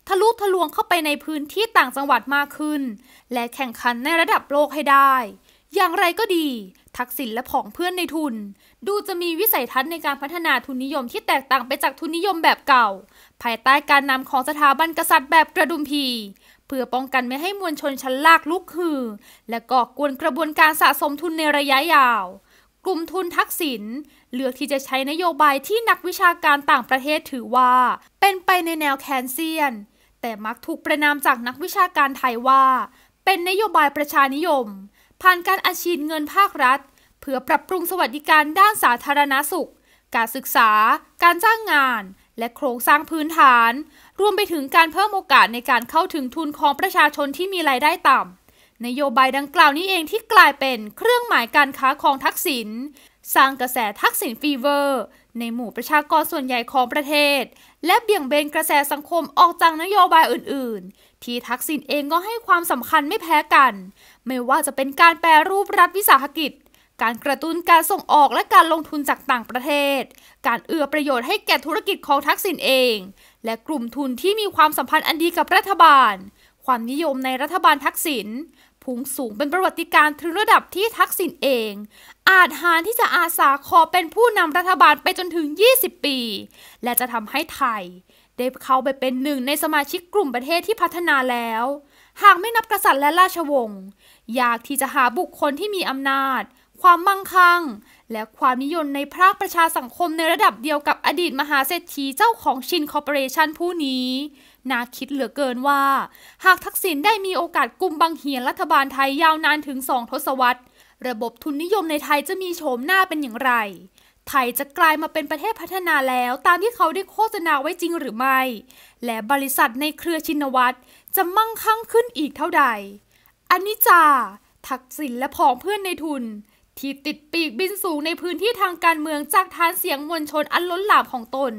ทะลุทะลวงเข้าไปในพื้นที่ต่างจังหวัดมากขึ้น และแข่งขันในระดับโลกให้ได้ อย่างไรก็ดี ทักษิณและผองเพื่อนในทุน ดูจะมีวิสัยทัศน์ในการพัฒนาทุนนิยมที่แตกต่างไปจากทุนนิยมแบบเก่า ภายใต้การนำของสถาบันกษัตริย์แบบกระดุมพีเพื่อป้องกันไม่ให้มวลชนชั้นลากลุกฮือ และก่อกวนกระบวนการสะสมทุนในระยะยาวกลุ่มทุนทักษิณเลือกที่จะใช้นโยบายที่นักวิชาการต่างประเทศถือว่า เป็นไปในแนวแคนเซียน แต่มักถูกประนามจากนักวิชาการไทยว่า เป็นนโยบายประชานิยม ผ่านการอาชีพเงินภาครัฐ เพื่อปรับปรุงสวัสดิการด้านสาธารณาสุข การศึกษาการจ้างงาน และโครงสร้างพื้นฐาน รวมไปถึงการเพิ่มโอกาสในการเข้าถึงทุนของประชาชนที่มีรายได้ต่ำนโยบายดังกล่าวนี้เองที่กลายเป็น เครื่องหมายการค้าของทักษิณสร้างกระแสทักษิณฟีเวอร์ ในหมู่ประชากรส่วนใหญ่ของประเทศ และเบี่ยงเบนกระแสสังคมออกจากนโยบายอื่นๆ ที่ทักษิณเองก็ให้ความสำคัญไม่แพ้กัน ไม่ว่าจะเป็นการแปรรูปรัฐวิสาหกิจ การกระตุ้นการส่งออกและการลงทุนจากต่างประเทศ การเอื้อประโยชน์ให้แก่ธุรกิจของทักษิณเอง และกลุ่มทุนที่มีความสัมพันธ์อันดีกับรัฐบาล ความนิยมในรัฐบาลทักษิณพุ่งสูงเป็นประวัติการถึงระดับที่ทักษิณเอง อาจหารที่จะอาสาขอเป็นผู้นำรัฐบาลไปจนถึง 20 ปี และจะทำให้ไทย ได้เข้าไปเป็นหนึ่งในสมาชิกกลุ่มประเทศที่พัฒนาแล้ว หากไม่นับกษัตริย์และราชวงศ์ ยากที่จะหาบุคคลที่มีอำนาจ ความมั่งคั่ง และความนิยมในภาคประชาสังคมในระดับเดียวกับอดีตมหาเศรษฐีเจ้าของชินคอร์ปอเรชันผู้นี้น่าคิดเหลือเกินว่า หากทักษิณได้มีโอกาสกุมบังเหียนรัฐบาลไทยยาวนานถึงสองทศวรรษ ระบบทุนนิยมในไทยจะมีโฉมหน้าเป็นอย่างไร ไทยจะกลายมาเป็นประเทศพัฒนาแล้ว ตามที่เขาได้โฆษณาไว้จริงหรือไม่ และบริษัทในเครือชินวัตร จะมั่งคั่งขึ้นอีกเท่าใดอันนี้จาทักษิณและผองเพื่อนในทุนที่ติดปีกบินสูงในพื้นที่ทางการเมืองจากฐานเสียงมวลชนอันล้นหลามของตน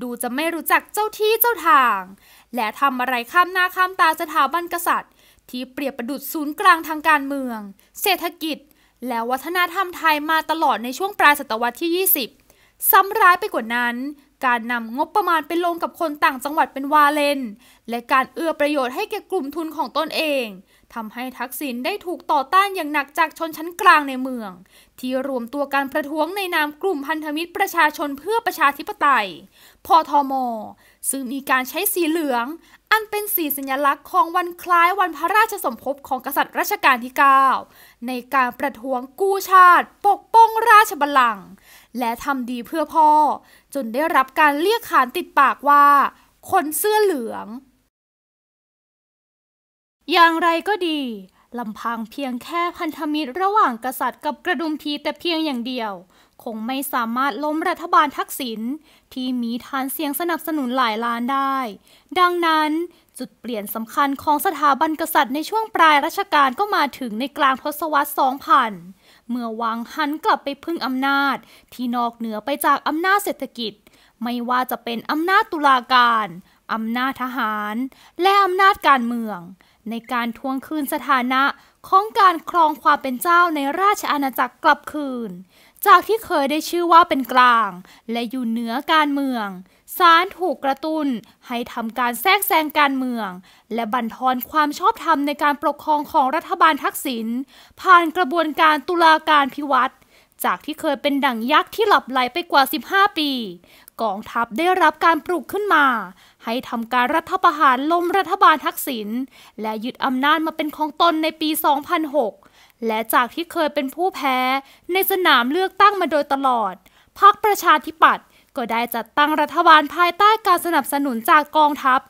ดูจะไม่รู้จักเจ้าที่เจ้าทาง และทำอะไรข้ามหน้าข้ามตาสถาบันกษัตริย์ ที่เปรียบประดุดศูนย์กลางทางการเมือง เศรษฐกิจและวัฒนธรรมไทยมาตลอดในช่วงปลายศตวรรษที่ 20 ซ้ำร้ายไปกว่านั้น การนำงบประมาณไปลงกับคนต่างจังหวัดเป็นวาเลน และการเอื้อประโยชน์ให้แก่กลุ่มทุนของตนเองทำให้ทักษิณได้ถูกต่อต้านอย่างหนักจากชนชั้นกลางในเมือง ที่รวมตัวการประท้วงในนามกลุ่มพันธมิตรประชาชนเพื่อประชาธิปไตย พอทอมอซึ่งมีการใช้สีเหลือง อันเป็นสีสัญลักษณ์ของวันคล้ายวันพระราชสมภพของกษัตริย์รัชกาลที่ 9 ในการประท้วงกู้ชาติปกป้องราชบัลลังก์และทำดีเพื่อพ่อ จนได้รับการเรียกขานติดปากว่า คนเสื้อเหลืองอย่างไรก็ดี ลำพังเพียงแค่พันธมิตรระหว่างกษัตริย์กับกระดุมพีแต่เพียงอย่างเดียว คงไม่สามารถล้มรัฐบาลทักษิณที่มีฐานเสียงสนับสนุนหลายล้านได้ ดังนั้น จุดเปลี่ยนสำคัญของสถาบันกษัตริย์ในช่วงปลายรัชกาลก็มาถึงในกลางทศวรรษ2000 เมื่อวังหันกลับไปพึ่งอำนาจที่นอกเหนือไปจากอำนาจเศรษฐกิจ ไม่ว่าจะเป็นอำนาจตุลาการอำนาจทหาร และอำนาจการเมืองในการทวงคืนสถานะของการครองความเป็นเจ้าในราชอาณาจักรกลับคืน จากที่เคยได้ชื่อว่าเป็นกลางและอยู่เหนือการเมืองศาลถูกกระตุน้นให้ทำการแทรกแซงการเมืองและบั่นทอนความชอบธรรมในการปกครองของรัฐบาลทักษิณผ่านกระบวนการตุลาการพิวัตรจากที่เคยเป็นดั่งยักษ์ที่หลับไหลไปกว่า 15 ปีกองทัพได้รับการปลุกขึ้นมาให้ทำการรัฐประหารล้มรัฐบาลทักษิณและยึดอำนาจมาเป็นของตนในปี 2006 และจากที่เคยเป็นผู้แพ้ ในสนามเลือกตั้งมาโดยตลอดพรรคประชาธิปัตย์ก็ได้จัดตั้งรัฐบาลภายใต้การสนับสนุนจากกองทัพ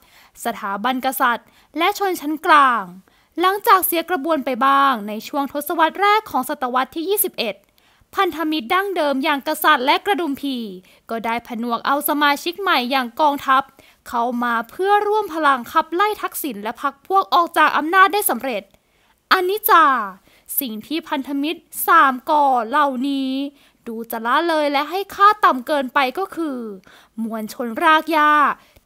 สถาบันกษัตริย์ และชนชั้นกลาง หลังจากเสียกระบวนไปบ้าง ในช่วงทศวรรษแรกของศตวรรษที่ 21 พันธมิตรดั้งเดิมอย่างกษัตริย์และกระดุมพี ก็ได้ผนวกเอาสมาชิกใหม่อย่างกองทัพเข้ามาเพื่อร่วมพลังขับไล่ทักษิณและพักพวกออกจากอำนาจได้สำเร็จ อันนี้จ่าสิ่งที่พันธมิตรสามก่อเหล่านี้ ดูจะละเลยและให้ค่าต่ำเกินไปก็คือ มวลชนรากหญ้า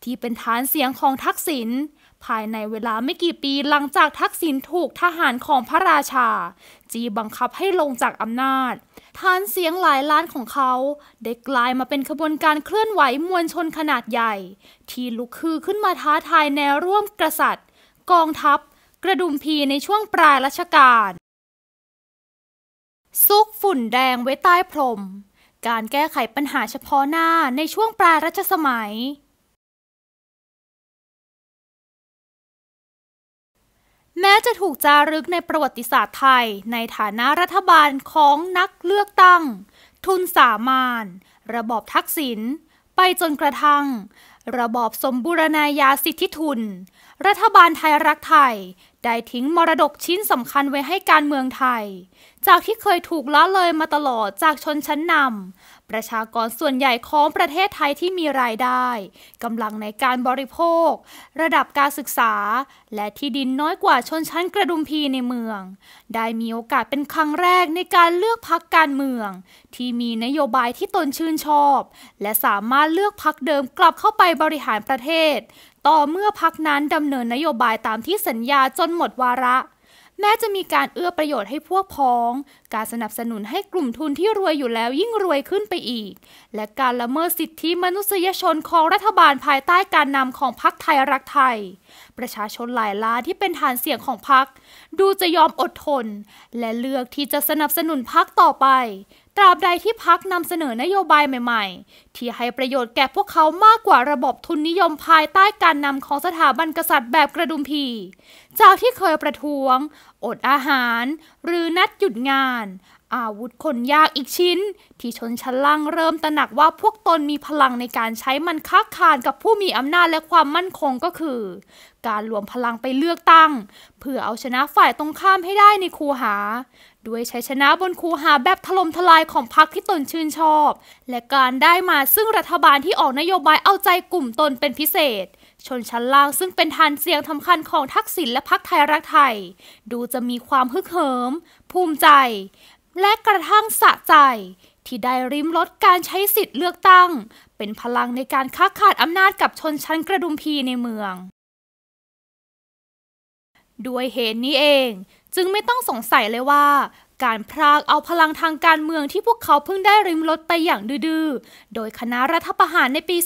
ที่เป็นฐานเสียงของทักษิณภายในเวลาไม่กี่ปีหลังจากทักษิณถูกทหารของพระราชาจีบังคับให้ลงจากอำนาจฐานเสียงหลายล้านของเขาได้กลายมาเป็นขบวนการเคลื่อนไหวมวลชนขนาดใหญ่ ที่ลุกคือขึ้นมาท้าทายแนวร่วมกษัตริย์ กองทัพ กระดุมพีในช่วงปลายรัชกาลซุกฝุ่นแดงไว้ใต้พรม การแก้ไขปัญหาเฉพาะหน้าในช่วงปลายรัชสมัยแม้จะถูกจารึกในประวัติศาสตร์ไทย ในฐานะรัฐบาลของนักเลือกตั้ง ทุนสามาน ระบอบทักษิณไปจนกระทั่ง ระบอบสมบูรณาญาสิทธิทุน รัฐบาลไทยรักไทย ได้ทิ้งมรดกชิ้นสำคัญไว้ให้การเมืองไทย จากที่เคยถูกละเลยมาตลอดจากชนชั้นนำประชากรส่วนใหญ่ของประเทศไทยที่มีรายได้กำลังในการบริโภค ระดับการศึกษา และที่ดินน้อยกว่าชนชั้นกระดุมพีในเมือง ได้มีโอกาสเป็นครั้งแรกในการเลือกพักการเมืองที่มีนโยบายที่ตนชื่นชอบ และสามารถเลือกพักเดิมกลับเข้าไปบริหารประเทศ ต่อเมื่อพักนั้นดำเนินนโยบายตามที่สัญญาจนหมดวาระแม้จะมีการเอื้อประโยชน์ให้พวกพ้อง การสนับสนุนให้กลุ่มทุนที่รวยอยู่แล้วยิ่งรวยขึ้นไปอีก และการละเมิดสิทธิมนุษยชนของรัฐบาลภายใต้การนำของพรรคไทยรักไทย ประชาชนหลายล้านที่เป็นฐานเสียงของพรรคดูจะยอมอดทน และเลือกที่จะสนับสนุนพรรคต่อไปตราบใดที่พักนำเสนอนโยบายใหม่ๆ ที่ให้ประโยชน์แก่พวกเขามากกว่าระบบทุนนิยมภายใต้การนำของสถาบันกษัตริย์แบบกระดุมพีจากที่เคยประท้วง อดอาหาร หรือนัดหยุดงาน อาวุธคนยากอีกชิ้น ที่ชนชั้นล่างเริ่มตระหนักว่าพวกตนมีพลังในการใช้มันค้าคานกับผู้มีอำนาจและความมั่นคงก็คือ การรวมพลังไปเลือกตั้ง เพื่อเอาชนะฝ่ายตรงข้ามให้ได้ในคูหาด้วยชัยชนะบนคูหาแบบถล่มทลายของพรรคที่ตนชื่นชอบ และการได้มาซึ่งรัฐบาลที่ออกนโยบายเอาใจกลุ่มตนเป็นพิเศษ ชนชั้นล่างซึ่งเป็นฐานเสียงสำคัญของทักษิณและพรรคไทยรักไทย ดูจะมีความฮึกเหิม ภูมิใจ และกระทั่งสะใจ ที่ได้ริมรถการใช้สิทธิ์เลือกตั้ง เป็นพลังในการค้าขาดอำนาจกับชนชั้นกระดุมพีในเมือง ด้วยเหตุนนี้เองจึงไม่ต้องสงสัยเลยว่า การพรากเอาพลังทางการเมืองที่พวกเขาเพิ่งได้ริมรถไปอย่างดื้อโดยคณะรัฐประหารในปี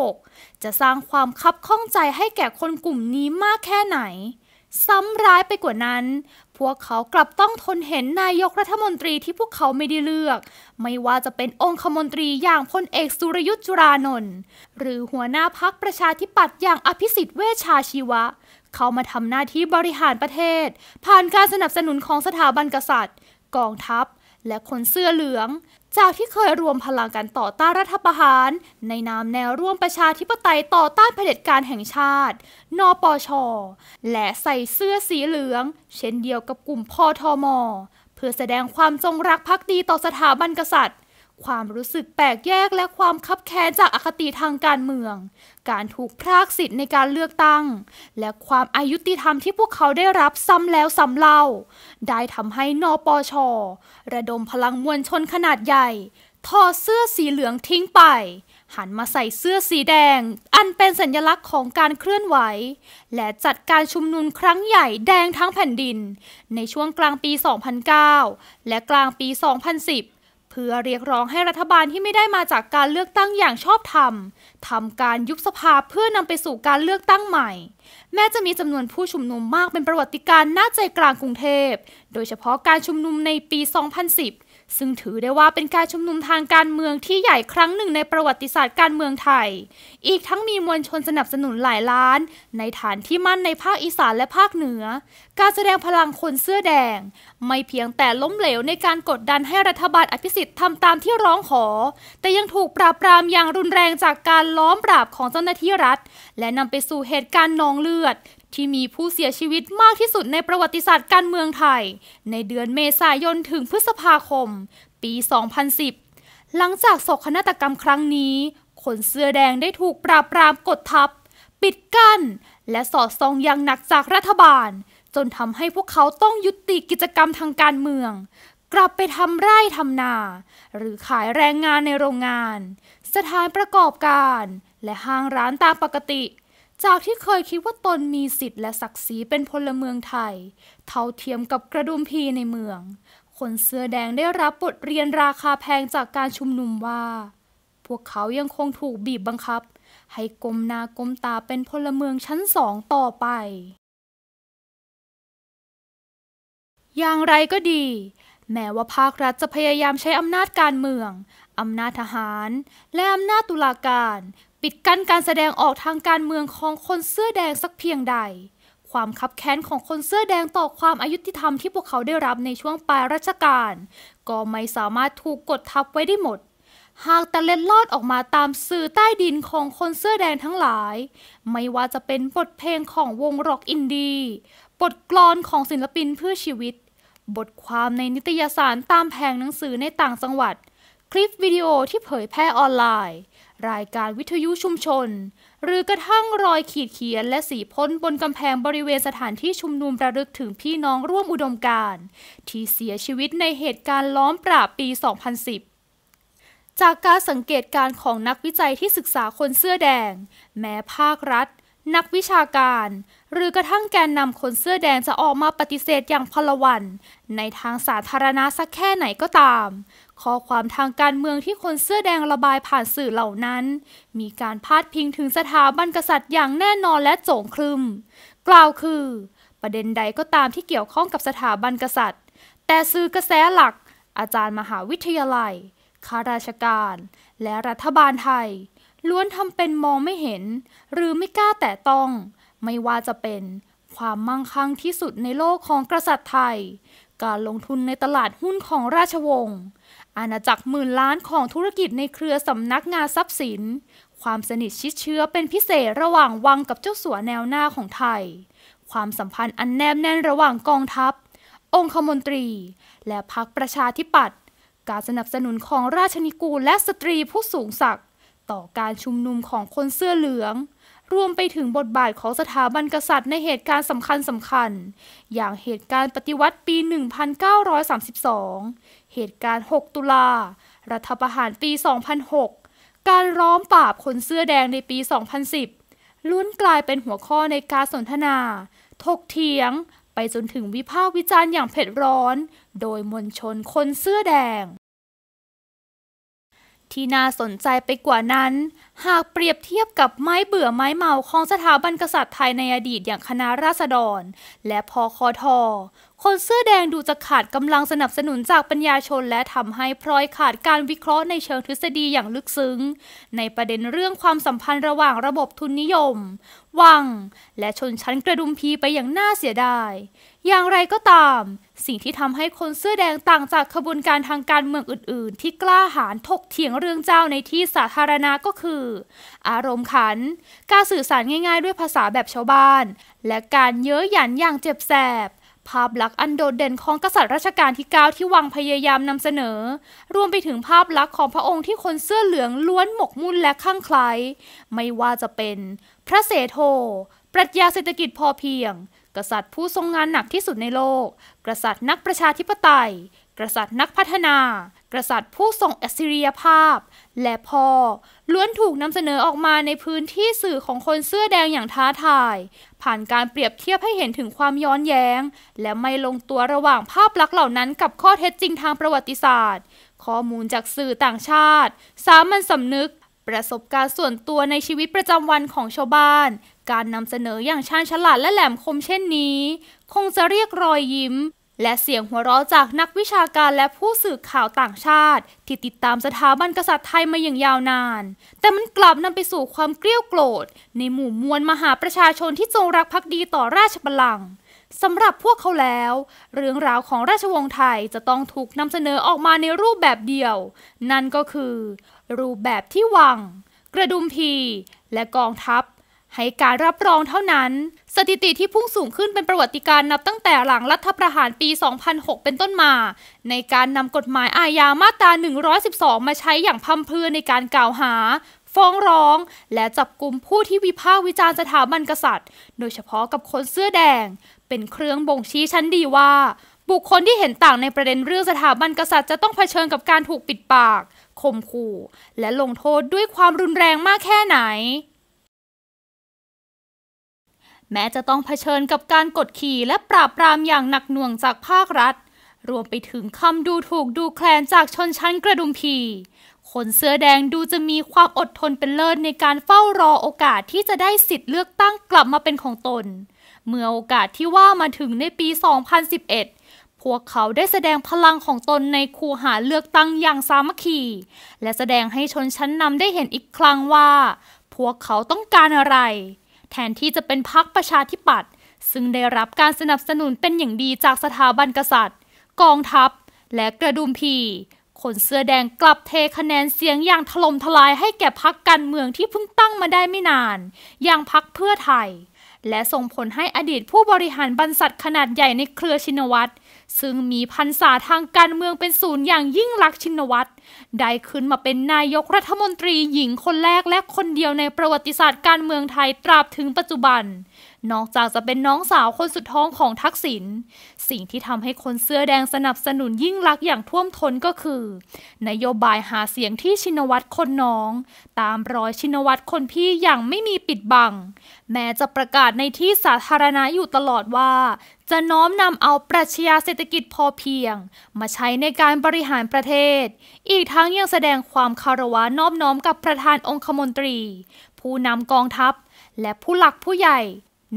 2006 จะสร้างความคับข้องใจให้แก่คนกลุ่มนี้มากแค่ไหน ซ้ำร้ายไปกว่านั้น พวกเขากลับต้องทนเห็นนายกรัฐมนตรีที่พวกเขาไม่ได้เลือก ไม่ว่าจะเป็นองคมนตรีอย่างพลเอกสุรยุทธ์จุรานนท์หรือหัวหน้าพักประชาธิปัตย์อย่างอภิสิทธิ์เวชชาชีวะเข้ามาทำหน้าที่บริหารประเทศ ผ่านการสนับสนุนของสถาบันกษัตริย์ กองทัพและคนเสื้อเหลือง จากที่เคยรวมพลังกันต่อต้านรัฐประหารในนามแนวร่วมประชาธิปไตยต่อต้านเผด็จการแห่งชาติ นปช และใส่เสื้อสีเหลือง เช่นเดียวกับกลุ่มพอทอมอเพื่อแสดงความจงรักภักดีต่อสถาบันกษัตริย์ความรู้สึกแปลกแยกและความคับแค้นจากอคติทางการเมือง การถูกพรากสิทธิ์ในการเลือกตั้ง และความอายุติธรรมที่พวกเขาได้รับซ้ำแล้วซ้ำเล่า ได้ทำให้นปช ระดมพลังมวลชนขนาดใหญ่ถอดเสื้อสีเหลืองทิ้งไป หันมาใส่เสื้อสีแดง อันเป็นสัญลักษณ์ของการเคลื่อนไหว และจัดการชุมนุมครั้งใหญ่แดงทั้งแผ่นดิน ในช่วงกลางปี 2009 และกลางปี 2010พื่อเรียกร้องให้รัฐบาลที่ไม่ได้มาจากการเลือกตั้งอย่างชอบธรรมทำการยุบสภาเพื่อนำไปสู่การเลือกตั้งใหม่ แม้จะมีจำนวนผู้ชุมนุมมากเป็นประวัติการณ์น่าใจกลางกรุงเทพ โดยเฉพาะการชุมนุมในปี 2010ซึ่งถือได้ว่าเป็นการชุมนุมทางการเมืองที่ใหญ่ครั้งหนึ่งในประวัติศาสตร์การเมืองไทย อีกทั้งมีมวลชนสนับสนุนหลายล้าน ในฐานที่มั่นในภาคอีสานและภาคเหนือ การแสดงพลังคนเสื้อแดง ไม่เพียงแต่ล้มเหลวในการกดดันให้รัฐบาลอภิสิทธิ์ทำตามที่ร้องขอ แต่ยังถูกปราบปรามอย่างรุนแรงจากการล้อมปราบของเจ้าหน้าที่รัฐ และนำไปสู่เหตุการณ์นองเลือดที่มีผู้เสียชีวิตมากที่สุดในประวัติศาสตร์การเมืองไทย ในเดือนเมษายนถึงพฤษภาคม ปี 2010 หลังจากศกนาฏกรรมครั้งนี้คนเสื้อแดงได้ถูกปราบปรามกดทับ ปิดกัน้น และสอดซองอย่างหนักจากรัฐบาล จนทำให้พวกเขาต้องยุติกิจกรรมทางการเมือง กลับไปทำไร่ทำนา หรือขายแรงงานในโรงงาน สถานประกอบการ และห้างร้านตามปกติจากที่เคยคิดว่าตนมีสิทธิ์และศักดิ์ศรีเป็นพลเมืองไทย เท่าเทียมกับกระดุมพีในเมือง คนเสื้อแดงได้รับบทเรียนราคาแพงจากการชุมนุมว่า พวกเขายังคงถูกบีบบังคับ ให้กลมหน้ากลมตาเป็นพลเมืองชั้นสองต่อไป อย่างไรก็ดี แม้ว่าภาครัฐจะพยายามใช้อำนาจการเมืองอำนาจทหาร และอำนาจตุลาการปิดกั้นการแสดงออกทางการเมืองของคนเสื้อแดงสักเพียงใด ความคับแค้นของคนเสื้อแดงต่อความอายุติธรรมที่พวกเขาได้รับในช่วงปลายรัชกาลก็ไม่สามารถถูกกดทับไว้ได้หมด หากแต่เล็ดลอดออกมาตามสื่อใต้ดินของคนเสื้อแดงทั้งหลาย ไม่ว่าจะเป็นบทเพลงของวงร็อกอินดีบทกลอนของศิลปินเพื่อชีวิต บทความในนิตยสารตามแผงหนังสือในต่างจังหวัด คลิปวิดีโอที่เผยแพร่ออนไลน์รายการวิทยุชุมชน หรือกระทั่งรอยขีดเขียน และสีพ่นบนกำแพงบริเวณสถานที่ชุมนุมระลึกถึงพี่น้องร่วมอุดมการณ์ที่เสียชีวิตในเหตุการณ์ล้อมปราบปี 2010 จากการสังเกตการของนักวิจัยที่ศึกษาคนเสื้อแดง แม้ภาครัฐ นักวิชาการ หรือกระทั่งแกนนำคนเสื้อแดงจะออกมาปฏิเสธอย่างพลวันในทางสาธารณะสักแค่ไหนก็ตามข้อความทางการเมืองที่คนเสื้อแดงระบายผ่านสื่อเหล่านั้น มีการพาดพิงถึงสถาบันกษัตริย์อย่างแน่นอนและโจงคลึมกล่าวคือ ประเด็นใดก็ตามที่เกี่ยวข้องกับสถาบันกษัตริย์ แต่สื่อกระแสหลัก อาจารย์มหาวิทยาลัย ข้าราชการ และรัฐบาลไทย ล้วนทำเป็นมองไม่เห็น หรือไม่กล้าแต่ต้อง ไม่ว่าจะเป็นความมั่งคั่งที่สุดในโลกของกษัตริย์ไทย การลงทุนในตลาดหุ้นของราชวงศ์อาณาจักรหมื่นล้านของธุรกิจในเครือสำนักงานทรัพย์สิน ความสนิทชิดเชื้อเป็นพิเศษระหว่างวังกับเจ้าสัวแนวหน้าของไทย ความสัมพันธ์อันแนบแน่นระหว่างกองทัพ องคมนตรี และพรรคประชาธิปัตย์ การสนับสนุนของราชนิกูลและสตรีผู้สูงศักดิ์ต่อการชุมนุมของคนเสื้อเหลือง รวมไปถึงบทบาทของสถาบันกษัตริย์ในเหตุการณ์สำคัญสำคัญ อย่างเหตุการณ์ปฏิวัติปี 1932เหตุการณ์ 6 ตุลา รัฐประหารปี 2006 การร้อมปราบคนเสื้อแดงในปี 2010 ล้วนกลายเป็นหัวข้อในการสนทนา ถกเถียงไปจนถึงวิพากษ์วิจารณ์อย่างเผ็ดร้อน โดยมวลชนคนเสื้อแดง ที่น่าสนใจไปกว่านั้น หากเปรียบเทียบกับไม้เบื่อไม้เมาของสถาบันกษัตริย์ไทยในอดีตอย่างคณะราษฎร และพอคอทอคนเสื้อแดงดูจะขาดกำลังสนับสนุนจากปัญญาชนและทำให้พลอยขาดการวิเคราะห์ในเชิงทฤษฎีอย่างลึกซึ้ง ในประเด็นเรื่องความสัมพันธ์ระหว่างระบบทุนนิยม วังและชนชั้นกระดุมพีไปอย่างน่าเสียดายอย่างไรก็ตาม สิ่งที่ทำให้คนเสื้อแดงต่างจากขบวนการทางการเมืองอื่น ๆ ที่กล้าหาญถกเถียงเรื่องเจ้าในที่สาธารณะ ก็คือ อารมณ์ขันการสื่อสารง่ายๆ ด้วยภาษาแบบชาวบ้าน และการเย้ยหยันอย่างเจ็บแสบภาพลักษณ์อันโดดเด่นของกษัตริย์รัชกาลที่9ที่วังพยายามนำเสนอ รวมไปถึงภาพลักษณ์ของพระองค์ที่คนเสื้อเหลืองล้วนหมกมุ่นและข้างใครไม่ว่าจะเป็น พระเสโธปรัชญาเศรษฐกิจพอเพียง กษัตริย์ผู้ทรงงานหนักที่สุดในโลกกษัตริย์นักประชาธิปไตยกษัตริย์นักพัฒนา กษัตริย์ผู้ทรงอัศริยภาพ และพอ ล้วนถูกนำเสนอออกมาในพื้นที่สื่อของคนเสื้อแดงอย่างท้าทาย ผ่านการเปรียบเทียบให้เห็นถึงความย้อนแยง้ง และไม่ลงตัวระหว่างภาพลักษณ์เหล่านั้นกับข้อเท็จจริงทางประวัติศาสตร์ ข้อมูลจากสื่อต่างชาติ สามัญสำนึก ประสบการณ์ส่วนตัวในชีวิตประจำวันของชาวบ้าน การนำเสนออย่างชาญฉลาดและแหลมคมเช่นนี้ คงจะเรียกรอยยิ้มและเสียงหัวเราะจากนักวิชาการและผู้สื่อข่าวต่างชาติ ที่ติดตามสถาบันกษัตริย์ไทยมาอย่างยาวนาน แต่มันกลับนำไปสู่ความเกลี้ยวโกรธในหมู่มวลมหาประชาชนที่จงรักภักดีต่อราชบัลลังก์สำหรับพวกเขาแล้ว เรื่องราวของราชวงศ์ไทยจะต้องถูกนำเสนอออกมาในรูปแบบเดียว นั่นก็คือ รูปแบบที่วัง กระดุมพีและกองทัพให้การรับรองเท่านั้น สถิติที่พุ่งสูงขึ้นเป็นประวัติการนับตั้งแต่หลังรัฐประหารปี 2006 เป็นต้นมา ในการนำกฎหมายอาญามาตรา 112 มาใช้อย่างพัมเพื่อในการกล่าวหา ฟ้องร้อง และจับกลุ่มผู้ที่วิพากษ์วิจารณ์สถาบันกษัตริย์ โดยเฉพาะกับคนเสื้อแดง เป็นเครื่องบ่งชี้ชั้นดีว่า บุคคลที่เห็นต่างในประเด็นเรื่องสถาบันกษัตริย์จะต้องเผชิญกับการถูกปิดปากข่มขู่ และลงโทษด้วยความรุนแรงมากแค่ไหนแม้จะต้องเผชิญกับการกดขี่และปราบปรามอย่างหนักหน่วงจากภาครัฐ รวมไปถึงคำดูถูกดูแคลนจากชนชั้นกระดุมพีคนเสื้อแดงดูจะมีความอดทนเป็นเลิศในการเฝ้ารอโอกาสที่จะได้สิทธิ์เลือกตั้งกลับมาเป็นของตน เมื่อโอกาสที่ว่ามาถึงในปี 2011 พวกเขาได้แสดงพลังของตนในคูหาเลือกตั้งอย่างสามัคคี และแสดงให้ชนชั้นนำได้เห็นอีกครั้งว่า พวกเขาต้องการอะไรแทนที่จะเป็นพรรคประชาธิปัตย์ซึ่งได้รับการสนับสนุนเป็นอย่างดีจากสถาบันกษัตริย์ กองทัพและกระดุมพีคนเสื้อแดงกลับเทคะแนนเสียงอย่างถล่มทลายให้แก่พรรคการเมืองที่เพิ่งตั้งมาได้ไม่นาน อย่างพรรคเพื่อไทย และส่งผลให้อดีตผู้บริหารบรรษัทขนาดใหญ่ในเครือชินวัตรซึ่งมีพันษาทางการเมืองเป็นศูนย์อย่างยิ่งลักษณ์ชินวัตร ได้ขึ้นมาเป็นนายกรัฐมนตรีหญิงคนแรกและคนเดียวในประวัติศาสตร์การเมืองไทยตราบถึงปัจจุบันนอกจากจะเป็นน้องสาวคนสุดท้องของทักษิณ สิ่งที่ทำให้คนเสื้อแดงสนับสนุนยิ่งลักษณ์อย่างท่วมท้นก็คือ นโยบายหาเสียงที่ชินวัตรคนน้อง ตามรอยชินวัตรคนพี่อย่างไม่มีปิดบัง แม้จะประกาศในที่สาธารณะอยู่ตลอดว่า จะน้อมนำเอาปรัชญาเศรษฐกิจพอเพียง มาใช้ในการบริหารประเทศ อีกทั้งยังแสดงความคารวะนอบน้อมกับประธานองคมนตรี ผู้นำกองทัพและผู้หลักผู้ใหญ่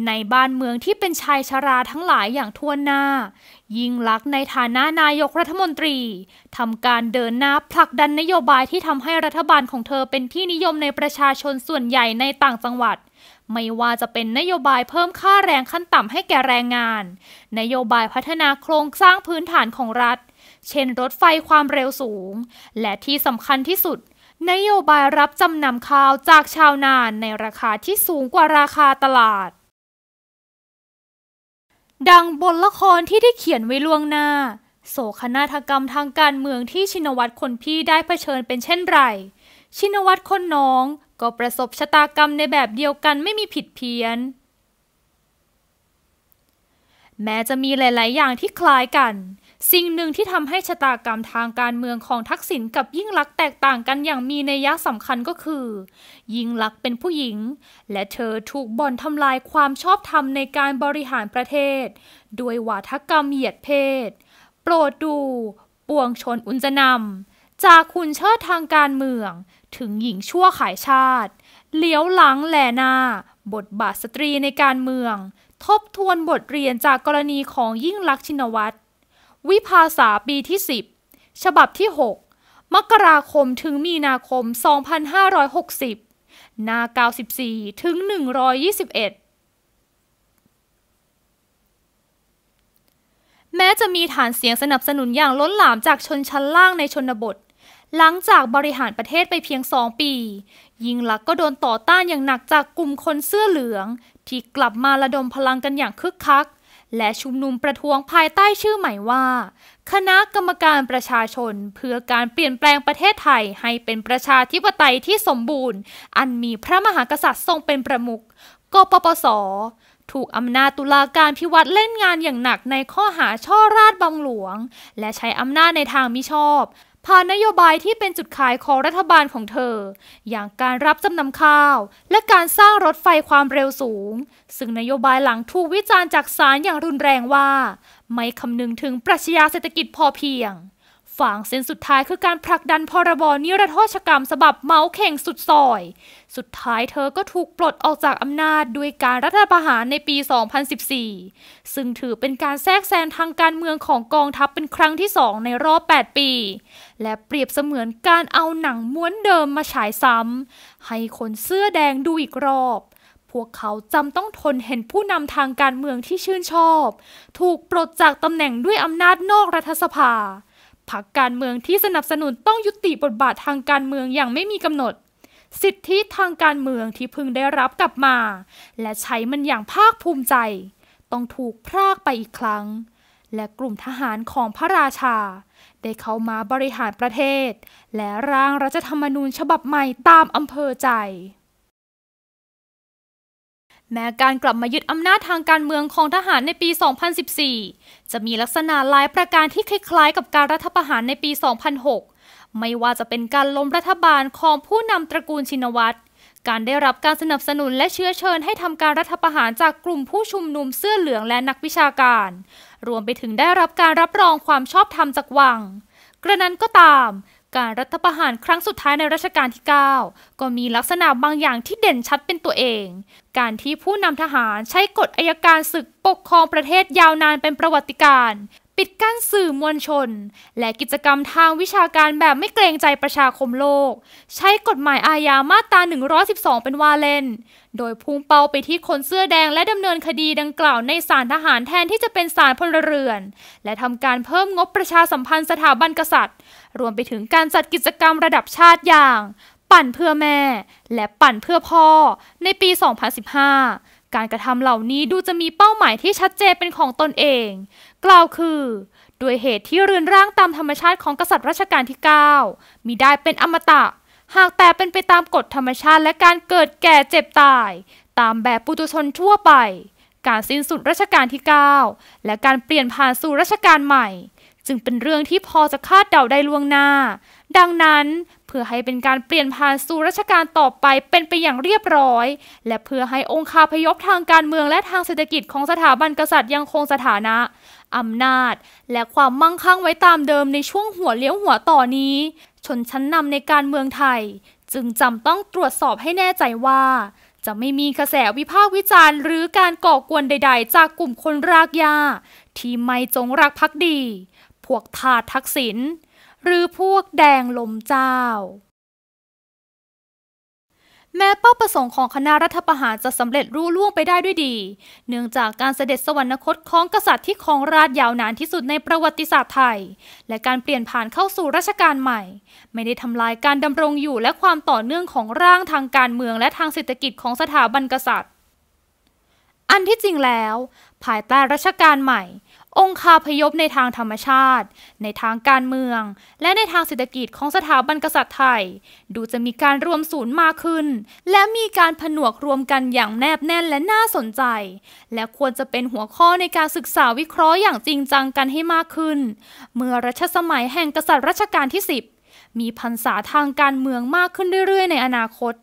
ในบ้านเมืองที่เป็นชายชาราทั้งหลายอย่างทั่วหน้า ยิ่งลักในฐานะนายกรัฐมนตรีทำการเดินหน้าผลักดันนโยบายที่ทำให้รัฐบาลของเธอเป็นที่นิยมในประชาชนส่วนใหญ่ในต่างจังหวัด ไม่ว่าจะเป็นนโยบายเพิ่มค่าแรงขั้นต่ำให้แก่แรงงานนโยบายพัฒนาโครงสร้างพื้นฐานของรัฐ เช่นรถไฟความเร็วสูง และที่สำคัญที่สุด นโยบายรับจำนำข้าวจากชาวนานในราคาที่สูงกว่าราคาตลาดดังบทละครที่ได้เขียนไว้ล่วงหน้าโศกนาฏกรรมทางการเมืองที่ชินวัตรคนพี่ได้เผชิญเป็นเช่นไรชินวัตรคนน้องก็ประสบชะตากรรมในแบบเดียวกันไม่มีผิดเพี้ยน แม้จะมีหลาย ๆ อย่างที่คล้ายกันสิ่งหนึ่งที่ทำให้ชะตากรรมทางการเมืองของทักษิณกับยิ่งลักษณ์แตกต่างกันอย่างมีนัยยะสำคัญก็คือ ยิ่งลักษณ์เป็นผู้หญิง และเธอถูกบ่อนทำลายความชอบธรรมในการบริหารประเทศ ด้วยวาทกรรมเหยียดเพศ โปรดดู ปวงชนอุนจนำจากคุณเชิดทางการเมือง ถึงหญิงชั่วขายชาติ เลี้ยวหลังแหลหน้าบทบาทสตรีในการเมือง ทบทวนบทเรียนจากกรณีของยิ่งลักษณ์ชินวัตรวิภาษาปีที่ 10 ฉบับที่ 6 มกราคมถึงมีนาคม 2560 หน้า 94 ถึง 121 แม้จะมีฐานเสียงสนับสนุนอย่างล้นหลามจากชนชั้นล่างในชนบท หลังจากบริหารประเทศไปเพียงสองปี ยิงหลักก็โดนต่อต้านอย่างหนักจากกลุ่มคนเสื้อเหลือง ที่กลับมาระดมพลังกันอย่างคึกคักและชุมนุมประท้วงภายใต้ชื่อใหม่ว่า คณะกรรมการประชาชนเพื่อการเปลี่ยนแปลงประเทศไทยให้เป็นประชาธิปไตยที่สมบูรณ์ อันมีพระมหากษัตริย์ทรงเป็นประมุขกปปส ถูกอำนาจตุลาการพิวัตรเล่นงานอย่างหนักในข้อหาช่อราชบังหลวง และใช้อำนาจในทางมิชอบผ่านนโยบายที่เป็นจุดขายของรัฐบาลของเธออย่างการรับจำนำข้าว และการสร้างรถไฟความเร็วสูง ซึ่งนโยบายหลังถูกวิจารณ์จากศาลอย่างรุนแรงว่าไม่คำนึงถึงปรัชญาเศรษฐกิจพอเพียงฝั่งเส้นสุดท้ายคือการผลักดันพรบนิรโทษกรรมฉบับเมาเข่งสุดซอย สุดท้ายเธอก็ถูกปลดออกจากอำนาจด้วยการรัฐประหารในปี 2014 ซึ่งถือเป็นการแทรกแซงทางการเมืองของกองทัพเป็นครั้งที่สองในรอบ 8 ปี และเปรียบเสมือนการเอาหนังม้วนเดิมมาฉายซ้ำ ให้คนเสื้อแดงดูอีกรอบ พวกเขาจำต้องทนเห็นผู้นำทางการเมืองที่ชื่นชอบ ถูกปลดจากตำแหน่งด้วยอำนาจนอกรัฐสภาพรรคการเมืองที่สนับสนุนต้องยุติบทบาททางการเมืองอย่างไม่มีกำหนด สิทธิทางการเมืองที่พึงได้รับกลับมา และใช้มันอย่างภาคภูมิใจ ต้องถูกพรากไปอีกครั้ง และกลุ่มทหารของพระราชา ได้เข้ามาบริหารประเทศ และร่างรัฐธรรมนูญฉบับใหม่ตามอำเภอใจแม้การกลับมายึดอำนาจทางการเมืองของทหารในปี 2014 จะมีลักษณะหลายประการที่คล้าย ๆ กับการรัฐประหารในปี 2006 ไม่ว่าจะเป็นการล้มรัฐบาลของผู้นำตระกูลชินวัตร การได้รับการสนับสนุนและเชื้อเชิญ ให้ทำการรัฐประหารจากกลุ่มผู้ชุมนุมเสื้อเหลืองและนักวิชาการ รวมไปถึงได้รับการรับรองความชอบธรรมจากวัง กระนั้นก็ตามการรัฐประหารครั้งสุดท้ายในรัชกาลที่ 9 ก็มีลักษณะบางอย่างที่เด่นชัดเป็นตัวเอง การที่ผู้นำทหารใช้กฎอายการศึกปกครองประเทศยาวนานเป็นประวัติการ ปิดกั้นสื่อมวลชนและกิจกรรมทางวิชาการแบบไม่เกรงใจประชาคมโลก ใช้กฎหมายอาญามาตรา112 เป็นวาเลน โดยพุ่งเป้าไปที่คนเสื้อแดงและดำเนินคดีดังกล่าวในศาลทหารแทนที่จะเป็นศาลพลเรือน และทำการเพิ่มงบประชาสัมพันธ์สถาบันกษัตริย์รวมไปถึงการจัดกิจกรรมระดับชาติอย่าง ปั่นเพื่อแม่และปั่นเพื่อพ่อในปี 2015 การกระทำเหล่านี้ดูจะมีเป้าหมายที่ชัดเจนเป็นของตนเอง กล่าวคือ ด้วยเหตุที่เรือนร่างตามธรรมชาติของกษัตริย์รัชกาลที่ 9 มีได้เป็นอมตะ หากแต่เป็นไปตามกฎธรรมชาติและการเกิดแก่เจ็บตาย ตามแบบปุตุชนทั่วไป การสิ้นสุดรัชกาลที่ 9 และการเปลี่ยนผ่านสู่รัชกาลใหม่จึงเป็นเรื่องที่พอจะคาดเดาได้ล่วงหน้า ดังนั้นเพื่อให้เป็นการเปลี่ยนผ่านสู่ราชการต่อไปเป็นไปอย่างเรียบร้อย และเพื่อให้องค์คาพยพทางการเมืองและทางเศรษฐกิจของสถาบันกษัตริย์ยังคงสถานะ อำนาจ และความมั่งคั่งไว้ตามเดิมในช่วงหัวเลี้ยวหัวต่อนี้ ชนชั้นนำในการเมืองไทย จึงจำต้องตรวจสอบให้แน่ใจว่า จะไม่มีกระแสวิพากษ์วิจารณ์หรือการก่อกวนใด ๆ จากกลุ่มคนรากยาที่ไม่จงรักภักดีวกทาทักษิณหรือพวกแดงลมเจ้า แม้เป้าประสงค์ของคณะรัฐประหารจะสำเร็จรุ่ล่วงไปได้ด้วยดี เนื่องจากการเสด็จสวรรคตของกษัตริย์ที่ครองราชยาวนานที่สุดในประวัติศาสตร์ไทย และการเปลี่ยนผ่านเข้าสู่ราชการใหม่ ไม่ได้ทำลายการดำรงอยู่และความต่อเนื่องของร่างทางการเมืองและทางเศรษฐกิจของสถาบันกษัตริย์ อันที่จริงแล้ว ภายใต้รัชกาลใหม่องค์คาพยพในทางธรรมชาติ ในทางการเมือง และในทางเศรษฐกิจของสถาบันกษัตริย์ไทย ดูจะมีการรวมศูนย์มากขึ้น และมีการผนวกรวมกันอย่างแนบแน่นและน่าสนใจ และควรจะเป็นหัวข้อในการศึกษาวิเคราะห์อย่างจริงจังกันให้มากขึ้น เมื่อรัชสมัยแห่งกษัตริย์รัชกาลที่ 10 มีพรรษาทางการเมืองมากขึ้นเรื่อยๆ ในอนาคต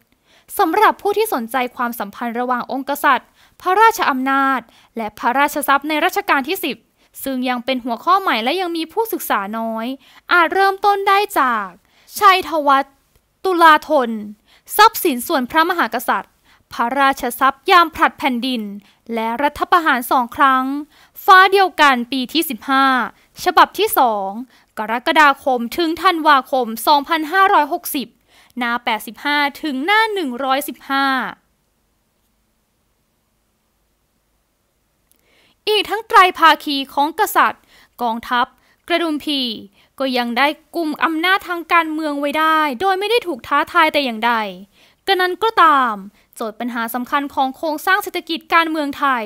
สำหรับผู้ที่สนใจความสัมพันธ์ระหว่างองค์กษัตริย์ พระราชอำนาจ และพระราชทรัพย์ในรัชกาลที่10ซึ่งยังเป็นหัวข้อใหม่และยังมีผู้ศึกษาน้อย อาจเริ่มต้นได้จาก ชัยทวัตตุลาธนทรัพย์สินส่วนพระมหากษัตริย์ พระราชทรัพย์ยามผลัดแผ่นดิน และรัฐประหารสองครั้ง ฟ้าเดียวกันปีที่ 15 ฉบับที่สอง กรกฎาคมถึงธันวาคม 2560 หน้า 85 ถึงหน้า 115อีกทั้งไตรภาคีของกษัตริย์ กองทัพ กระดุมพี ก็ยังได้กลุ่มอำนาจทางการเมืองไว้ได้ โดยไม่ได้ถูกท้าทายแต่อย่างใดกระนั้นก็ตาม โจทย์ปัญหาสำคัญของโครงสร้างเศรษฐกิจการเมืองไทย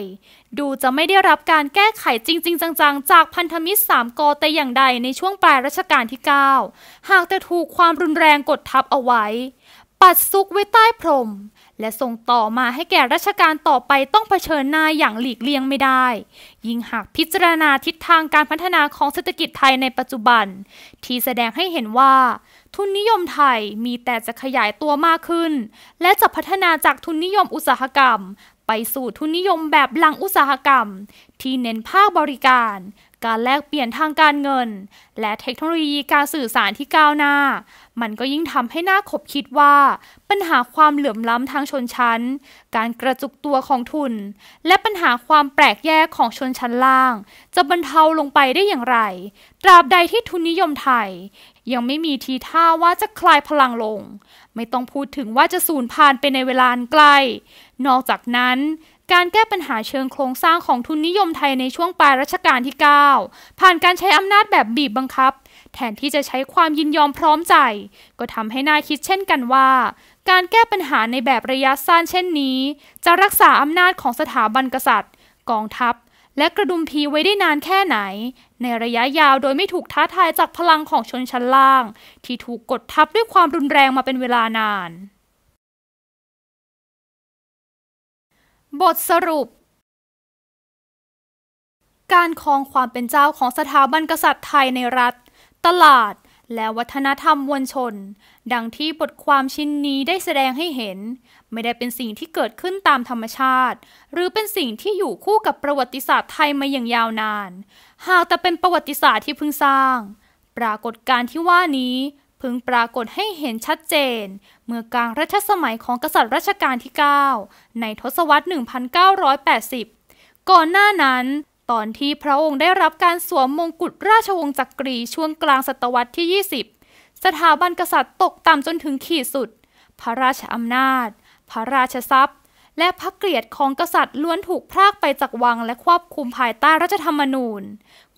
ดูจะไม่ได้รับการแก้ไขจริง ๆ จัง ๆ จากพันธมิตร 3กอแต่อย่างใดในช่วงปลายรัชกาลที่ 9 หากแต่ถูกความรุนแรงกดทับเอาไว้ ปัดซุกไว้ใต้พรมและส่งต่อมาให้แก่ราชการต่อไปต้องเผชิญหน้าอย่างหลีกเลี่ยงไม่ได้ ยิ่งหากพิจารณาทิศทางการพัฒนาของเศรษฐกิจไทยในปัจจุบัน ที่แสดงให้เห็นว่า ทุนนิยมไทยมีแต่จะขยายตัวมากขึ้น และจะพัฒนาจากทุนนิยมอุตสาหกรรม ไปสู่ทุนนิยมแบบหลังอุตสาหกรรม ที่เน้นภาคบริการการแลกเปลี่ยนทางการเงิน และเทคโนโลยีการสื่อสารที่ก้าวหน้า มันก็ยิ่งทำให้หน่าขบคิดว่า ปัญหาความเหลื่อมล้ำทางชนชั้น การกระจุกตัวของทุน และปัญหาความแปลกแยกของชนชั้นล่าง จะบรรเทาลงไปได้อย่างไร ตราบใดที่ทุนนิยมไทยยังไม่มีทีท่าว่าจะคลายพลังลง ไม่ต้องพูดถึงว่าจะสูญพันธุ์ไปในเวลาใกล้ นอกจากนั้นการแก้ปัญหาเชิงโครงสร้างของทุนนิยมไทยในช่วงปลายรัชกาลที่ 9 ผ่านการใช้อำนาจแบบบีบบังคับแทนที่จะใช้ความยินยอมพร้อมใจ ก็ทำให้น่าคิดเช่นกันว่า การแก้ปัญหาในแบบระยะสั้นเช่นนี้ จะรักษาอำนาจของสถาบันกษัตริย์ กองทัพ และกระดุมพีไว้ได้นานแค่ไหนในระยะยาวโดยไม่ถูกท้าทายจากพลังของชนชั้นล่างที่ถูกกดทับด้วยความรุนแรงมาเป็นเวลานานบทสรุป การครองความเป็นเจ้าของสถาบันกษัตริย์ไทยในรัฐ ตลาดและวัฒนธรรมมวลชน ดังที่บทความชิ้นนี้ได้แสดงให้เห็น ไม่ได้เป็นสิ่งที่เกิดขึ้นตามธรรมชาติ หรือเป็นสิ่งที่อยู่คู่กับประวัติศาสตร์ไทยมาอย่างยาวนาน หากแต่เป็นประวัติศาสตร์ที่เพิ่งสร้าง ปรากฏการณ์ที่ว่านี้พึงปรากฏให้เห็นชัดเจน เมื่อกลางรัชสมัยของกษัตริย์รัชกาลที่ 9 ในทศวรรษ 1980 ก่อนหน้านั้น ตอนที่พระองค์ได้รับการสวมมงกุฎราชวงศ์จักกรีช่วงกลางศตวรรษที่ 20 สถาบันกษัตริย์ตกต่ำจนถึงขีดสุด พระราชอำนาจ พระราชทรัพย์ และพระเกียรติของกษัตริย์ล้วนถูกพรากไปจากวังและควบคุมภายใต้รัฐธรรมนูญ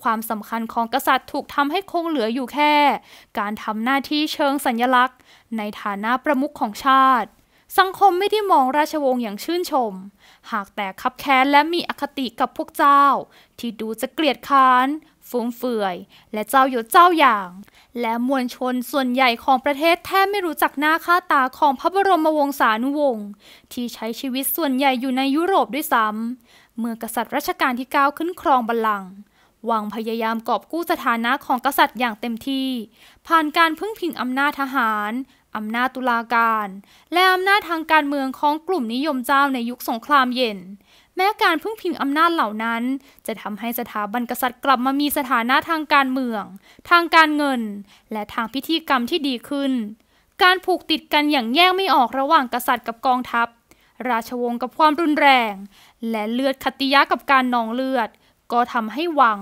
ความสำคัญของกษัตริย์ถูกทำให้คงเหลืออยู่แค่ การทำหน้าที่เชิงสัญญลักษณ์ ในฐานะประมุขของชาติ สังคมไม่ได้มองราชวงศ์อย่างชื่นชม หากแต่คับแค้น และมีอคติกับพวกเจ้า ที่ดูจะเกลียดค้านฟุ่มเฟือย และเจ้าหยดเจ้าอย่าง และมวลชนส่วนใหญ่ของประเทศแทบไม่รู้จักหน้าค่าตาของพระบรมวงศานุวงศ์ที่ใช้ชีวิตส่วนใหญ่อยู่ในยุโรปด้วยซ้ำเมื่อกษัตริย์รัชกาลที่9ขึ้นครองบัลลังก์วังพยายามกอบกู้สถานะของกษัตริย์อย่างเต็มที่ ผ่านการพึ่งพิงอำนาจทหารอำนาจตุลาการ และอำนาจทางการเมืองของกลุ่มนิยมเจ้าในยุคสงครามเย็น แม้การพึ่งพิงอำนาจเหล่านั้น จะทำให้สถาบันกษัตริย์กลับมามีสถานะทางการเมือง ทางการเงิน และทางพิธีกรรมที่ดีขึ้น การผูกติดกันอย่างแยกไม่ออกระหว่างกษัตริย์กับกองทัพ ราชวงศ์กับความรุนแรง และเลือดคติยะกับการนองเลือดก็ทำให้วัง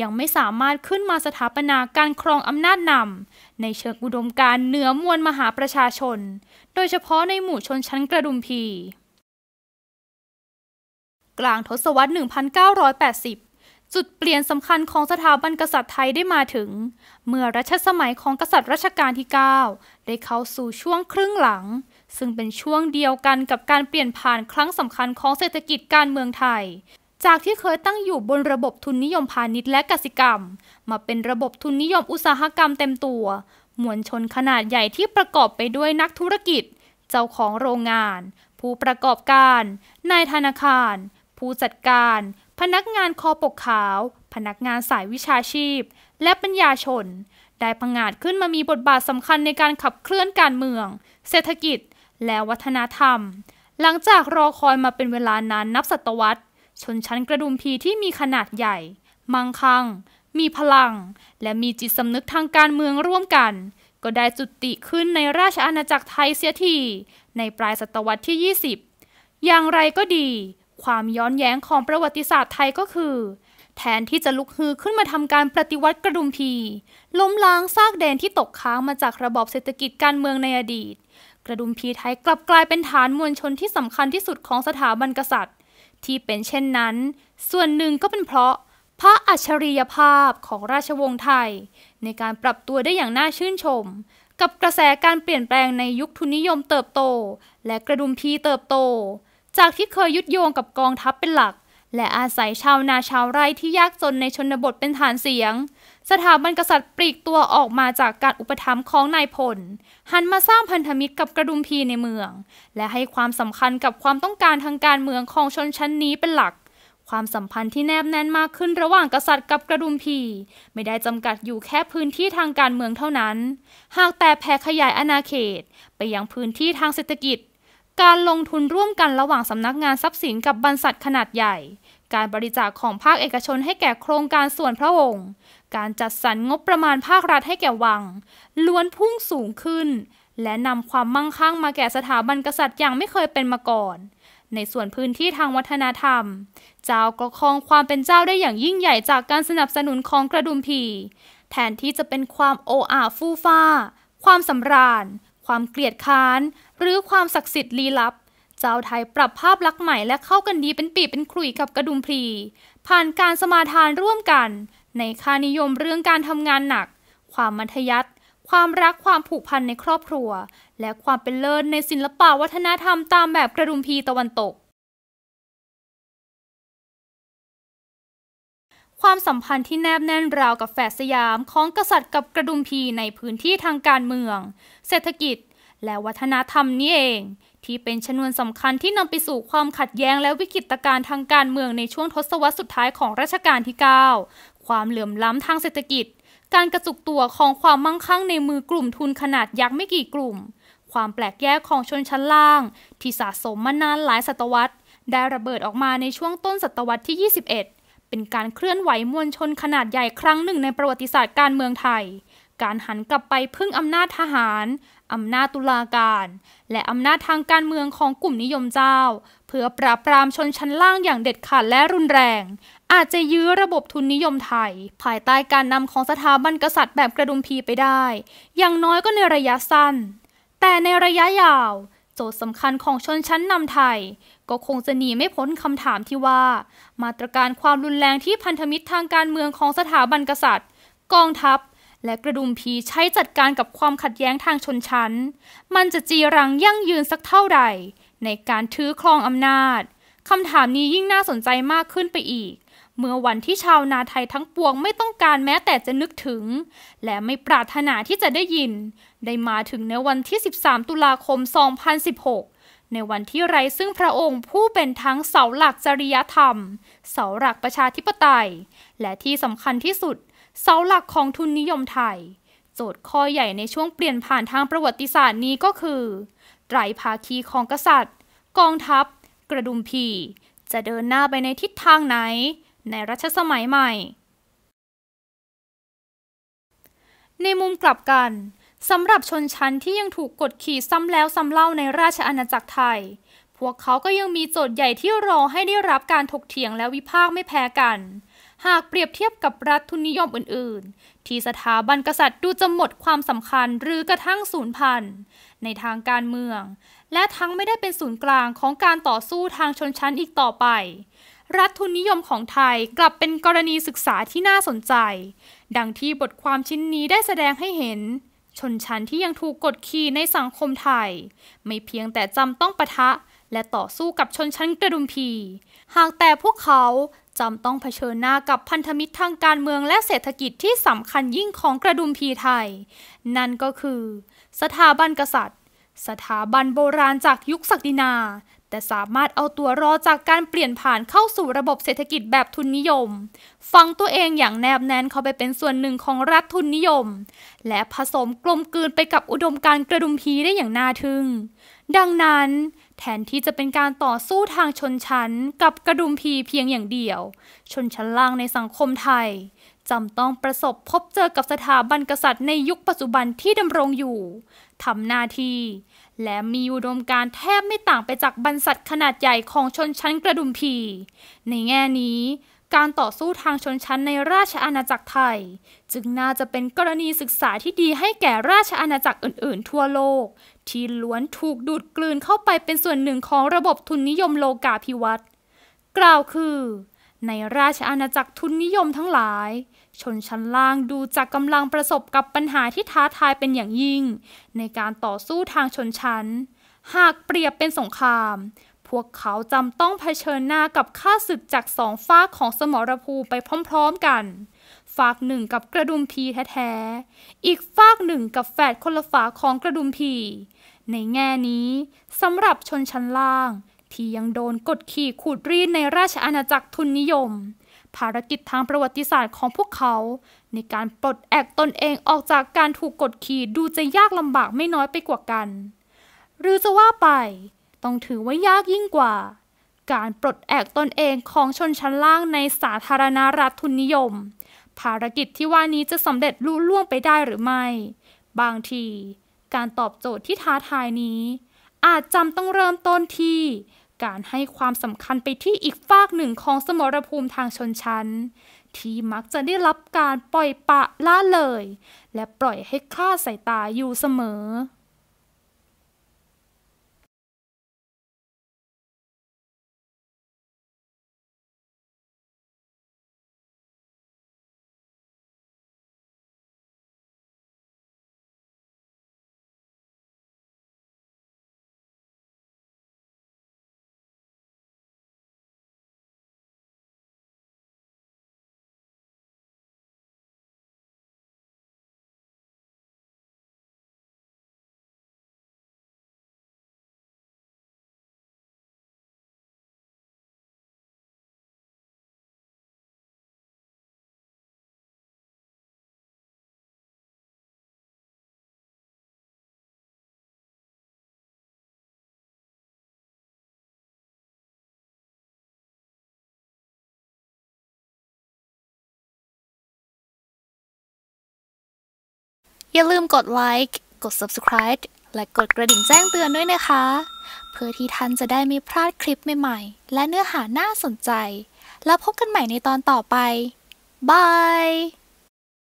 ยังไม่สามารถขึ้นมาสถาปนาการครองอำนาจนำในเชิงอุดมการเหนือมวลมหาประชาชน โดยเฉพาะในหมู่ชนชั้นกระดุมพี กลางทศวรรษ 1980 จุดเปลี่ยนสำคัญของสถาบันกษัตริย์ไทยได้มาถึง เมื่อรัชสมัยของกษัตริย์รัชกาลที่ 9 ได้เข้าสู่ช่วงครึ่งหลัง ซึ่งเป็นช่วงเดียวกันกับการเปลี่ยนผ่านครั้งสำคัญของเศรษฐกิจการเมืองไทยจากที่เคยตั้งอยู่บนระบบทุนนิยมพาณิชย์และกสิกรรม มาเป็นระบบทุนนิยมอุตสาหกรรมเต็มตัว มวลชนขนาดใหญ่ที่ประกอบไปด้วยนักธุรกิจ เจ้าของโรงงาน ผู้ประกอบการนายธนาคาร ผู้จัดการ พนักงานคอปกขาว พนักงานสายวิชาชีพ และปัญญาชน ได้พังงาดขึ้นมามีบทบาทสำคัญในการขับเคลื่อนการเมือง เศรษฐกิจ และวัฒนธรรม หลังจากรอคอยมาเป็นเวลานานนับศตวรรษชนชั้นกระดุมพีที่มีขนาดใหญ่ มั่งคั่งมีพลัง และมีจิตสำนึกทางการเมืองร่วมกัน ก็ได้จุติขึ้นในราชอาณาจักรไทยเสียที ในปลายศตวรรษที่ 20 อย่างไรก็ดี ความย้อนแย้งของประวัติศาสตร์ไทยก็คือ แทนที่จะลุกฮือขึ้นมาทำการปฏิวัติกระดุมพี ล้มล้างซากแดนที่ตกค้างมาจากระบอบเศรษฐกิจการเมืองในอดีต กระดุมพีไทยกลับกลายเป็นฐานมวลชนที่สำคัญที่สุดของสถาบันกษัตริย์ที่เป็นเช่นนั้น ส่วนหนึ่งก็เป็นเพราะพระอัจฉริยภาพของราชวงศ์ไทย ในการปรับตัวได้อย่างน่าชื่นชม กับกระแสการเปลี่ยนแปลงในยุคทุนนิยมเติบโต และกระดุมพีเติบโต จากที่เคยยึดโยงกับกองทัพเป็นหลัก และอาศัยชาวนาชาวไร่ที่ยากจนในชนบทเป็นฐานเสียงสถาบันกษัตริย์ปลีกตัวออกมาจากการอุปถัมภ์ของนายพล หันมาสร้างพันธมิตรกับกระดุมพีในเมือง และให้ความสำคัญกับความต้องการทางการเมืองของชนชั้นนี้เป็นหลัก ความสัมพันธ์ที่แนบแน่นมากขึ้นระหว่างกษัตริย์กับกระดุมพี ไม่ได้จำกัดอยู่แค่พื้นที่ทางการเมืองเท่านั้น หากแต่แผ่ขยายอาณาเขตไปยังพื้นที่ทางเศรษฐกิจ การลงทุนร่วมกันระหว่างสำนักงานทรัพย์สินกับบรรษัทขนาดใหญ่ การบริจาคของภาคเอกชนให้แก่โครงการส่วนพระองค์การจัดสรรงบประมาณภาครัฐให้แก่วัง ล้วนพุ่งสูงขึ้น และนำความมั่งคั่งมาแก่สถาบันกษัตริย์อย่างไม่เคยเป็นมาก่อน ในส่วนพื้นที่ทางวัฒนธรรม เจ้าก็ครองความเป็นเจ้าได้อย่างยิ่งใหญ่จากการสนับสนุนของกระดุมผีแทนที่จะเป็นความโอ้อาฟู่ฟ้าความสำราญ ความเกลียดค้าน หรือความศักดิ์สิทธิ์ลี้ลับ เจ้าไทยปรับภาพลักษณ์ใหม่ และเข้ากันดีเป็นปีเป็นขลุ่ยกับกระดุมพี ผ่านการสมาทานร่วมกันในค่านิยมเรื่องการทำงานหนัก ความมัธยัติความรักความผูกพันในครอบครัว และความเป็นเลิศในศิลปะวัฒนธรรมตามแบบกระดุมพีตะวันตก ความสัมพันธ์ที่แนบแน่นราวกับแฝดสยามของกษัตริย์กับกระดุมพีในพื้นที่ทางการเมือง เศรษฐกิจ และวัฒนธรรมนี้เอง ที่เป็นชนวนสำคัญที่นำไปสู่ความขัดแย้งและวิกฤตการณ์ทางการเมืองในช่วงทศวรรษสุดท้ายของรัชกาลที่ 9ความเหลื่อมล้ำทางเศรษฐกิจ การกระจุกตัวของความมั่งคั่งในมือกลุ่มทุนขนาดยักษ์ไม่กี่กลุ่ม ความแปลกแยกของชนชั้นล่าง ที่สะสมมานานหลายศตวรรษ ได้ระเบิดออกมาในช่วงต้นศตวรรษที่ 21 เป็นการเคลื่อนไหวมวลชนขนาดใหญ่ครั้งหนึ่งในประวัติศาสตร์การเมืองไทย การหันกลับไปพึ่งอำนาจทหาร อำนาจตุลาการ และอำนาจทางการเมืองของกลุ่มนิยมเจ้าพื่อปราบปรามชนชั้นล่างอย่างเด็ดขาดและรุนแรง อาจจะยื้อระบบทุนนิยมไทยภายใต้การนำของสถาบันกษัตริย์แบบกระดุมพีไปได้ อย่างน้อยก็ในระยะสั้น แต่ในระยะยาว โจทย์สำคัญของชนชั้นนำไทย ก็คงจะหนีไม่พ้นคำถามที่ว่า มาตรการความรุนแรงที่พันธมิตรทางการเมืองของสถาบันกษัตริย์ กองทัพและกระดุมพีใช้จัดการกับความขัดแย้งทางชนชั้น มันจะจีรังยั่งยืนสักเท่าไหร่ในการถือครองอำนาจ คำถามนี้ยิ่งน่าสนใจมากขึ้นไปอีก เมื่อวันที่ชาวนาไทยทั้งปวงไม่ต้องการแม้แต่จะนึกถึง และไม่ปรารถนาที่จะได้ยิน ได้มาถึงในวันที่ 13 ตุลาคม 2016 ในวันที่ไรซึ่งพระองค์ผู้เป็นทั้งเสาหลักจริยธรรม เสาหลักประชาธิปไตย และที่สำคัญที่สุด เสาหลักของทุนนิยมไทย โจทย์ข้อใหญ่ในช่วงเปลี่ยนผ่านทางประวัติศาสตร์นี้ก็คือไตรภาคีของกษัตริย์ กองทัพ กระดุมพีจะเดินหน้าไปในทิศทางไหน ในรัชสมัยใหม่ ในมุมกลับกันสำหรับชนชั้นที่ยังถูกกดขี่ซ้ำแล้วซ้ำเล่าในราชอาณาจักรไทย พวกเขาก็ยังมีโจทย์ใหญ่ที่รอให้ได้รับการถกเถียงและวิพากษ์ไม่แพ้กันหากเปรียบเทียบกับรัฐทุนนิยมอื่น ๆ ที่สถาบันกษัตริย์ดูจะหมดความสำคัญหรือกระทั่งสูญพันธุ์ในทางการเมือง และทั้งไม่ได้เป็นศูนย์กลางของการต่อสู้ทางชนชั้นอีกต่อไป รัฐทุนนิยมของไทยกลับเป็นกรณีศึกษาที่น่าสนใจ ดังที่บทความชิ้นนี้ได้แสดงให้เห็น ชนชั้นที่ยังถูกกดขี่ในสังคมไทย ไม่เพียงแต่จำต้องปะทะและต่อสู้กับชนชั้นกระดุมพี หากแต่พวกเขาจำต้องเผชิญหน้ากับพันธมิตรทางการเมืองและเศรษฐกิจที่สำคัญยิ่งของกระดุมพีไทย นั่นก็คือ สถาบันกษัตริย์ สถาบันโบราณจากยุคศักดินา แต่สามารถเอาตัวรอจากการเปลี่ยนผ่านเข้าสู่ระบบเศรษฐกิจแบบทุนนิยม ฟังตัวเองอย่างแนบแน่นเข้าไปเป็นส่วนหนึ่งของรัฐทุนนิยม และผสมกลมกลืนไปกับอุดมการกระดุมพีได้อย่างน่าทึ่ง ดังนั้นแทนที่จะเป็นการต่อสู้ทางชนชั้นกับกระดุมพีเพียงอย่างเดียว ชนชั้นล่างในสังคมไทยจำต้องประสบพบเจอกับสถาบันกษัตริย์ในยุคปัจจุบันที่ดำรงอยู่ทำหน้าที่ และมีอุดมการแทบไม่ต่างไปจากบรรษัทขนาดใหญ่ของชนชั้นกระดุมพี ในแง่นี้ การต่อสู้ทางชนชั้นในราชอาณาจักรไทย จึงน่าจะเป็นกรณีศึกษาที่ดีให้แก่ราชอาณาจักรอื่นๆ ทั่วโลกที่ล้วนถูกดูดกลืนเข้าไปเป็นส่วนหนึ่งของระบบทุนนิยมโลกาภิวัตน์กล่าวคือ ในราชอาณาจักรทุนนิยมทั้งหลาย ชนชั้นล่างดูจากกำลังประสบกับปัญหาที่ท้าทายเป็นอย่างยิ่ง ในการต่อสู้ทางชนชั้น หากเปรียบเป็นสงคราม พวกเขาจำต้องเผชิญหน้ากับข้าศึกจากสองฝ้าของสมรภูไปพร้อมๆกันฝากหนึ่งกับกระดุมพีแท้ ๆ อีกฝากหนึ่งกับแฝดคนละฝาของกระดุมพี ในแง่นี้สำหรับชนชั้นล่าง ที่ยังโดนกดขี่ขูดรีดในราชอาณาจักรทุนนิยม ภารกิจทางประวัติศาสตร์ของพวกเขา ในการปลดแอกตนเองออกจากการถูกกดขี่ดูจะยากลำบากไม่น้อยไปกว่ากัน หรือจะว่าไป ต้องถือว่ายากยิ่งกว่า การปลดแอกตนเองของชนชั้นล่างในสาธารณรัฐทุนนิยมภารกิจที่ว่านี้จะสำเร็จลุล่วงไปได้หรือไม่ บางที การตอบโจทย์ที่ท้าทายนี้ อาจจำต้องเริ่มต้นที่ การให้ความสำคัญไปที่อีกฝากหนึ่งของสมรภูมิทางชนชั้น ที่มักจะได้รับการปล่อยปะละเลย และปล่อยให้ค่าสายตาอยู่เสมออย่าลืมกดไลค์ กด subscribe และกดกระดิ่งแจ้งเตือนด้วยนะคะ เพื่อที่ท่านจะได้ไม่พลาดคลิปใหม่ๆและเนื้อหาน่าสนใจ แล้วพบกันใหม่ในตอนต่อไปบาย